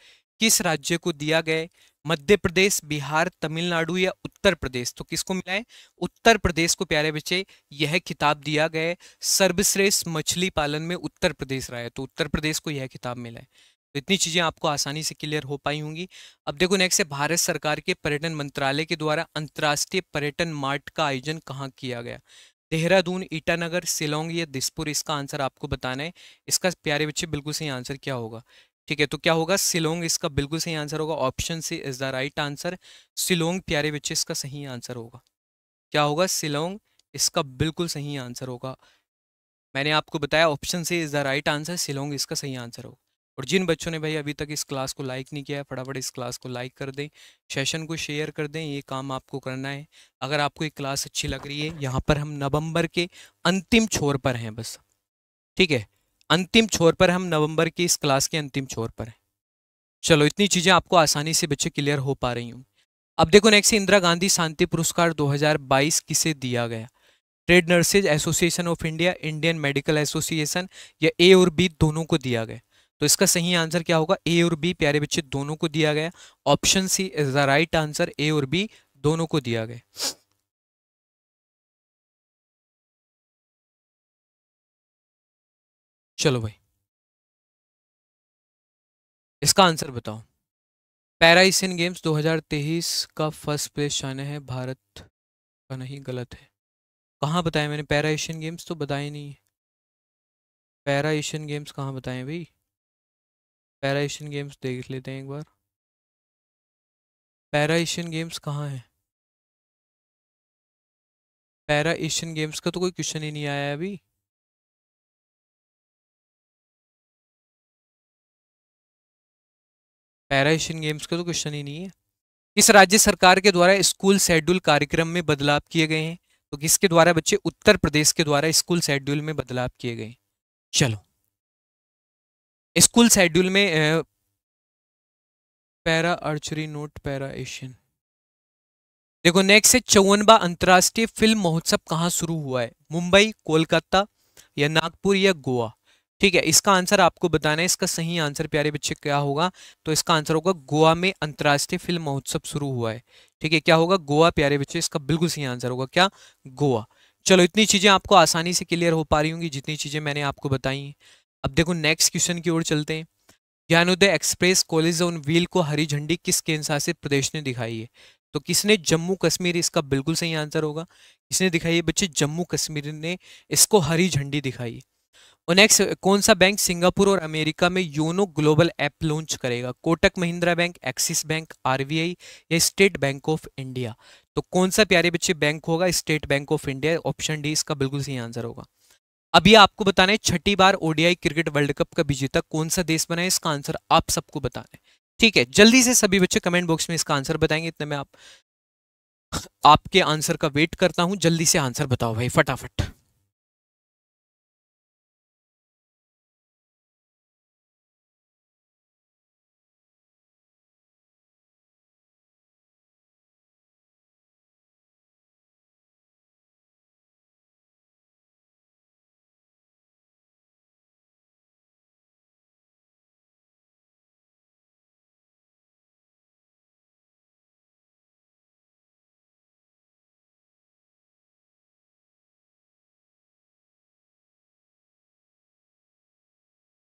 किस राज्य को दिया गया मध्य प्रदेश बिहार तमिलनाडु या उत्तर प्रदेश तो किसको मिला है उत्तर प्रदेश को प्यारे बच्चे यह खिताब दिया गया है सर्वश्रेष्ठ मछली पालन में उत्तर प्रदेश रहा है तो उत्तर प्रदेश को यह खिताब मिला है तो इतनी चीज़ें आपको आसानी से क्लियर हो पाई होंगी अब देखो नेक्स्ट है भारत सरकार के पर्यटन मंत्रालय के द्वारा अंतर्राष्ट्रीय पर्यटन मार्ट का आयोजन कहाँ किया गया देहरादून ईटानगर सिलोंग या दिसपुर इसका आंसर आपको बताना है इसका प्यारे बच्चे बिल्कुल सही आंसर क्या होगा ठीक है तो क्या होगा सिलोंग इसका बिल्कुल सही आंसर होगा option C is the right answer Shillong प्यारे बच्चे इसका सही आंसर होगा क्या होगा सिलोंग इसका बिल्कुल सही आंसर होगा मैंने आपको बताया option C is the right answer Shillong इसका सही आंसर होगा और जिन बच्चों ने भाई अभी तक इस क्लास को लाइक नहीं किया है फटाफट इस क्लास को लाइक कर दें सेशन को शेयर कर दें ये काम आपको करना है अगर आपको एक क्लास अच्छी लग रही है यहाँ पर हम नवंबर के अंतिम छोर पर हैं बस ठीक है अंतिम छोर पर हम नवंबर की इस क्लास के अंतिम छोर पर हैं चलो इतनी चीज़ें आपको आसानी से बच्चे क्लियर हो पा रही हूँ अब देखो नेक्स्ट इंदिरा गांधी शांति पुरस्कार 2022 किसे दिया गया trained nurses association of India Indian medical association या ए और बी दोनों को दिया गया तो इसका सही आंसर क्या होगा ए और बी प्यारे बच्चे दोनों को दिया गया option C is the right answer A और बी दोनों को दिया गया चलो भाई इसका आंसर बताओ पैरा एशियन गेम्स 2023 का फर्स्ट प्लेस चाइना है भारत का नहीं गलत है कहाँ बताया मैंने पैरा एशियन गेम्स तो बताए नहीं पैरा एशियन गेम्स कहाँ बताए भाई पैरा एशियन गेम्स देख लेते हैं एक बार पैरा एशियन गेम्स कहाँ है पैरा एशियन गेम्स का तो कोई क्वेश्चन ही नहीं आया अभी पैरा एशियन गेम्स का तो क्वेश्चन ही नहीं है किस राज्य सरकार के द्वारा स्कूल शेड्यूल कार्यक्रम में बदलाव किए गए हैं तो किसके द्वारा बच्चे उत्तर प्रदेश के द्वारा स्कूल शेड्यूल में बदलाव किए गए चलो स्कूल शेड्यूल में para archery note para Asian देखो नेक्स्ट है चौवनवा अंतर्राष्ट्रीय फिल्म महोत्सव कहाँ शुरू हुआ है मुंबई कोलकाता या नागपुर या गोवा ठीक है इसका आंसर आपको बताना है इसका सही आंसर प्यारे बच्चे क्या होगा तो इसका आंसर होगा गोवा में अंतर्राष्ट्रीय फिल्म महोत्सव शुरू हुआ है ठीक है क्या होगा गोवा प्यारे बच्चे इसका बिल्कुल सही आंसर होगा क्या गोवा चलो इतनी चीज़ें आपको आसानी से क्लियर हो पा रही होंगी जितनी चीज़ें मैंने आपको बताई अब देखो नेक्स्ट क्वेश्चन की ओर चलते हैं Gyanodaya express college on wheel को हरी झंडी किस केंद्र शासित प्रदेश ने दिखाई है तो किसने जम्मू कश्मीर इसका बिल्कुल सही आंसर होगा किसने दिखाई है बच्चे जम्मू कश्मीर ने इसको हरी झंडी दिखाई और नेक्स्ट कौन सा बैंक सिंगापुर और अमेरिका में योनो ग्लोबल ऐप लॉन्च करेगा Kotak Mahindra Bank Axis Bank RBI या स्टेट बैंक ऑफ इंडिया तो कौन सा प्यारे बच्चे बैंक होगा State Bank of India option D इसका बिल्कुल सही आंसर होगा अभी आपको बताना है छठी बार ओडीआई क्रिकेट वर्ल्ड कप का विजेता कौन सा देश बना है इसका आंसर आप सबको बताना है ठीक है जल्दी से सभी बच्चे कमेंट बॉक्स में इसका आंसर बताएंगे इतने में आप आपके आंसर का वेट करता हूं जल्दी से आंसर बताओ भाई फटाफट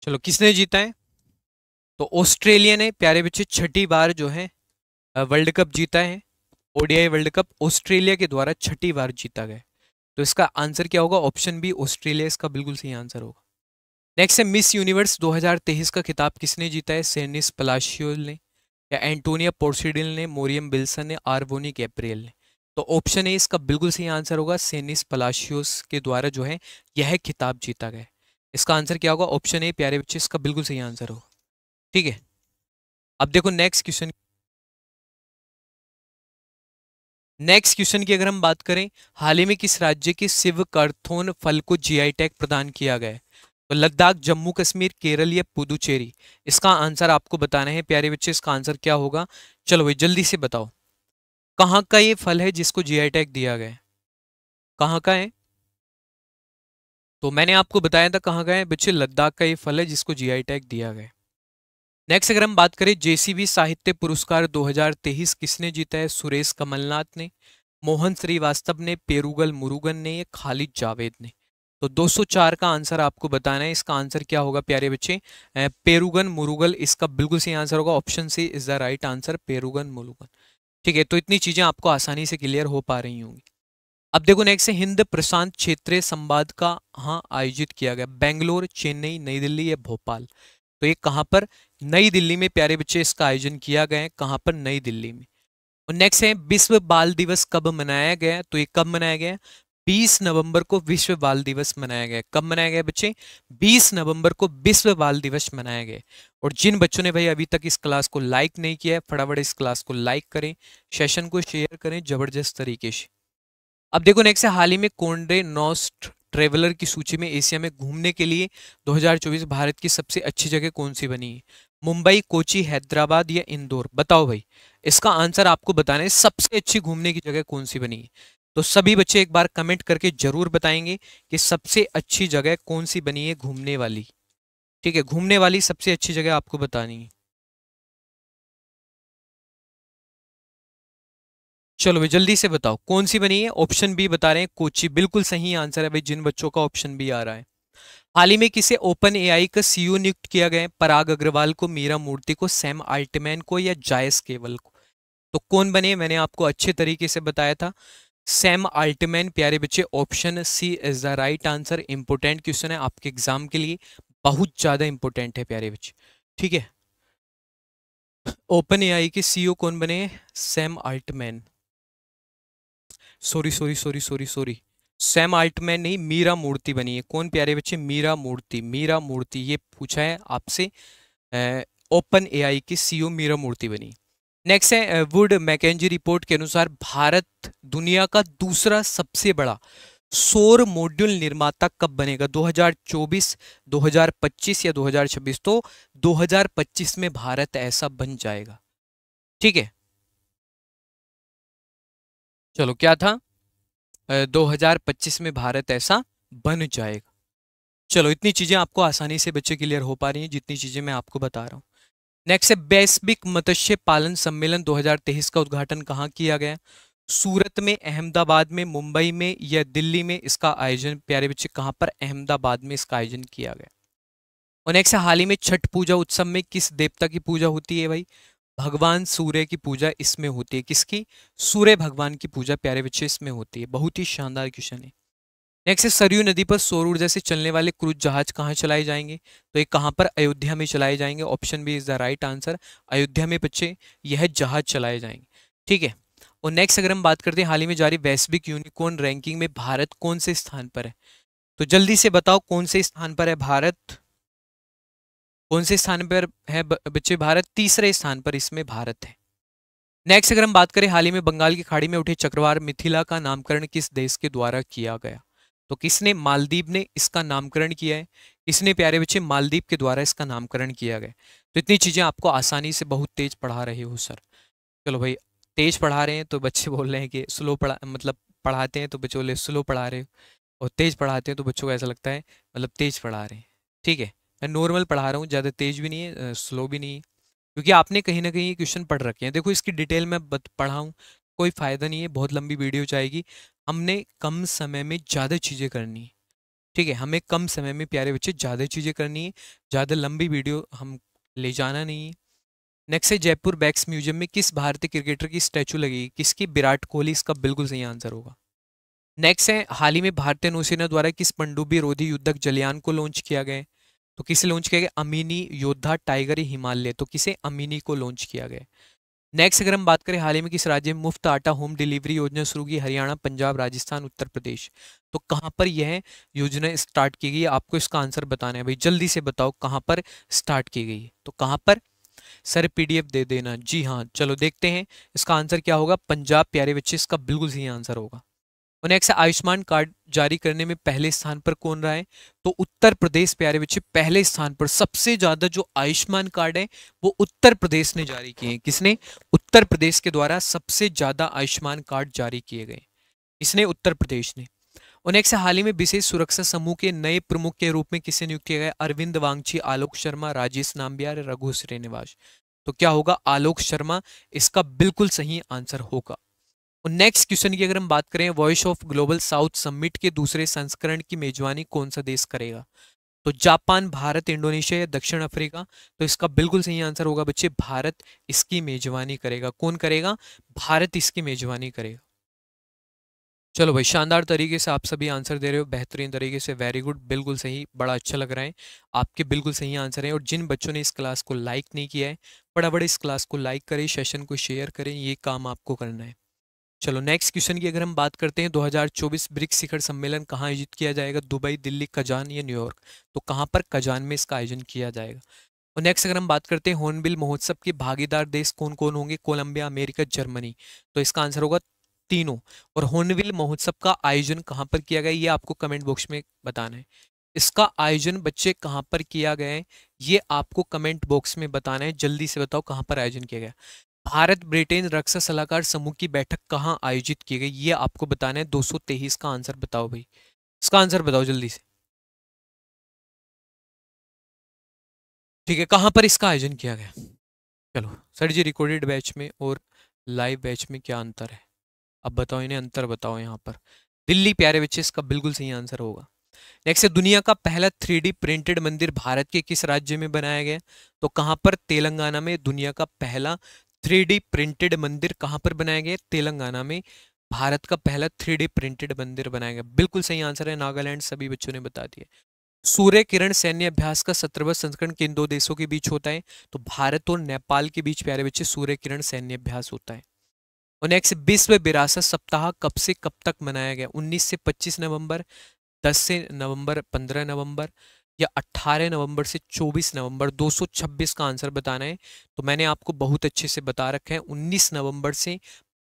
चलो किसने जीता है तो ऑस्ट्रेलिया ने प्यारे बच्चे छठी बार जो है वर्ल्ड कप जीता है ओडीआई वर्ल्ड कप ऑस्ट्रेलिया के द्वारा छठी बार जीता गया तो इसका आंसर क्या होगा ऑप्शन बी ऑस्ट्रेलिया इसका बिल्कुल सही आंसर होगा नेक्स्ट है मिस यूनिवर्स 2023 का खिताब किसने जीता है सेनिस पलाशियोल ने या एंटोनिया पोर्सिडिल ने मोरियम बिल्सन ने आरवोनी कैप्रियल ने तो ऑप्शन ए इसका बिल्कुल सही आंसर होगा सेनिस पलाशियोस के द्वारा जो है यह खिताब जीता गया इसका आंसर क्या होगा ऑप्शन ए प्यारे बच्चे इसका बिल्कुल सही आंसर होगा ठीक है अब देखो नेक्स्ट क्वेश्चन नेक्स्ट क्वेश्चन की अगर हम बात करें हाल ही में किस राज्य के शिव करथोन फल को जीआई टैग प्रदान किया गया है तो लद्दाख जम्मू कश्मीर केरल या पुदुचेरी इसका आंसर आपको बताना है प्यारे बच्चे इसका आंसर क्या होगा चलो भाई जल्दी से बताओ कहाँ का ये फल है जिसको जीआई टैग दिया गया है कहाँ का है तो मैंने आपको बताया था कहाँ गए बच्चे लद्दाख का ये फल है जिसको जीआई टैग दिया गया नेक्स्ट अगर हम बात करें जेसीबी साहित्य पुरस्कार 2023 किसने जीता है सुरेश कमलनाथ ने मोहन श्रीवास्तव ने पेरुगल मुरुगन ने या खालिद जावेद ने तो 204 का आंसर आपको बताना है इसका आंसर क्या होगा प्यारे बच्चे पेरुगन मुरुगल इसका बिल्कुल सही आंसर होगा option C is the right answer पेरुगन मुरुगन ठीक है तो इतनी चीज़ें आपको आसानी से क्लियर हो पा रही होंगी अब देखो नेक्स्ट है हिंद प्रशांत क्षेत्रीय संवाद का हाँ आयोजित किया गया बेंगलोर चेन्नई नई दिल्ली या भोपाल तो ये कहाँ पर नई दिल्ली में प्यारे बच्चे इसका आयोजन किया गया है कहाँ पर नई दिल्ली में और नेक्स्ट है विश्व बाल दिवस कब मनाया गया तो ये कब मनाया गया 20 नवंबर को विश्व बाल दिवस मनाया गया कब मनाया गया बच्चे 20 नवंबर को विश्व बाल दिवस मनाया गया और जिन बच्चों ने भाई अभी तक इस क्लास को लाइक नहीं किया है फटाफट इस क्लास को लाइक करें सेशन को शेयर करें जबरदस्त तरीके से अब देखो नेक्स्ट है हाल ही में कोंडे नॉस्ट ट्रेवलर की सूची में एशिया में घूमने के लिए 2024 भारत की सबसे अच्छी जगह कौन सी बनी है मुंबई कोची हैदराबाद या इंदौर बताओ भाई इसका आंसर आपको बताना है सबसे अच्छी घूमने की जगह कौन सी बनी है तो सभी बच्चे एक बार कमेंट करके जरूर बताएंगे कि सबसे अच्छी जगह कौन सी बनी है घूमने वाली ठीक है घूमने वाली सबसे अच्छी जगह आपको बतानी है चलो भाई जल्दी से बताओ कौन सी बनी है ऑप्शन बी बता रहे हैं कोची बिल्कुल सही आंसर है भाई जिन बच्चों का ऑप्शन बी आ रहा है हाल ही में किसे ओपन एआई का सीईओ e नियुक्त किया गया है पराग अग्रवाल को मीरा मूर्ति को सैम आल्टमैन को या जायस केवल को तो कौन बने मैंने आपको अच्छे तरीके से बताया था सैम आल्टमैन प्यारे बच्चे option C is the right answer important question है आपके एग्जाम के लिए बहुत ज़्यादा इंपोर्टेंट है प्यारे बच्चे ठीक है ओपन एआई के सीईओ e कौन बने Sam Altman sorry sorry sorry sorry sorry Sam Altman नहीं मीरा मूर्ति बनी है कौन प्यारे बच्चे मीरा मूर्ति मीरा मूर्ति ये पूछा है आपसे ओपन एआई की सीईओ मीरा मूर्ति बनी नेक्स्ट है वुड मैकेजी रिपोर्ट के अनुसार भारत दुनिया का दूसरा सबसे बड़ा सौर मॉड्यूल निर्माता कब बनेगा 2024, 2025 या 2026 तो 2025 में भारत ऐसा बन जाएगा ठीक है चलो क्या था दो हजार पच्चीस में भारत ऐसा बन जाएगा चलो इतनी चीज़ें आपको आसानी से बच्चे क्लियर हो पा रही हैं जितनी चीज़ें मैं आपको बता रहा हूँ नेक्स्ट है वैश्विक मत्स्य पालन सम्मेलन 2023 का उद्घाटन कहाँ किया गया सूरत में अहमदाबाद में मुंबई में या दिल्ली में इसका आयोजन प्यारे बच्चे कहाँ पर अहमदाबाद में इसका आयोजन किया गया और नेक्स्ट हाल ही में छठ पूजा उत्सव में किस देवता की पूजा होती है भाई भगवान सूर्य की पूजा इसमें होती है किसकी सूर्य भगवान की पूजा प्यारे बच्चे इसमें होती है बहुत ही शानदार क्वेश्चन है नेक्स्ट है सरयू नदी पर सौर ऊर्जा से चलने वाले क्रूज जहाज कहाँ चलाए जाएंगे तो ये कहाँ पर अयोध्या में चलाए जाएंगे option B is the right answer Ayodhya में बच्चे यह जहाज चलाए जाएंगे ठीक है और नेक्स्ट अगर हम बात करते हैं हाल ही में जारी वैश्विक यूनिकॉर्न रैंकिंग में भारत कौन से स्थान पर है तो जल्दी से बताओ कौन से स्थान पर है भारत कौन से स्थान पर है बच्चे भारत तीसरे स्थान पर इसमें भारत है नेक्स्ट अगर हम बात करें हाल ही में बंगाल की खाड़ी में उठे चक्रवार मिथिला का नामकरण किस देश के द्वारा किया गया तो किसने मालदीव ने इसका नामकरण किया है किसने प्यारे बच्चे मालदीव के द्वारा इसका नामकरण किया गया तो इतनी चीज़ें आपको आसानी से बहुत तेज पढ़ा रहे हो सर चलो भाई तेज पढ़ा रहे हैं तो बच्चे बोल रहे हैं कि स्लो पढ़ा मतलब पढ़ाते हैं तो बच्चे बोले स्लो पढ़ा रहे हो और तेज पढ़ाते हैं तो बच्चों को ऐसा लगता है मतलब तेज पढ़ा रहे हैं ठीक है मैं नॉर्मल पढ़ा रहा हूँ ज़्यादा तेज भी नहीं है स्लो भी नहीं है क्योंकि आपने कहीं ना कहीं क्वेश्चन पढ़ रखे हैं देखो इसकी डिटेल मैं पढ़ाऊँ कोई फ़ायदा नहीं है बहुत लंबी वीडियो जाएगी हमने कम समय में ज़्यादा चीज़ें करनी है ठीक है हमें कम समय में प्यारे बच्चे ज़्यादा चीज़ें करनी है ज़्यादा लंबी वीडियो हम ले जाना नहीं है नेक्स्ट है जयपुर बैक्स म्यूजियम में किस भारतीय क्रिकेटर की स्टैचू लगेगी किसकी विराट कोहली इसका बिल्कुल सही आंसर होगा नेक्स्ट है हाल ही में भारतीय नौसेना द्वारा किस पंडुबी रोधी युद्धक जलियान को लॉन्च किया गया तो किसे लॉन्च किया गया अमीनी योद्धा टाइगर हिमालय तो किसे अमीनी को लॉन्च किया गया नेक्स्ट अगर हम बात करें हाल ही में किस राज्य में मुफ्त आटा होम डिलीवरी योजना शुरू की हरियाणा पंजाब राजस्थान उत्तर प्रदेश तो कहाँ पर यह योजना स्टार्ट की गई आपको इसका आंसर बताना है भाई जल्दी से बताओ कहाँ पर स्टार्ट की गई तो कहाँ पर सर पीडीएफ दे देना जी हाँ चलो देखते हैं इसका आंसर क्या होगा पंजाब प्यारे बच्चे इसका बिल्कुल सही आंसर होगा उन्हें से आयुष्मान कार्ड जारी करने में पहले स्थान पर कौन रहा है तो उत्तर प्रदेश प्यारे बच्चे पहले स्थान पर सबसे ज्यादा जो आयुष्मान कार्ड है वो उत्तर प्रदेश ने जारी किए हैं किसने उत्तर प्रदेश के द्वारा सबसे ज्यादा आयुष्मान कार्ड जारी किए गए इसने उत्तर प्रदेश ने उन्हें से हाल ही में विशेष सुरक्षा समूह के नए प्रमुख के रूप में किसे नियुक्त किया गया अरविंद वांगछी आलोक शर्मा राजेश नाम्बियार रघु श्रीनिवास तो क्या होगा आलोक शर्मा इसका बिल्कुल सही आंसर होगा और नेक्स्ट क्वेश्चन की अगर हम बात करें Voice of Global South Summit के दूसरे संस्करण की मेजबानी कौन सा देश करेगा तो जापान भारत इंडोनेशिया या दक्षिण अफ्रीका तो इसका बिल्कुल सही आंसर होगा बच्चे भारत इसकी मेजबानी करेगा कौन करेगा भारत इसकी मेजबानी करेगा चलो भाई शानदार तरीके से आप सभी आंसर दे रहे हो बेहतरीन तरीके से वेरी गुड बिल्कुल सही बड़ा अच्छा लग रहा है आपके बिल्कुल सही आंसर हैं और जिन बच्चों ने इस क्लास को लाइक नहीं किया है बड़ा बड़े इस क्लास को लाइक करें सेशन को शेयर करें ये काम आपको करना है चलो नेक्स्ट क्वेश्चन की अगर हम बात करते हैं 2024 ब्रिक्स शिखर सम्मेलन कहाँ आयोजित किया जाएगा दुबई दिल्ली कजान या न्यूयॉर्क तो कहाँ पर कजान में इसका आयोजन किया जाएगा और नेक्स्ट अगर हम बात करते हैं हॉर्नबिल महोत्सव के भागीदार देश कौन कौन होंगे कोलंबिया अमेरिका जर्मनी तो इसका आंसर होगा तीनों और हॉर्नबिल महोत्सव का आयोजन कहाँ पर किया गया ये आपको कमेंट बॉक्स में बताना है इसका आयोजन बच्चे कहाँ पर किया गया है ये आपको कमेंट बॉक्स में बताना है जल्दी से बताओ कहाँ पर आयोजन किया गया भारत ब्रिटेन रक्षा सलाहकार समूह की बैठक कहाँ आयोजित की गई ये आपको बताना है दो का आंसर बताओ भाई इसका आंसर बताओ जल्दी से ठीक है कहाँ पर इसका आयोजन किया गया चलो सर जी रिकॉर्डेड बैच में और लाइव बैच में क्या अंतर है अब बताओ इन्हें अंतर बताओ यहाँ पर दिल्ली प्यारे बच्चे इसका बिल्कुल सही आंसर होगा नेक्स्ट है दुनिया का पहला थ्री प्रिंटेड मंदिर भारत के किस राज्य में बनाया गया तो कहाँ पर तेलंगाना में दुनिया का पहला थ्री प्रिंटेड मंदिर कहाँ पर बनाया गया तेलंगाना में भारत का पहला थ्री प्रिंटेड मंदिर बनाया गया बिल्कुल सही आंसर है नागालैंड सभी बच्चों ने बता दिया सूर्य किरण सैन्य अभ्यास का सत्रहवा संस्करण किन दो देशों के बीच होता है तो भारत और नेपाल के बीच प्यारे बच्चे सूर्य किरण सैन्य अभ्यास होता है और नेक्स्ट विश्व विरासत सप्ताह कब से कब तक मनाया गया 19 से 25 नवंबर 10 से नवंबर 15 नवंबर या 18 नवंबर से 24 नवंबर 226 का आंसर बताना है तो मैंने आपको बहुत अच्छे से बता रखा है 19 नवंबर से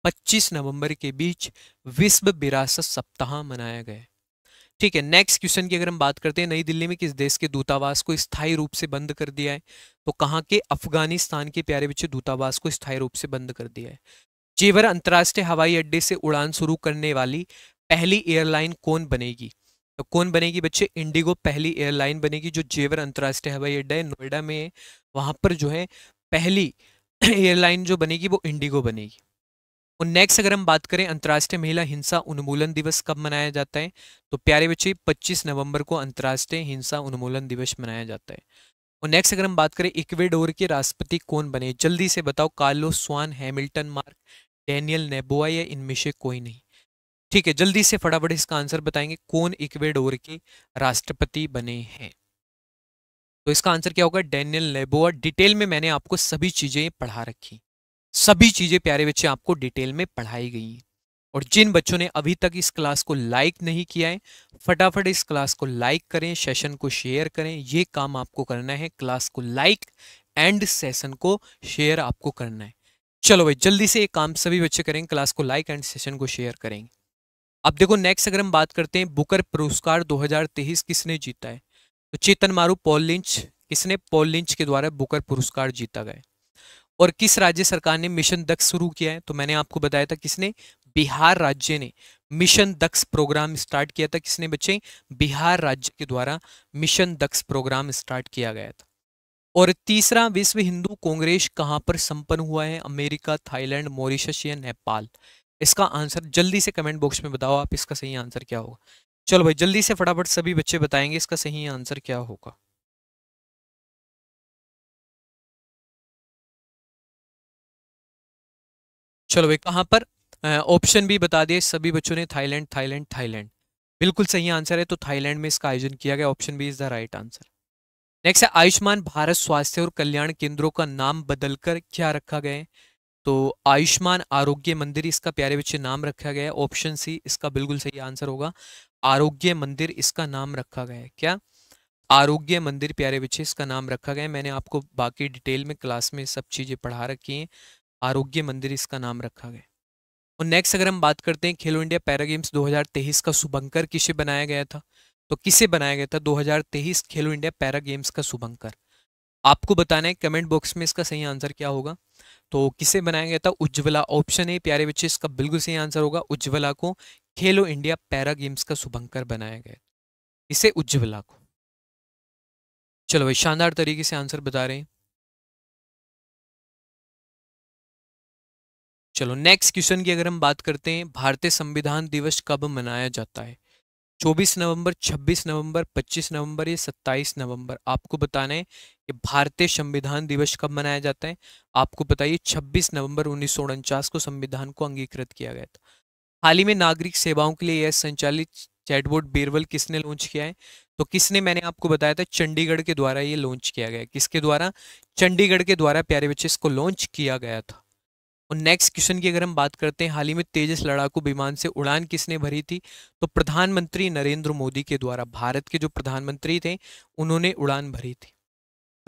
25 नवंबर के बीच विश्व विरासत सप्ताह मनाया गया ठीक है नेक्स्ट क्वेश्चन की अगर हम बात करते हैं नई दिल्ली में किस देश के दूतावास को स्थायी रूप से बंद कर दिया है तो कहाँ के अफगानिस्तान के प्यारे बच्चे दूतावास को स्थायी रूप से बंद कर दिया है जेवर अंतर्राष्ट्रीय हवाई अड्डे से उड़ान शुरू करने वाली पहली एयरलाइन कौन बनेगी तो कौन बनेगी बच्चे इंडिगो पहली एयरलाइन बनेगी जो जेवर अंतर्राष्ट्रीय हवाई अड्डा है नोएडा में है वहाँ पर जो है पहली एयरलाइन जो बनेगी वो इंडिगो बनेगी और नेक्स्ट अगर हम बात करें अंतर्राष्ट्रीय महिला हिंसा उन्मूलन दिवस कब मनाया जाता है तो प्यारे बच्चे 25 नवंबर को अंतर्राष्ट्रीय हिंसा उन्मूलन दिवस मनाया जाता है और नेक्स्ट अगर हम बात करें इक्वेडोर के राष्ट्रपति कौन बने जल्दी से बताओ Carlo Swan Hamilton Mark Daniel Noboa या इनमें से कोई नहीं ठीक है जल्दी से फटाफट इसका आंसर बताएंगे कौन इक्वेडोर के राष्ट्रपति बने हैं तो इसका आंसर क्या होगा डेनियल लेबोआ डिटेल में मैंने आपको सभी चीज़ें पढ़ा रखी सभी चीज़ें प्यारे बच्चे आपको डिटेल में पढ़ाई गई हैं और जिन बच्चों ने अभी तक इस क्लास को लाइक नहीं किया है फटाफट इस क्लास को लाइक करें सेशन को शेयर करें ये काम आपको करना है क्लास को लाइक एंड सेशन को शेयर आपको करना है चलो भाई जल्दी से ये काम सभी बच्चे करेंगे क्लास को लाइक एंड सेशन को शेयर करेंगे अब देखो नेक्स्ट अगर हम बात करते हैं बुकर पुरस्कार 2023 किसने जीता है तो चेतन मारू पॉल लिंच किसने पॉल लिंच के द्वारा बुकर पुरस्कार जीता गया और किस राज्य सरकार ने मिशन दक्ष शुरू किया है तो मैंने आपको बताया था किसने बिहार राज्य ने मिशन दक्ष प्रोग्राम स्टार्ट किया था किसने बच्चे बिहार राज्य के द्वारा मिशन दक्ष प्रोग्राम स्टार्ट किया गया था और तीसरा विश्व हिंदू कांग्रेस कहां पर संपन्न हुआ है अमेरिका थाईलैंड मॉरिशस या नेपाल इसका आंसर जल्दी से कमेंट बॉक्स में बताओ आप इसका सही आंसर क्या होगा चलो भाई जल्दी से फटाफट सभी बच्चे बताएंगे इसका सही आंसर क्या होगा चलो भाई कहां पर ऑप्शन भी बता दिए सभी बच्चों ने थाईलैंड थाईलैंड थाईलैंड बिल्कुल सही आंसर है तो थाईलैंड में इसका आयोजन किया गया option B is the right answer next है आयुष्मान भारत स्वास्थ्य और कल्याण केंद्रों का नाम बदलकर क्या रखा गया है तो आयुष्मान आरोग्य मंदिर इसका प्यारे बच्चे नाम रखा गया है ऑप्शन सी इसका बिल्कुल सही आंसर होगा आरोग्य मंदिर इसका नाम रखा गया है क्या आरोग्य मंदिर प्यारे बच्चे इसका नाम रखा गया है मैंने आपको बाकी डिटेल में क्लास में सब चीज़ें पढ़ा रखी हैं आरोग्य मंदिर इसका नाम रखा गया और नेक्स्ट अगर हम बात करते हैं खेलो इंडिया पैरा गेम्स 2023 का शुभंकर किसे बनाया गया था तो किसे बनाया गया था दो खेलो इंडिया पैरा गेम्स का शुभंकर आपको बताना है कमेंट बॉक्स में इसका सही आंसर क्या होगा तो किसे बनाया गया था उज्ज्वला ऑप्शन है प्यारे बच्चे इसका बिल्कुल सही आंसर होगा उज्ज्वला को खेलो इंडिया पैरा गेम्स का शुभंकर बनाया गया इसे उज्ज्वला को चलो भाई शानदार तरीके से आंसर बता रहे हैं चलो नेक्स्ट क्वेश्चन की अगर हम बात करते हैं भारतीय संविधान दिवस कब मनाया जाता है चौबीस नवंबर छब्बीस नवंबर पच्चीस नवंबर या सत्ताईस नवंबर आपको बताना है कि भारतीय संविधान दिवस कब मनाया जाता है आपको बताइए छब्बीस नवंबर उन्नीस को संविधान को अंगीकृत किया गया था हाल ही में नागरिक सेवाओं के लिए यह संचालित चैटबोर्ड बीरवल किसने लॉन्च किया है तो किसने मैंने आपको बताया था चंडीगढ़ के द्वारा ये लॉन्च किया गया किसके द्वारा चंडीगढ़ के द्वारा प्यारे बच्चे इसको लॉन्च किया गया था और नेक्स्ट क्वेश्चन की अगर हम बात करते हैं हाल ही में तेजस लड़ाकू विमान से उड़ान किसने भरी थी तो प्रधानमंत्री नरेंद्र मोदी के द्वारा भारत के जो प्रधानमंत्री थे उन्होंने उड़ान भरी थी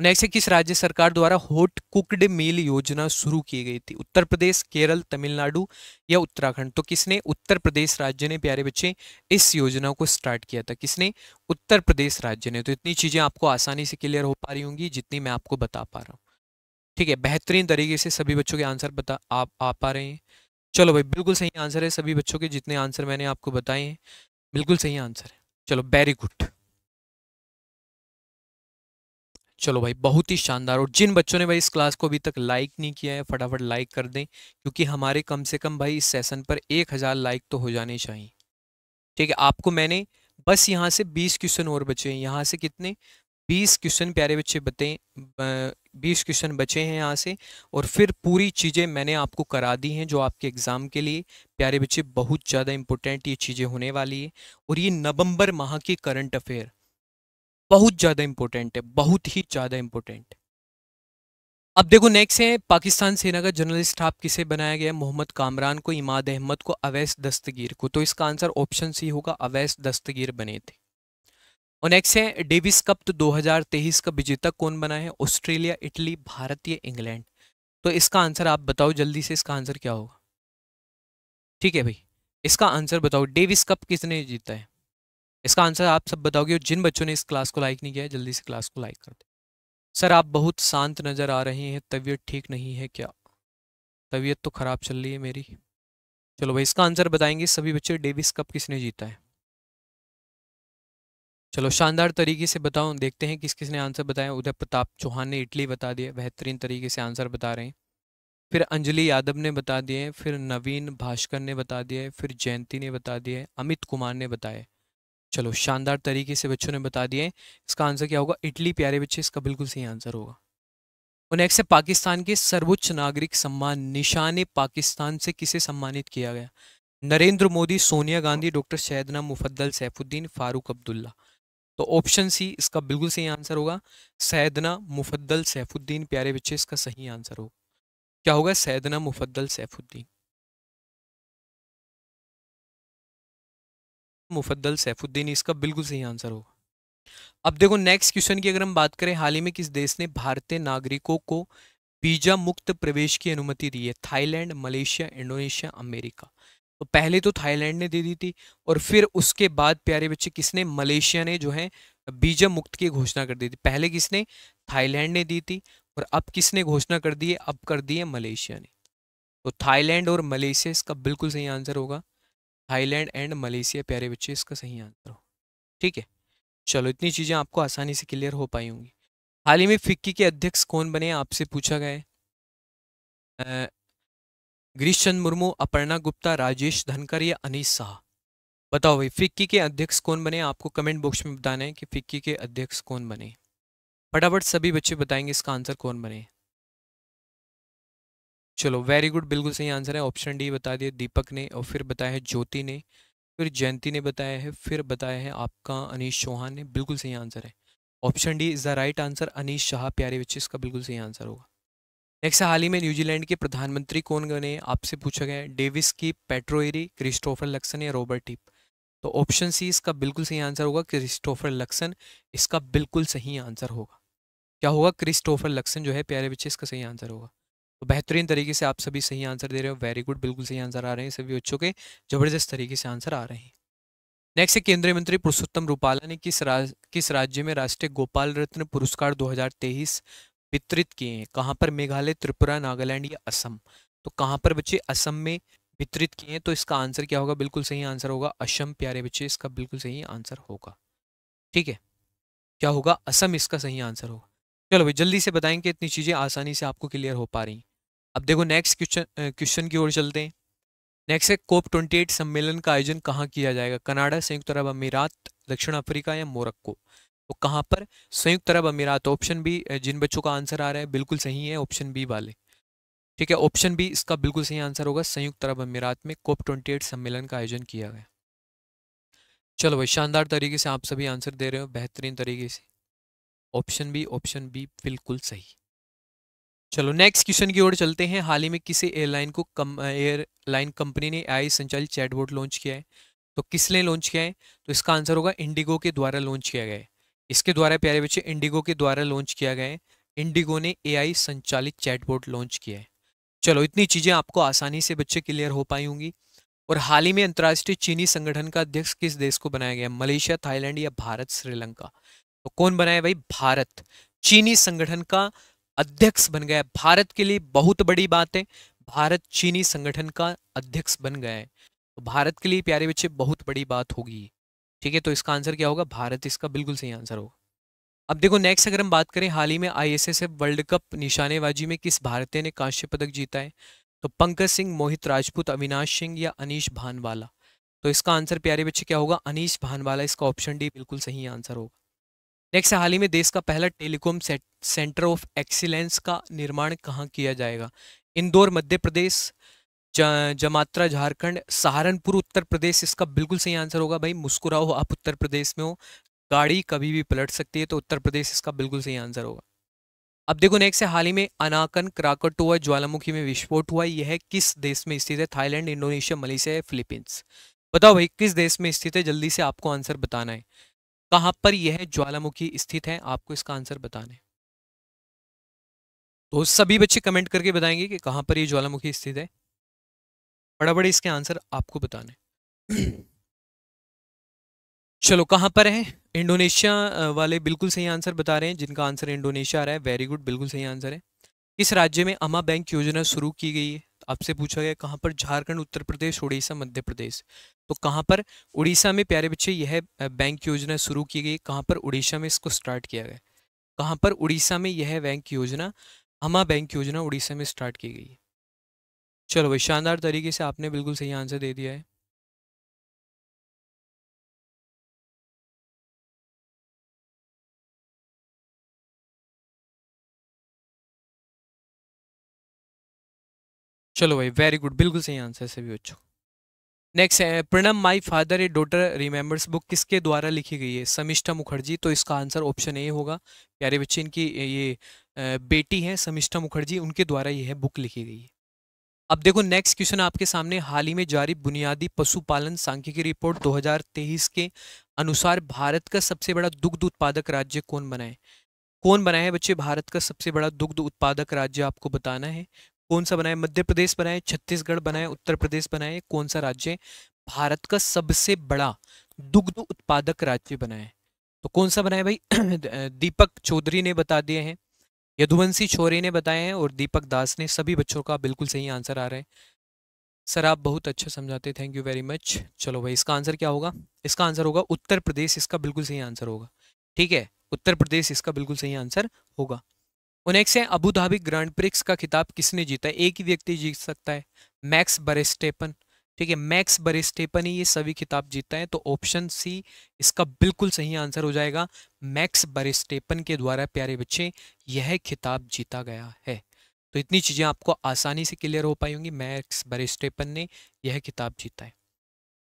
नेक्स्ट है किस राज्य सरकार द्वारा होट कुकड मील योजना शुरू की गई थी उत्तर प्रदेश केरल तमिलनाडु या उत्तराखंड तो किसने उत्तर प्रदेश राज्य ने प्यारे बच्चे इस योजना को स्टार्ट किया था किसने उत्तर प्रदेश राज्य ने तो इतनी चीज़ें आपको आसानी से क्लियर हो पा रही होंगी जितनी मैं आपको बता पा रहा हूँ ठीक है बेहतरीन तरीके से सभी बच्चों के आंसर बता आप आ पा रहे हैं चलो भाई बिल्कुल सही आंसर है सभी बच्चों के जितने आंसर मैंने आपको बताए हैं बिल्कुल सही आंसर है चलो वेरी गुड चलो भाई बहुत ही शानदार और जिन बच्चों ने भाई इस क्लास को अभी तक लाइक नहीं किया है फटाफट लाइक कर दें क्योंकि हमारे कम से कम भाई इस सेशन पर एक हज़ार लाइक तो हो जाने चाहिए ठीक है आपको मैंने बस यहाँ से बीस क्वेश्चन और बचे हैं यहाँ से कितने बीस क्वेश्चन प्यारे बच्चे बते बीस क्वेश्चन बचे हैं यहाँ से और फिर पूरी चीज़ें मैंने आपको करा दी हैं जो आपके एग्ज़ाम के लिए प्यारे बच्चे बहुत ज़्यादा इम्पोर्टेंट ये चीज़ें होने वाली है और ये नवंबर माह के करंट अफेयर बहुत ज़्यादा इम्पोर्टेंट है बहुत ही ज़्यादा इम्पोर्टेंट अब देखो नेक्स्ट है पाकिस्तान सेना का जनरल स्टाफ किसे बनाया गया मोहम्मद कामरान को इमाद अहमद को अवैस दस्तगीर को तो इसका आंसर ऑप्शन सी होगा अवैस दस्तगीर बने थे और नेक्स्ट है डेविस कप तो 2023 का विजेता कौन बना है ऑस्ट्रेलिया इटली भारत या इंग्लैंड तो इसका आंसर आप बताओ जल्दी से इसका आंसर क्या होगा ठीक है भाई इसका आंसर बताओ डेविस कप किसने जीता है इसका आंसर आप सब बताओगे और जिन बच्चों ने इस क्लास को लाइक नहीं किया है जल्दी से क्लास को लाइक कर दे सर आप बहुत शांत नज़र आ रहे हैं तबीयत ठीक नहीं है क्या तबीयत तो ख़राब चल रही है मेरी चलो भाई इसका आंसर बताएंगे सभी बच्चे डेविस कप किसने जीता है चलो शानदार तरीके से बताओ देखते हैं किस किस ने आंसर बताया उदय प्रताप चौहान ने इटली बता दिया बेहतरीन तरीके से आंसर बता रहे हैं फिर अंजलि यादव ने बता दिए फिर नवीन भास्कर ने बता दिए फिर जयंती ने बता दिए अमित कुमार ने बताया चलो शानदार तरीके से बच्चों ने बता दिए इसका आंसर क्या होगा इटली प्यारे बच्चे इसका बिल्कुल सही आंसर होगा नेक्स्ट है पाकिस्तान के सर्वोच्च नागरिक सम्मान निशान पाकिस्तान से किसे सम्मानित किया गया नरेंद्र मोदी सोनिया गांधी डॉक्टर सैदना मुफद्दल सैफुद्दीन फारूक अब्दुल्ला तो ऑप्शन सी इसका बिल्कुल सही आंसर होगा सैदना मुफद्दल सैफुद्दीन प्यारे बच्चे इसका सही आंसर हो क्या होगा सैदना मुफद्दल सैफुद्दीन मुफद्दल सैफुद्दीन इसका बिल्कुल सही आंसर होगा अब देखो नेक्स्ट क्वेश्चन की अगर हम बात करें हाल ही में किस देश ने भारतीय नागरिकों को वीजा मुक्त प्रवेश की अनुमति दी है थाईलैंड मलेशिया इंडोनेशिया अमेरिका तो पहले तो थाईलैंड ने दे दी थी और फिर उसके बाद प्यारे बच्चे किसने मलेशिया ने जो है बीजा मुक्त की घोषणा कर दी थी पहले किसने थाईलैंड ने दी थी और अब किसने घोषणा कर दी है अब कर दी है मलेशिया ने तो थाईलैंड और मलेशिया इसका बिल्कुल सही आंसर होगा थाईलैंड एंड मलेशिया प्यारे बच्चे इसका सही आंसर हो ठीक है चलो इतनी चीज़ें आपको आसानी से क्लियर हो पाई होंगी हाल ही में फिक्की के अध्यक्ष कौन बने आपसे पूछा गया है गिरीशचंद मुर्मू अपर्णा गुप्ता राजेश धनकर या अनिश शाह बताओ भाई फिक्की के अध्यक्ष कौन बने आपको कमेंट बॉक्स में बताना है कि फिक्की के अध्यक्ष कौन बने फटाफट सभी बच्चे बताएंगे इसका आंसर कौन बने चलो वेरी गुड बिल्कुल सही आंसर है ऑप्शन डी बता दिया दीपक ने और फिर बताया है ज्योति ने फिर जयंती ने बताया है फिर बताया है आपका अनिश चौहान ने बिल्कुल सही आंसर है option D is the right answer Anish Shah प्यारे बच्चे इसका बिल्कुल सही आंसर होगा नेक्स्ट हाल ही में न्यूजीलैंड के प्रधानमंत्री कौन बने आपसे पूछा गया डेविस की पेट्रोएरी क्रिस्टोफर लक्सन या रॉबर्ट टिप तो ऑप्शन सी इसका बिल्कुल सही आंसर होगा क्रिस्टोफर लक्सन इसका बिल्कुल सही आंसर होगा क्या होगा क्रिस्टोफर लक्सन जो है प्यारे बच्चे इसका सही आंसर होगा तो बेहतरीन तरीके से आप सभी सही आंसर दे रहे हो वेरी गुड बिल्कुल सही आंसर आ रहे हैं सभी बच्चों के जबरदस्त तरीके से आंसर आ रहे हैं नेक्स्ट है केंद्रीय मंत्री पुरुषोत्तम रूपाला ने किस राज किस राज्य में राष्ट्रीय गोपाल रत्न पुरस्कार दो वितरित किए हैं कहाँ पर मेघालय त्रिपुरा नागालैंड या असम तो कहाँ पर बच्चे असम में वितरित किए हैं तो इसका आंसर क्या होगा बिल्कुल सही आंसर होगा असम प्यारे बच्चे इसका बिल्कुल सही आंसर होगा ठीक है क्या होगा असम इसका सही आंसर होगा चलो भाई जल्दी से बताएंगे इतनी चीज़ें आसानी से आपको क्लियर हो पा रही हैं अब देखो नेक्स्ट क्वेश्चन क्वेश्चन की ओर चलते हैं नेक्स्ट है कोप ट्वेंटी एट सम्मेलन का आयोजन कहाँ किया जाएगा कनाडा संयुक्त अरब अमीरात दक्षिण अफ्रीका या मोरक्को तो कहाँ पर संयुक्त अरब अमीरात ऑप्शन बी जिन बच्चों का आंसर आ रहा है बिल्कुल सही है ऑप्शन बी वाले ठीक है ऑप्शन बी इसका बिल्कुल सही आंसर होगा संयुक्त अरब अमीरात में कोप ट्वेंटी सम्मेलन का आयोजन किया गया चलो भाई शानदार तरीके से आप सभी आंसर दे रहे हो बेहतरीन तरीके से ऑप्शन बी ऑप्शन बी बिल्कुल सही चलो नेक्स्ट क्वेश्चन की ओर चलते हैं हाल ही में किसी एयरलाइन को कम एयरलाइन कंपनी ने आई संचालित चैटबोर्ड लॉन्च किया है तो किसने लॉन्च किया है तो इसका आंसर होगा इंडिगो के द्वारा लॉन्च किया गया है इसके द्वारा प्यारे बच्चे इंडिगो के द्वारा लॉन्च किया गया है इंडिगो ने एआई संचालित चैटबोर्ड लॉन्च किया है चलो इतनी चीज़ें आपको आसानी से बच्चे क्लियर हो पाई होंगी और हाल ही में अंतर्राष्ट्रीय चीनी संगठन का अध्यक्ष किस देश को बनाया गया मलेशिया थाईलैंड या भारत श्रीलंका तो कौन बनाया भाई भारत चीनी संगठन का अध्यक्ष बन गया भारत के लिए बहुत बड़ी बात है भारत चीनी संगठन का अध्यक्ष बन गया है तो भारत के लिए प्यारे बच्चे बहुत बड़ी बात होगी ठीक है तो इसका आंसर क्या होगा भारत इसका बिल्कुल सही आंसर होगा अब देखो नेक्स्ट अगर हम बात करें हाल ही में आईएसएसएफ वर्ल्ड कप निशानेबाजी में किस भारतीय ने कांस्य पदक जीता है तो पंकज सिंह मोहित राजपूत अविनाश सिंह या अनिश भानवाला तो इसका आंसर प्यारे बच्चे क्या होगा अनिश भानवाला इसका ऑप्शन डी बिल्कुल सही आंसर होगा नेक्स्ट हाल ही में देश का पहला टेलीकॉम सेंटर ऑफ एक्सीलेंस का निर्माण कहाँ किया जाएगा इंदौर मध्य प्रदेश जमात्रा झारखंड सहारनपुर उत्तर प्रदेश इसका बिल्कुल सही आंसर होगा भाई मुस्कुराओ आप उत्तर प्रदेश में हो गाड़ी कभी भी पलट सकती है तो उत्तर प्रदेश इसका बिल्कुल सही आंसर होगा अब देखो नेक्स्ट है हाल ही में अनाकन क्राकट हुआ ज्वालामुखी में विस्फोट हुआ यह किस देश में स्थित है थाईलैंड इंडोनेशिया मलेशिया या फिलीपींस बताओ भाई किस देश में स्थित है जल्दी से आपको आंसर बताना है कहाँ पर यह ज्वालामुखी स्थित है आपको इसका आंसर बताना है तो सभी बच्चे कमेंट करके बताएंगे कि कहां पर यह ज्वालामुखी स्थित है बड़ा इसके आंसर आपको बताने चलो कहाँ पर है इंडोनेशिया वाले बिल्कुल सही आंसर बता रहे हैं जिनका आंसर इंडोनेशिया आ रहा है वेरी गुड बिल्कुल सही आंसर है किस राज्य में अमा बैंक योजना शुरू की गई है आपसे पूछा गया कहाँ पर झारखंड उत्तर प्रदेश उड़ीसा मध्य प्रदेश तो कहाँ पर उड़ीसा में प्यारे बच्चे यह बैंक योजना शुरू की गई कहाँ पर उड़ीसा में इसको स्टार्ट किया गया कहाँ पर उड़ीसा में यह बैंक योजना अमा बैंक योजना उड़ीसा में स्टार्ट की गई चलो भाई शानदार तरीके से आपने बिल्कुल सही आंसर दे दिया है चलो भाई वेरी गुड बिल्कुल सही आंसर से भी बच्चों नेक्स्ट है Pranab my father a daughter remembers book किसके द्वारा लिखी गई है समिष्ठा मुखर्जी तो इसका आंसर ऑप्शन ए होगा प्यारे बच्चे इनकी ये बेटी है समिष्ठा मुखर्जी उनके द्वारा यह बुक लिखी गई है अब देखो नेक्स्ट क्वेश्चन आपके सामने हाल ही में जारी बुनियादी पशुपालन सांख्यिकी रिपोर्ट 2023 के अनुसार भारत का सबसे बड़ा दुग्ध उत्पादक राज्य कौन बना है कौन बना है बच्चे भारत का सबसे बड़ा दुग्ध उत्पादक राज्य आपको बताना है कौन सा बनाए मध्य प्रदेश बनाए छत्तीसगढ़ बनाए उत्तर प्रदेश बनाए कौन सा राज्य भारत का सबसे बड़ा दुग्ध उत्पादक राज्य बनाए तो कौन सा बनाए भाई दीपक चौधरी ने बता दिए हैं यदुवंशी छोरे ने बताए हैं और दीपक दास ने सभी बच्चों का बिल्कुल सही आंसर आ रहे हैं सर आप बहुत अच्छा समझाते थैंक यू वेरी मच चलो भाई इसका आंसर क्या होगा इसका आंसर होगा उत्तर प्रदेश इसका बिल्कुल सही आंसर होगा ठीक है उत्तर प्रदेश इसका बिल्कुल सही आंसर होगा उन्हें है अबू धाबी ग्रांड प्रिक्स का खिताब किसने जीता है एक ही व्यक्ति जीत सकता है मैक्स बरेस्टेपन ठीक है मैक्स बरिस्टेपा ने ये सभी किताब जीता है तो ऑप्शन सी इसका बिल्कुल सही आंसर हो जाएगा मैक्स बरिस्टेपन के द्वारा प्यारे बच्चे यह खिताब जीता गया है तो इतनी चीज़ें आपको आसानी से क्लियर हो पाई होंगी मैक्स बरिस्टेपन ने यह किताब जीता है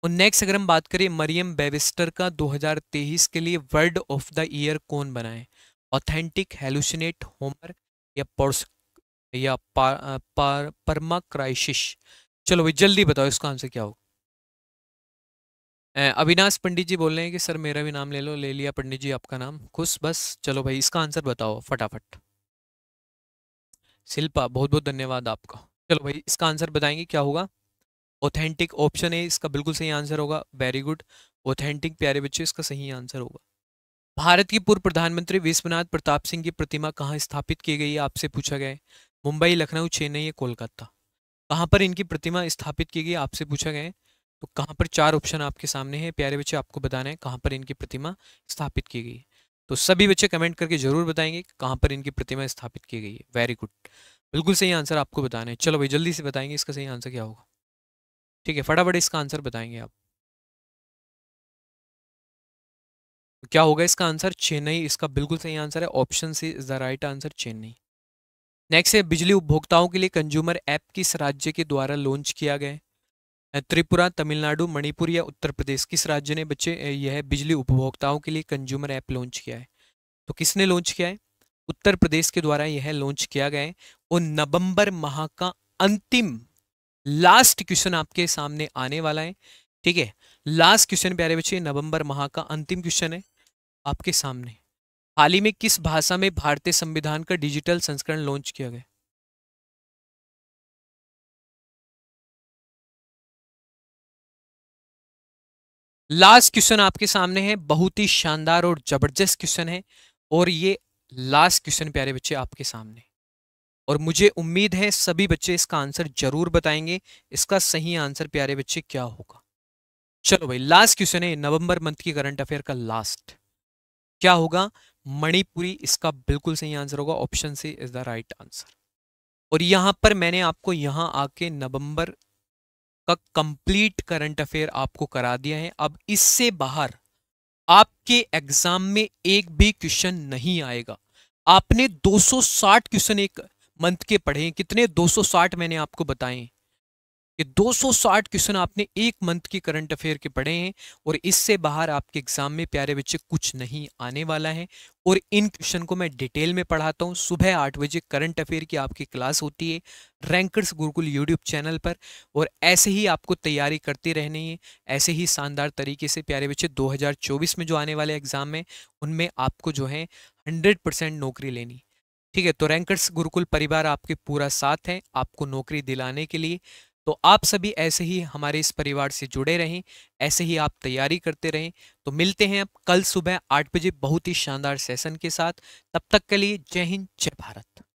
और नेक्स्ट अगर हम बात करें मरियम बेविस्टर का 2023 के लिए वर्ड ऑफ द ईयर कौन बनाए ऑथेंटिक हेलुसिनेट होमर या पोर्स या परमा क्राइशिश चलो भाई जल्दी बताओ इसका आंसर क्या होगा अविनाश पंडित जी बोल रहे हैं कि सर मेरा भी नाम ले लो ले लिया पंडित जी आपका नाम खुश बस चलो भाई इसका आंसर बताओ फटाफट शिल्पा बहुत बहुत धन्यवाद आपका चलो भाई इसका आंसर बताएंगे क्या होगा ऑथेंटिक ऑप्शन है इसका बिल्कुल सही आंसर होगा वेरी गुड ऑथेंटिक प्यारे बच्चे इसका सही आंसर होगा भारत की पूर्व प्रधानमंत्री विश्वनाथ प्रताप सिंह की प्रतिमा कहाँ स्थापित की गई है आपसे पूछा गया है मुंबई लखनऊ चेन्नई या कोलकाता कहाँ पर इनकी प्रतिमा स्थापित की गई आपसे पूछा गया है तो कहाँ पर चार ऑप्शन आपके सामने हैं प्यारे बच्चे आपको बताना है कहाँ पर इनकी प्रतिमा स्थापित की गई तो सभी बच्चे कमेंट करके जरूर बताएंगे कहाँ पर इनकी प्रतिमा स्थापित की गई है वेरी गुड बिल्कुल सही आंसर आपको बताना है चलो भाई जल्दी से बताएंगे इसका सही आंसर क्या होगा ठीक है फटाफट इसका आंसर बताएंगे आप क्या होगा इसका आंसर चेन्नई इसका बिल्कुल सही आंसर है option C is the right answer Chennai next है बिजली उपभोक्ताओं के लिए कंज्यूमर ऐप किस राज्य के द्वारा लॉन्च किया गया त्रिपुरा तमिलनाडु मणिपुर या उत्तर प्रदेश किस राज्य ने बच्चे यह बिजली उपभोक्ताओं के लिए कंज्यूमर ऐप लॉन्च किया है तो किसने लॉन्च किया है उत्तर प्रदेश के द्वारा यह लॉन्च किया गया है और नवंबर माह का अंतिम लास्ट क्वेश्चन आपके सामने आने वाला है ठीक है लास्ट क्वेश्चन प्यारे बच्चे नवंबर माह का अंतिम क्वेश्चन है आपके सामने हाल ही में किस भाषा में भारतीय संविधान का डिजिटल संस्करण लॉन्च किया गया लास्ट क्वेश्चन आपके सामने है बहुत ही शानदार और जबरदस्त क्वेश्चन है और ये लास्ट क्वेश्चन प्यारे बच्चे आपके सामने और मुझे उम्मीद है सभी बच्चे इसका आंसर जरूर बताएंगे इसका सही आंसर प्यारे बच्चे क्या होगा चलो भाई लास्ट क्वेश्चन है नवंबर मंथ की करंट अफेयर का लास्ट क्या होगा मणिपुरी इसका बिल्कुल सही आंसर होगा option C is the right answer और यहां पर मैंने आपको यहां आके नवंबर का कंप्लीट करंट अफेयर आपको करा दिया है अब इससे बाहर आपके एग्जाम में एक भी क्वेश्चन नहीं आएगा आपने 260 क्वेश्चन एक मंथ के पढ़े कितने 260 मैंने आपको बताए कि 260 क्वेश्चन आपने एक मंथ की करंट अफेयर के पढ़े हैं और इससे बाहर आपके एग्जाम में प्यारे बच्चे कुछ नहीं आने वाला है और इन क्वेश्चन को मैं डिटेल में पढ़ाता हूँ सुबह आठ बजे करंट अफेयर की आपकी क्लास होती है रैंकर्स गुरुकुल यूट्यूब चैनल पर और ऐसे ही आपको तैयारी करते रहनी है ऐसे ही शानदार तरीके से प्यारे बच्चे दो में जो आने वाले एग्जाम हैं उनमें आपको जो है हंड्रेड नौकरी लेनी ठीक है तो रैंकर्स गुरुकुल परिवार आपके पूरा साथ है आपको नौकरी दिलाने के लिए तो आप सभी ऐसे ही हमारे इस परिवार से जुड़े रहें ऐसे ही आप तैयारी करते रहें तो मिलते हैं अब कल सुबह आठ बजे बहुत ही शानदार सेशन के साथ तब तक के लिए जय हिंद जय भारत